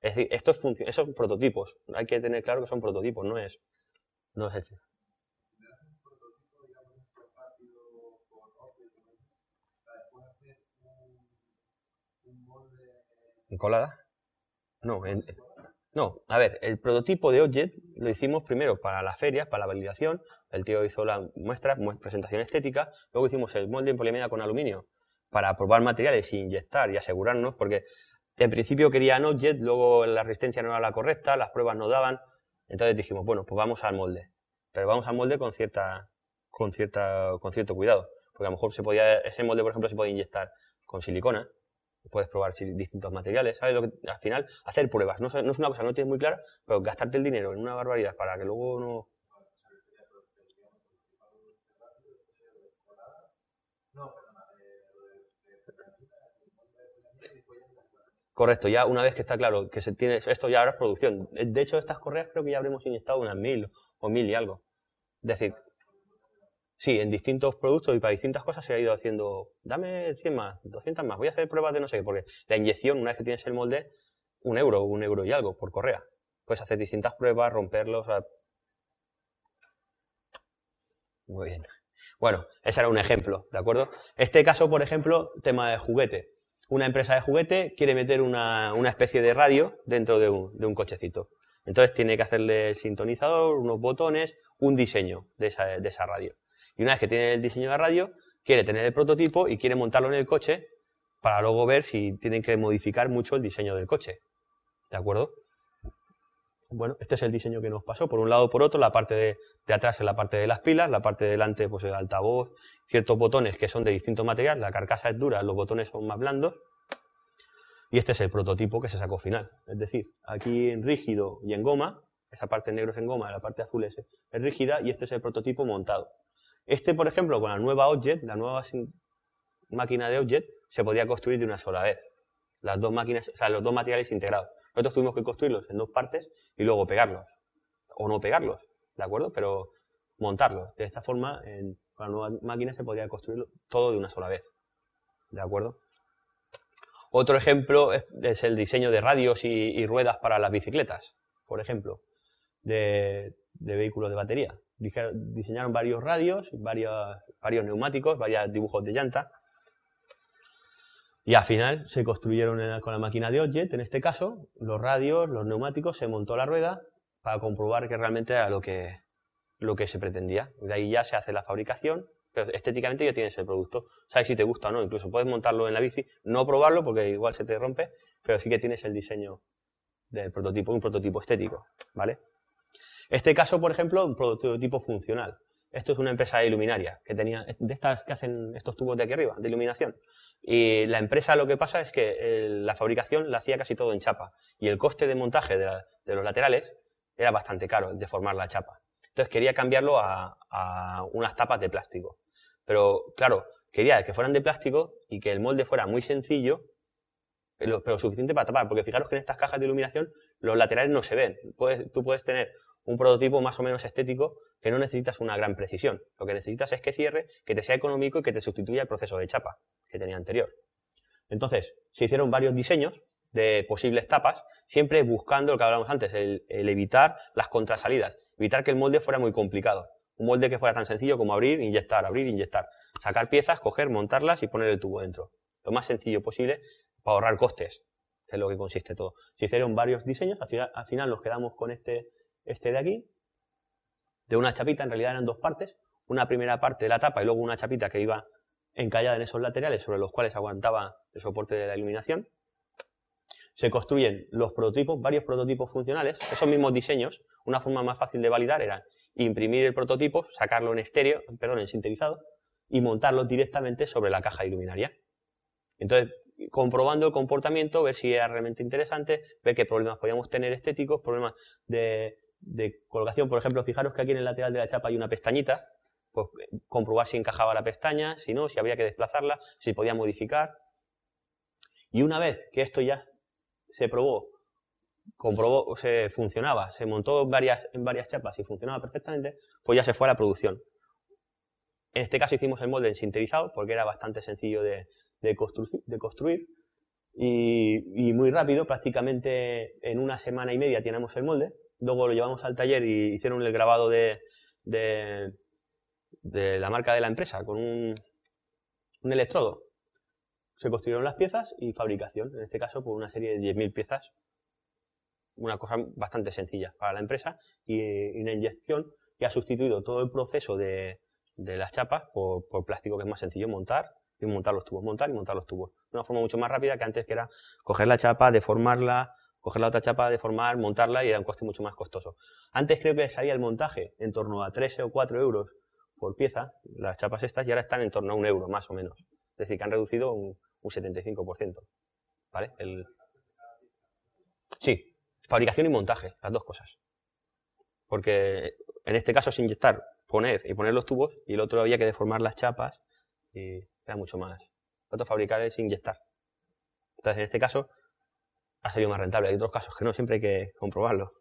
Es decir, esto esos son prototipos, hay que tener claro que son prototipos, no es, no es el colada? No, en, no, a ver, el prototipo de Object lo hicimos primero para las ferias, para la validación, el tío hizo la muestra, presentación estética, luego hicimos el molde en poliamida con aluminio para probar materiales inyectar y asegurarnos, porque en principio quería Node.js, luego la resistencia no era la correcta, las pruebas no daban, entonces dijimos, bueno, pues vamos al molde, pero vamos al molde con cierta, con cierto cuidado, porque a lo mejor ese molde, por ejemplo, se puede inyectar con silicona, puedes probar distintos materiales, ¿sabes? al final, hacer pruebas, no, es una cosa, no tienes muy clara, pero gastarte el dinero en una barbaridad para que luego no, Correcto, ya una vez que está claro que se tiene, esto ya ahora es producción. De hecho, estas correas creo que ya habremos inyectado unas mil o mil y algo. Es decir, sí, en distintos productos y para distintas cosas se ha ido haciendo, dame 100 más, 200 más, voy a hacer pruebas de no sé qué, porque la inyección, una vez que tienes el molde, un euro, un euro y algo por correa. Puedes hacer distintas pruebas, romperlos. Muy bien. Bueno, ese era un ejemplo, ¿de acuerdo? Este caso, por ejemplo, tema de juguete una empresa de juguete quiere meter una, especie de radio dentro de un, cochecito. Entonces tiene que hacerle el sintonizador, unos botones, un diseño de esa, radio. Y una vez que tiene el diseño de radio, quiere tener el prototipo y quiere montarlo en el coche para luego ver si tienen que modificar mucho el diseño del coche. ¿De acuerdo? Bueno, este es el diseño que nos pasó. Por un lado, por otro, la parte de, atrás es la parte de las pilas, la parte de delante, pues el altavoz, ciertos botones que son de distinto material, la carcasa es dura, los botones son más blandos. Y este es el prototipo que se sacó final. Es decir, aquí en rígido y en goma, esa parte negro es en goma, la parte azul es, rígida, y este es el prototipo montado. Este, por ejemplo, con la nueva Object, la nueva máquina de Object, se podía construir de una sola vez. Las dos máquinas, o sea, los dos materiales integrados. Nosotros tuvimos que construirlos en dos partes y luego pegarlos. O no pegarlos, ¿de acuerdo? Pero montarlos. De esta forma, en, con la nueva máquina se podría construir todo de una sola vez. ¿De acuerdo? Otro ejemplo es, el diseño de radios y, ruedas para las bicicletas, por ejemplo, de, vehículos de batería. diseñaron varios radios, varios, varios neumáticos, varios dibujos de llanta y al final se construyeron con la máquina de Ojet, en este caso, los radios, los neumáticos, se montó la rueda para comprobar que realmente era lo que, lo que se pretendía. De ahí ya se hace la fabricación, pero estéticamente ya tienes el producto. Sabes si te gusta o no, incluso puedes montarlo en la bici, no probarlo porque igual se te rompe, pero sí que tienes el diseño del prototipo, un prototipo estético, ¿vale? Este caso, por ejemplo, un prototipo funcional. Esto es una empresa de iluminaria, que tenía, de estas que hacen estos tubos de aquí arriba, de iluminación. Y la empresa lo que pasa es que eh, la fabricación la hacía casi todo en chapa. Y el coste de montaje de, los laterales era bastante caro, deformar de formar la chapa. Entonces quería cambiarlo a, unas tapas de plástico. Pero claro, quería que fueran de plástico y que el molde fuera muy sencillo, pero, suficiente para tapar, porque fijaros que en estas cajas de iluminación los laterales no se ven. tú puedes tener un prototipo más o menos estético que no necesitas una gran precisión. Lo que necesitas es que cierre, que te sea económico y que te sustituya el proceso de chapa que tenía anterior. Entonces, se hicieron varios diseños de posibles tapas, siempre buscando lo que hablábamos antes, el, evitar las contrasalidas, evitar que el molde fuera muy complicado. Un molde que fuera tan sencillo como abrir, inyectar, abrir, inyectar. Sacar piezas, coger, montarlas y poner el tubo dentro. Lo más sencillo posible para ahorrar costes, que es lo que consiste todo. Se hicieron varios diseños, al final nos quedamos con este este de aquí, de una chapita, en realidad eran dos partes, una primera parte de la tapa y luego una chapita que iba encallada en esos laterales sobre los cuales aguantaba el soporte de la iluminación. Se construyen los prototipos, varios prototipos funcionales, esos mismos diseños. Una forma más fácil de validar era imprimir el prototipo, sacarlo en estéreo, perdón, en sintetizado, y montarlo directamente sobre la caja iluminaria. Entonces, comprobando el comportamiento, ver si era realmente interesante, ver qué problemas podíamos tener estéticos, problemas de de colocación, por ejemplo, fijaros que aquí en el lateral de la chapa hay una pestañita, pues eh, comprobar si encajaba la pestaña, si no, si había que desplazarla, si podía modificar. Y una vez que esto ya se probó, comprobó, se funcionaba, se montó en varias, en varias chapas y funcionaba perfectamente, pues ya se fue a la producción. En este caso hicimos el molde en sinterizado porque era bastante sencillo de, de construir y, muy rápido, prácticamente en una semana y media tenemos el molde Luego lo llevamos al taller y hicieron el grabado de, la marca de la empresa con un, electrodo. Se construyeron las piezas y fabricación, en este caso por una serie de 10.000 piezas. Una cosa bastante sencilla para la empresa y, una inyección que ha sustituido todo el proceso de, las chapas por, plástico que es más sencillo montar y montar los tubos, montar y montar los tubos. De una forma mucho más rápida que antes que era coger la chapa, deformarla, coger la otra chapa, deformar, montarla y era un coste mucho más costoso. Antes creo que salía el montaje en torno a 13 o 4 euros por pieza, las chapas estas, y ahora están en torno a un euro más o menos. Es decir, que han reducido un, 75%. ¿Vale? Sí, fabricación y montaje, las dos cosas. Porque en este caso es inyectar, poner y poner los tubos, y el otro había que deformar las chapas y era mucho más. Otro fabricar es inyectar. Entonces, en este caso, ha salido más rentable. Hay otros casos que no, siempre hay que comprobarlo.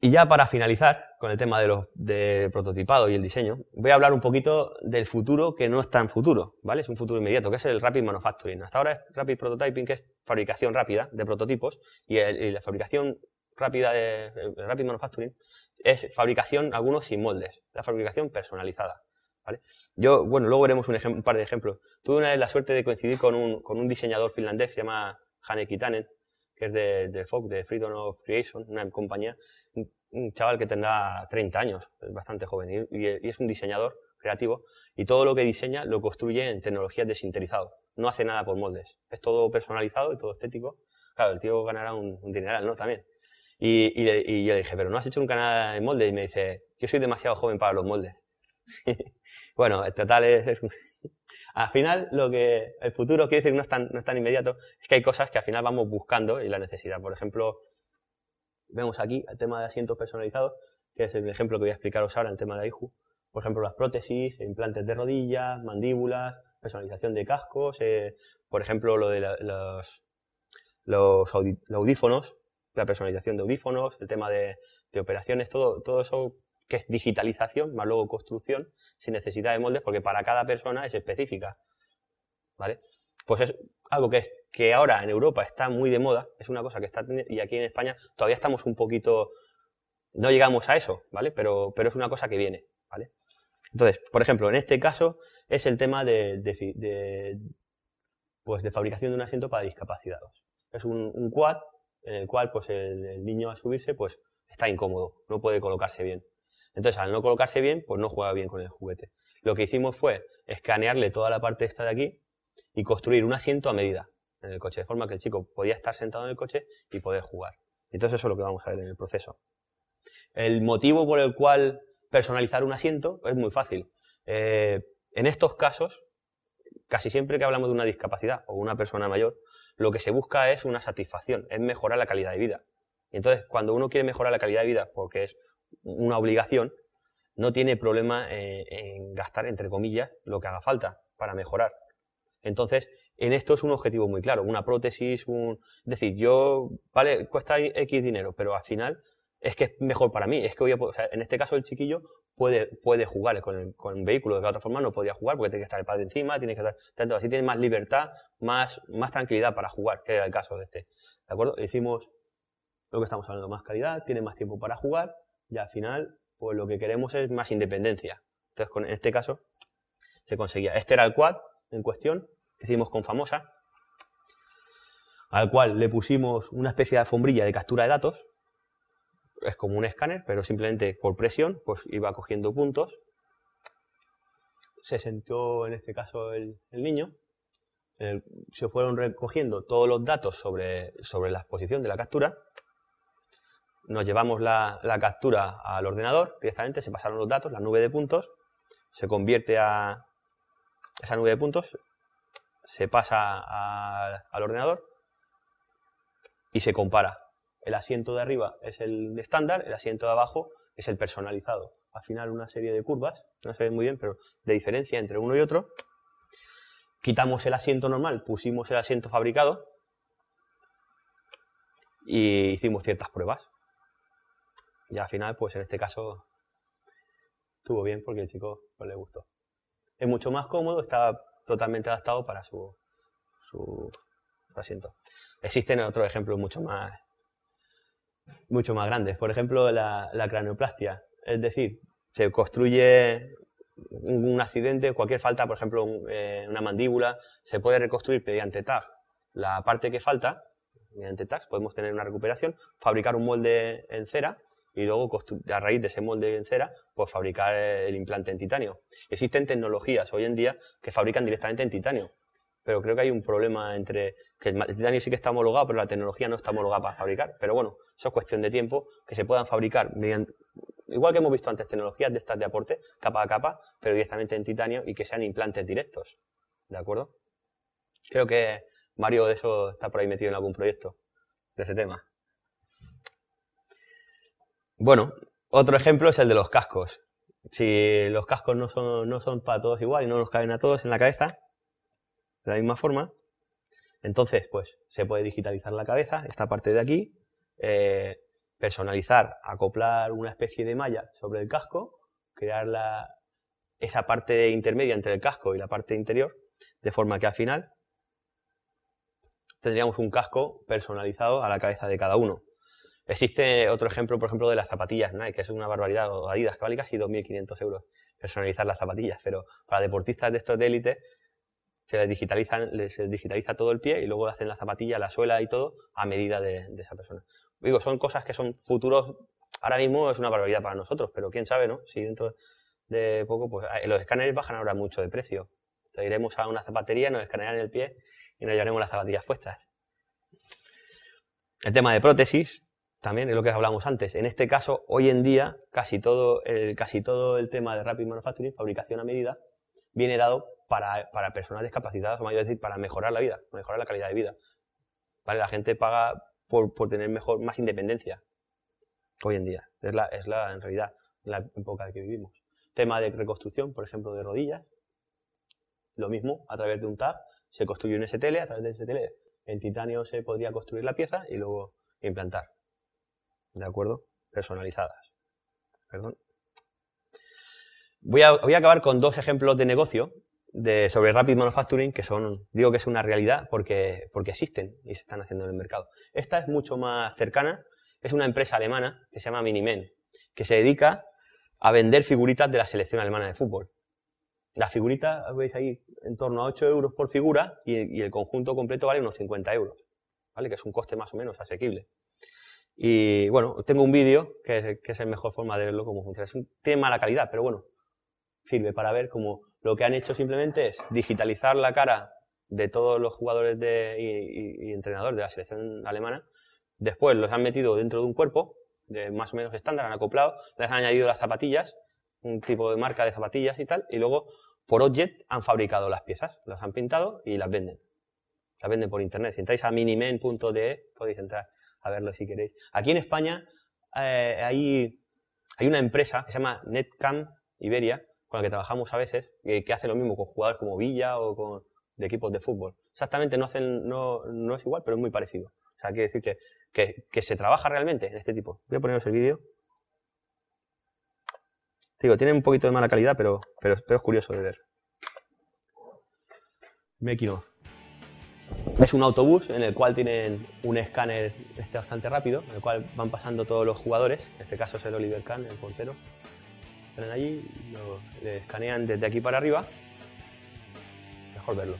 Y ya para finalizar con el tema de los de prototipado y el diseño, voy a hablar un poquito del futuro que no está en futuro, ¿vale? Es un futuro inmediato, que es el rapid manufacturing. Hasta ahora es rapid prototyping, que es fabricación rápida de prototipos, y, y la fabricación rápida de rapid manufacturing es fabricación algunos sin moldes, la fabricación personalizada. ¿vale? Yo, bueno, luego veremos un, par de ejemplos. Tuve una vez la suerte de coincidir con un, diseñador finlandés que se llama Hanne Kitanen, que es de, de de Freedom of Creation, una compañía, un, chaval que tendrá 30 años, es bastante joven, y, es un diseñador creativo, y todo lo que diseña lo construye en tecnologías desinterizado no hace nada por moldes, es todo personalizado y todo estético, claro, el tío ganará un, dineral, ¿no? También. Y, y, yo le dije, pero no has hecho un nada de moldes, y me dice, yo soy demasiado joven para los moldes. bueno, total es, al final, lo que el futuro, quiere decir, no es, tan, no es tan inmediato, es que hay cosas que al final vamos buscando y la necesidad. Por ejemplo, vemos aquí el tema de asientos personalizados, que es el ejemplo que voy a explicaros ahora, el tema de Iju. Por ejemplo, las prótesis, implantes de rodillas, mandíbulas, personalización de cascos, eh, por ejemplo, lo de los, los audífonos, la personalización de audífonos, el tema de, de operaciones, todo, todo eso que es digitalización, más luego construcción, sin necesidad de moldes, porque para cada persona es específica. ¿Vale? Pues es algo que, que ahora en Europa está muy de moda, es una cosa que está, y aquí en España todavía estamos un poquito, no llegamos a eso, ¿vale? Pero, pero es una cosa que viene, ¿vale? Entonces, por ejemplo, en este caso es el tema de, pues de fabricación de un asiento para discapacitados. Es un, quad en el cual pues el, niño al subirse pues está incómodo, no puede colocarse bien. Entonces, al no colocarse bien, pues no juega bien con el juguete. Lo que hicimos fue escanearle toda la parte esta de aquí y construir un asiento a medida en el coche, de forma que el chico podía estar sentado en el coche y poder jugar. Entonces, eso es lo que vamos a ver en el proceso. El motivo por el cual personalizar un asiento es muy fácil. Eh, en estos casos, casi siempre que hablamos de una discapacidad o una persona mayor, lo que se busca es una satisfacción, es mejorar la calidad de vida. entonces, cuando uno quiere mejorar la calidad de vida porque es una obligación, no tiene problema eh, en, gastar, entre comillas, lo que haga falta para mejorar. Entonces, en esto es un objetivo muy claro, una prótesis, un... decir, yo, vale, cuesta X dinero, pero al final es que es mejor para mí, es que voy en este caso el chiquillo puede, puede jugar con el, vehículo, de otra forma no podía jugar porque tiene que estar el padre encima, tiene que estar... Tanto así tiene más libertad, más, más tranquilidad para jugar, que era el caso de este. ¿De acuerdo? Hicimos lo que estamos hablando, más calidad, tiene más tiempo para jugar y al final, pues lo que queremos es más independencia. Entonces, en este caso, se conseguía. Este era el quad en cuestión, que hicimos con Famosa, al cual le pusimos una especie de alfombrilla de captura de datos, es como un escáner, pero simplemente por presión, pues iba cogiendo puntos. Se sentó en este caso el, niño, se fueron recogiendo todos los datos sobre, sobre la exposición de la captura, nos llevamos la, captura al ordenador directamente, se pasaron los datos, la nube de puntos, se convierte a esa nube de puntos, se pasa al ordenador y se compara. El asiento de arriba es el estándar, el asiento de abajo es el personalizado. Al final una serie de curvas, no se ve muy bien, pero de diferencia entre uno y otro. Quitamos el asiento normal, pusimos el asiento fabricado y hicimos ciertas pruebas. Y al final, pues en este caso, estuvo bien porque el chico pues, le gustó. Es mucho más cómodo, está totalmente adaptado para su, asiento. Existen otros ejemplos mucho más, mucho más grandes. Por ejemplo, la, la craneoplastia. Es decir, se construye un accidente, cualquier falta, por ejemplo, eh, una mandíbula, se puede reconstruir mediante tag la parte que falta, mediante tags podemos tener una recuperación, fabricar un molde en cera y luego pues, a raíz de ese molde de cera, pues fabricar el implante en titanio. Existen tecnologías hoy en día que fabrican directamente en titanio, pero creo que hay un problema entre que el titanio sí que está homologado, pero la tecnología no está homologada para fabricar. Pero bueno, eso es cuestión de tiempo, que se puedan fabricar mediante, igual que hemos visto antes, tecnologías de estas de aporte, capa a capa, pero directamente en titanio y que sean implantes directos. ¿De acuerdo? Creo que Mario de eso está por ahí metido en algún proyecto de ese tema. Bueno, otro ejemplo es el de los cascos. Si los cascos no son, no son para todos igual y no nos caen a todos en la cabeza, de la misma forma, entonces pues se puede digitalizar la cabeza, esta parte de aquí, eh, personalizar, acoplar una especie de malla sobre el casco, crear la, esa parte intermedia entre el casco y la parte interior, de forma que al final tendríamos un casco personalizado a la cabeza de cada uno. Existe otro ejemplo, por ejemplo, de las zapatillas Nike, que es una barbaridad, o Adidas, que y 2.500 euros personalizar las zapatillas, pero para deportistas de estos de élite se les, digitalizan, les digitaliza todo el pie y luego hacen la zapatilla, la suela y todo a medida de, esa persona. Digo, son cosas que son futuros, ahora mismo es una barbaridad para nosotros, pero quién sabe, ¿no? Si dentro de poco, pues ah, los escáneres bajan ahora mucho de precio. Entonces iremos a una zapatería, nos escanearán el pie y nos llevaremos las zapatillas puestas. El tema de prótesis, también es lo que hablamos antes. En este caso, hoy en día, casi todo el, casi todo el tema de Rapid Manufacturing, fabricación a medida, viene dado para, personas discapacitadas, o mejor decir, para mejorar la vida, mejorar la calidad de vida. ¿Vale? La gente paga por, tener mejor, más independencia hoy en día. Es la, es la, en realidad, la época que vivimos. Tema de reconstrucción, por ejemplo, de rodillas. Lo mismo, a través de un tag, se construye un STL, a través del STL en titanio se podría construir la pieza y luego implantar. ¿de acuerdo? Personalizadas. Perdón. Voy a, acabar con dos ejemplos de negocio de, sobre Rapid Manufacturing, que son, digo que es una realidad porque, porque existen y se están haciendo en el mercado. Esta es mucho más cercana, es una empresa alemana que se llama Minimen, que se dedica a vender figuritas de la selección alemana de fútbol. Las figuritas, veis ahí, en torno a 8 euros por figura y, y el conjunto completo vale unos 50 euros, ¿vale? Que es un coste más o menos asequible. Y bueno, tengo un vídeo que, es la mejor forma de verlo cómo funciona. Es un tema la calidad, pero bueno, sirve para ver cómo lo que han hecho simplemente es digitalizar la cara de todos los jugadores de, y, entrenadores de la selección alemana. Después los han metido dentro de un cuerpo, de más o menos estándar, han acoplado, les han añadido las zapatillas, un tipo de marca de zapatillas y tal, y luego por Object han fabricado las piezas, las han pintado y las venden. Las venden por internet. Si entráis a minimen.de e, podéis entrar verlo si queréis. Aquí en España eh, hay, hay una empresa que se llama Netcam Iberia, con la que trabajamos a veces, que, hace lo mismo con jugadores como Villa o con, de equipos de fútbol. Exactamente, no, hacen, no, no es igual, pero es muy parecido. O sea, quiere decir que, se trabaja realmente en este tipo. Voy a poneros el vídeo. digo, tiene un poquito de mala calidad, pero, pero, pero es curioso de ver. me off. Es un autobús en el cual tienen un escáner este bastante rápido, en el cual van pasando todos los jugadores, en este caso es el Oliver Kahn, el portero. Están allí, lo, escanean desde aquí para arriba. Mejor verlo.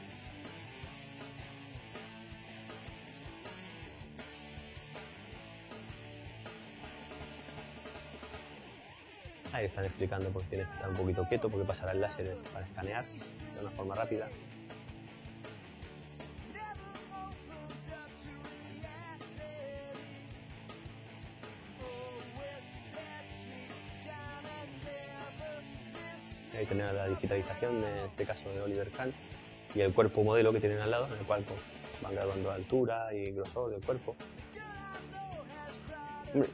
Ahí están explicando, porque tiene que estar un poquito quieto porque pasará el láser para escanear de una forma rápida. y tener la digitalización, en este caso de Oliver Kahn, y el cuerpo modelo que tienen al lado, en el cual pues, van graduando altura y grosor del cuerpo.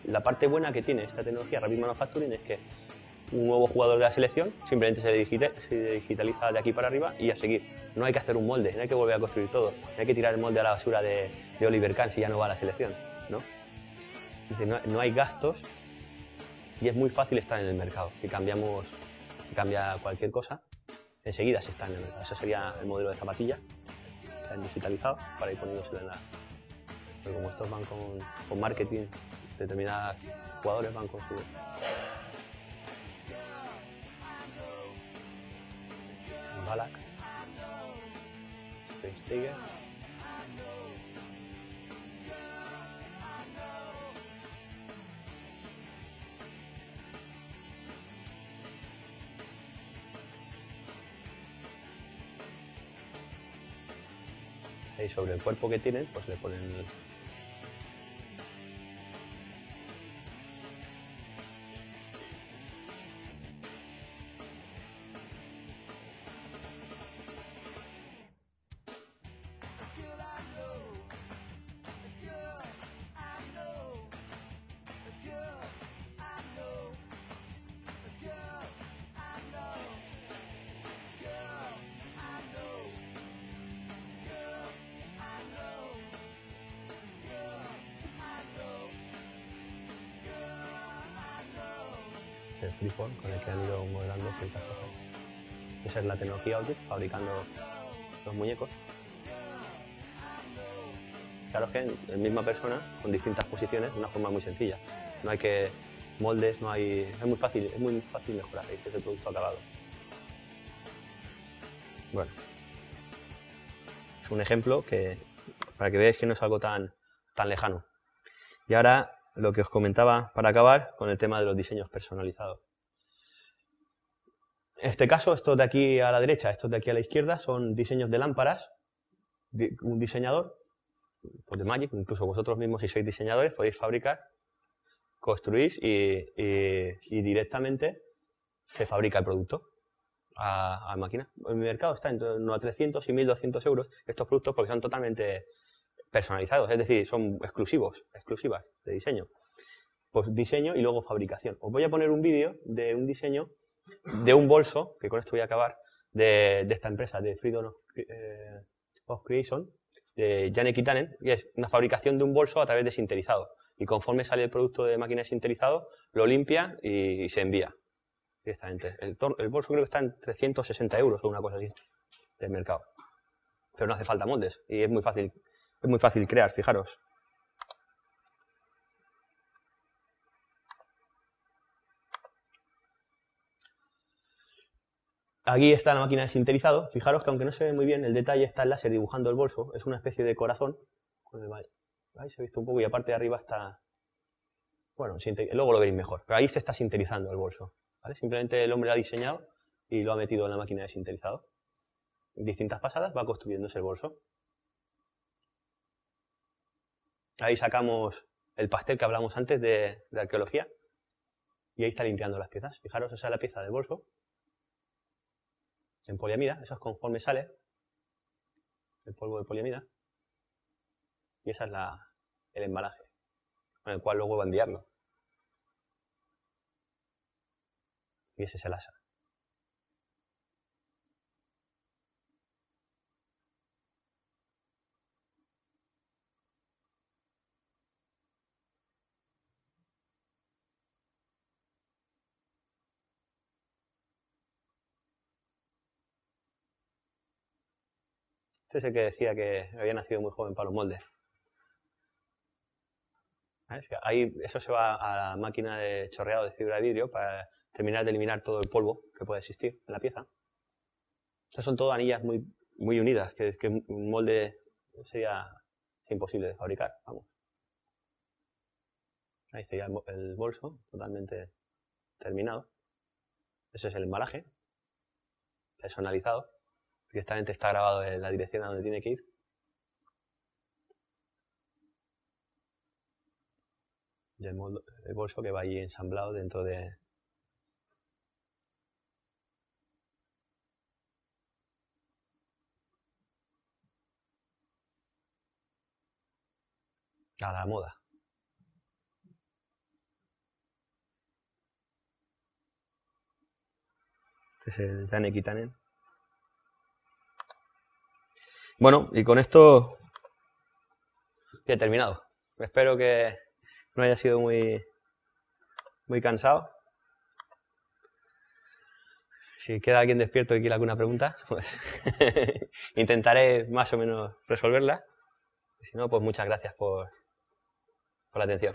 la parte buena que tiene esta tecnología Rapid Manufacturing es que un nuevo jugador de la selección simplemente se, digitaliza de aquí para arriba y a seguir. No hay que hacer un molde, no hay que volver a construir todo, no hay que tirar el molde a la basura de, Oliver Kahn si ya no va a la selección. ¿no? hay gastos y es muy fácil estar en el mercado, que cambiamos cambia cualquier cosa, enseguida se está en el Ese sería el modelo de zapatilla que han digitalizado para ir poniéndoselo en la... Pero como estos van con, con marketing, determinados jugadores van con su... Balak, Space Tiger. y sobre el cuerpo que tienen, pues le ponen tecnología Object fabricando los muñecos. Claro que es misma persona con distintas posiciones de una forma muy sencilla. No hay que moldes, no hay. Es muy fácil, es muy fácil mejorar ese producto acabado. Bueno. Es un ejemplo que para que veáis que no es algo tan, tan lejano. Y ahora lo que os comentaba para acabar con el tema de los diseños personalizados. En este caso, estos de aquí a la derecha, estos de aquí a la izquierda, son diseños de lámparas. Un diseñador, pues de Magic, incluso vosotros mismos si sois diseñadores, podéis fabricar, construís y, directamente se fabrica el producto a, a máquina. El mercado está entre 300 y 1200 euros estos productos porque son totalmente personalizados, es decir, son exclusivos, exclusivas de diseño. Pues diseño y luego fabricación. Os voy a poner un vídeo de un diseño de un bolso, que con esto voy a acabar, de, esta empresa, de Freedom of, eh, Creation, de Janne Kitanen, y es una fabricación de un bolso a través de sinterizado. Y conforme sale el producto de máquina de sinterizado, lo limpia y, se envía directamente. El, bolso creo que está en 360 euros o una cosa así del mercado. Pero no hace falta moldes y es muy fácil, es muy fácil crear, fijaros. Aquí está la máquina de sinterizado. Fijaros que aunque no se ve muy bien, el detalle está el láser dibujando el bolso. Es una especie de corazón. Ahí se ha visto un poco y aparte de arriba está... Bueno, luego lo veréis mejor. Pero ahí se está sinterizando el bolso. Simplemente el hombre lo ha diseñado y lo ha metido en la máquina de sinterizado. En distintas pasadas va construyendo ese bolso. Ahí sacamos el pastel que hablamos antes de, de arqueología. Y ahí está limpiando las piezas. Fijaros, esa es la pieza del bolso en poliamida, eso es conforme sale, el polvo de poliamida, y esa es la, el embalaje con el cual luego va a enviarlo. Y ese es el asa. Este es el que decía que había nacido muy joven para los moldes. Ahí, eso se va a la máquina de chorreado de fibra de vidrio para terminar de eliminar todo el polvo que puede existir en la pieza. Estas son todas anillas muy, muy unidas, que, que un molde sería imposible de fabricar. Vamos. Ahí sería el bolso totalmente terminado. Ese es el embalaje personalizado directamente está grabado en la dirección a donde tiene que ir. Y el, bolso que va ahí ensamblado dentro de, a ah, la moda. Este es el bueno, y con esto he terminado. Espero que no haya sido muy, muy cansado. Si queda alguien despierto y quiere alguna pregunta, pues intentaré más o menos resolverla. Si no, pues muchas gracias por la atención.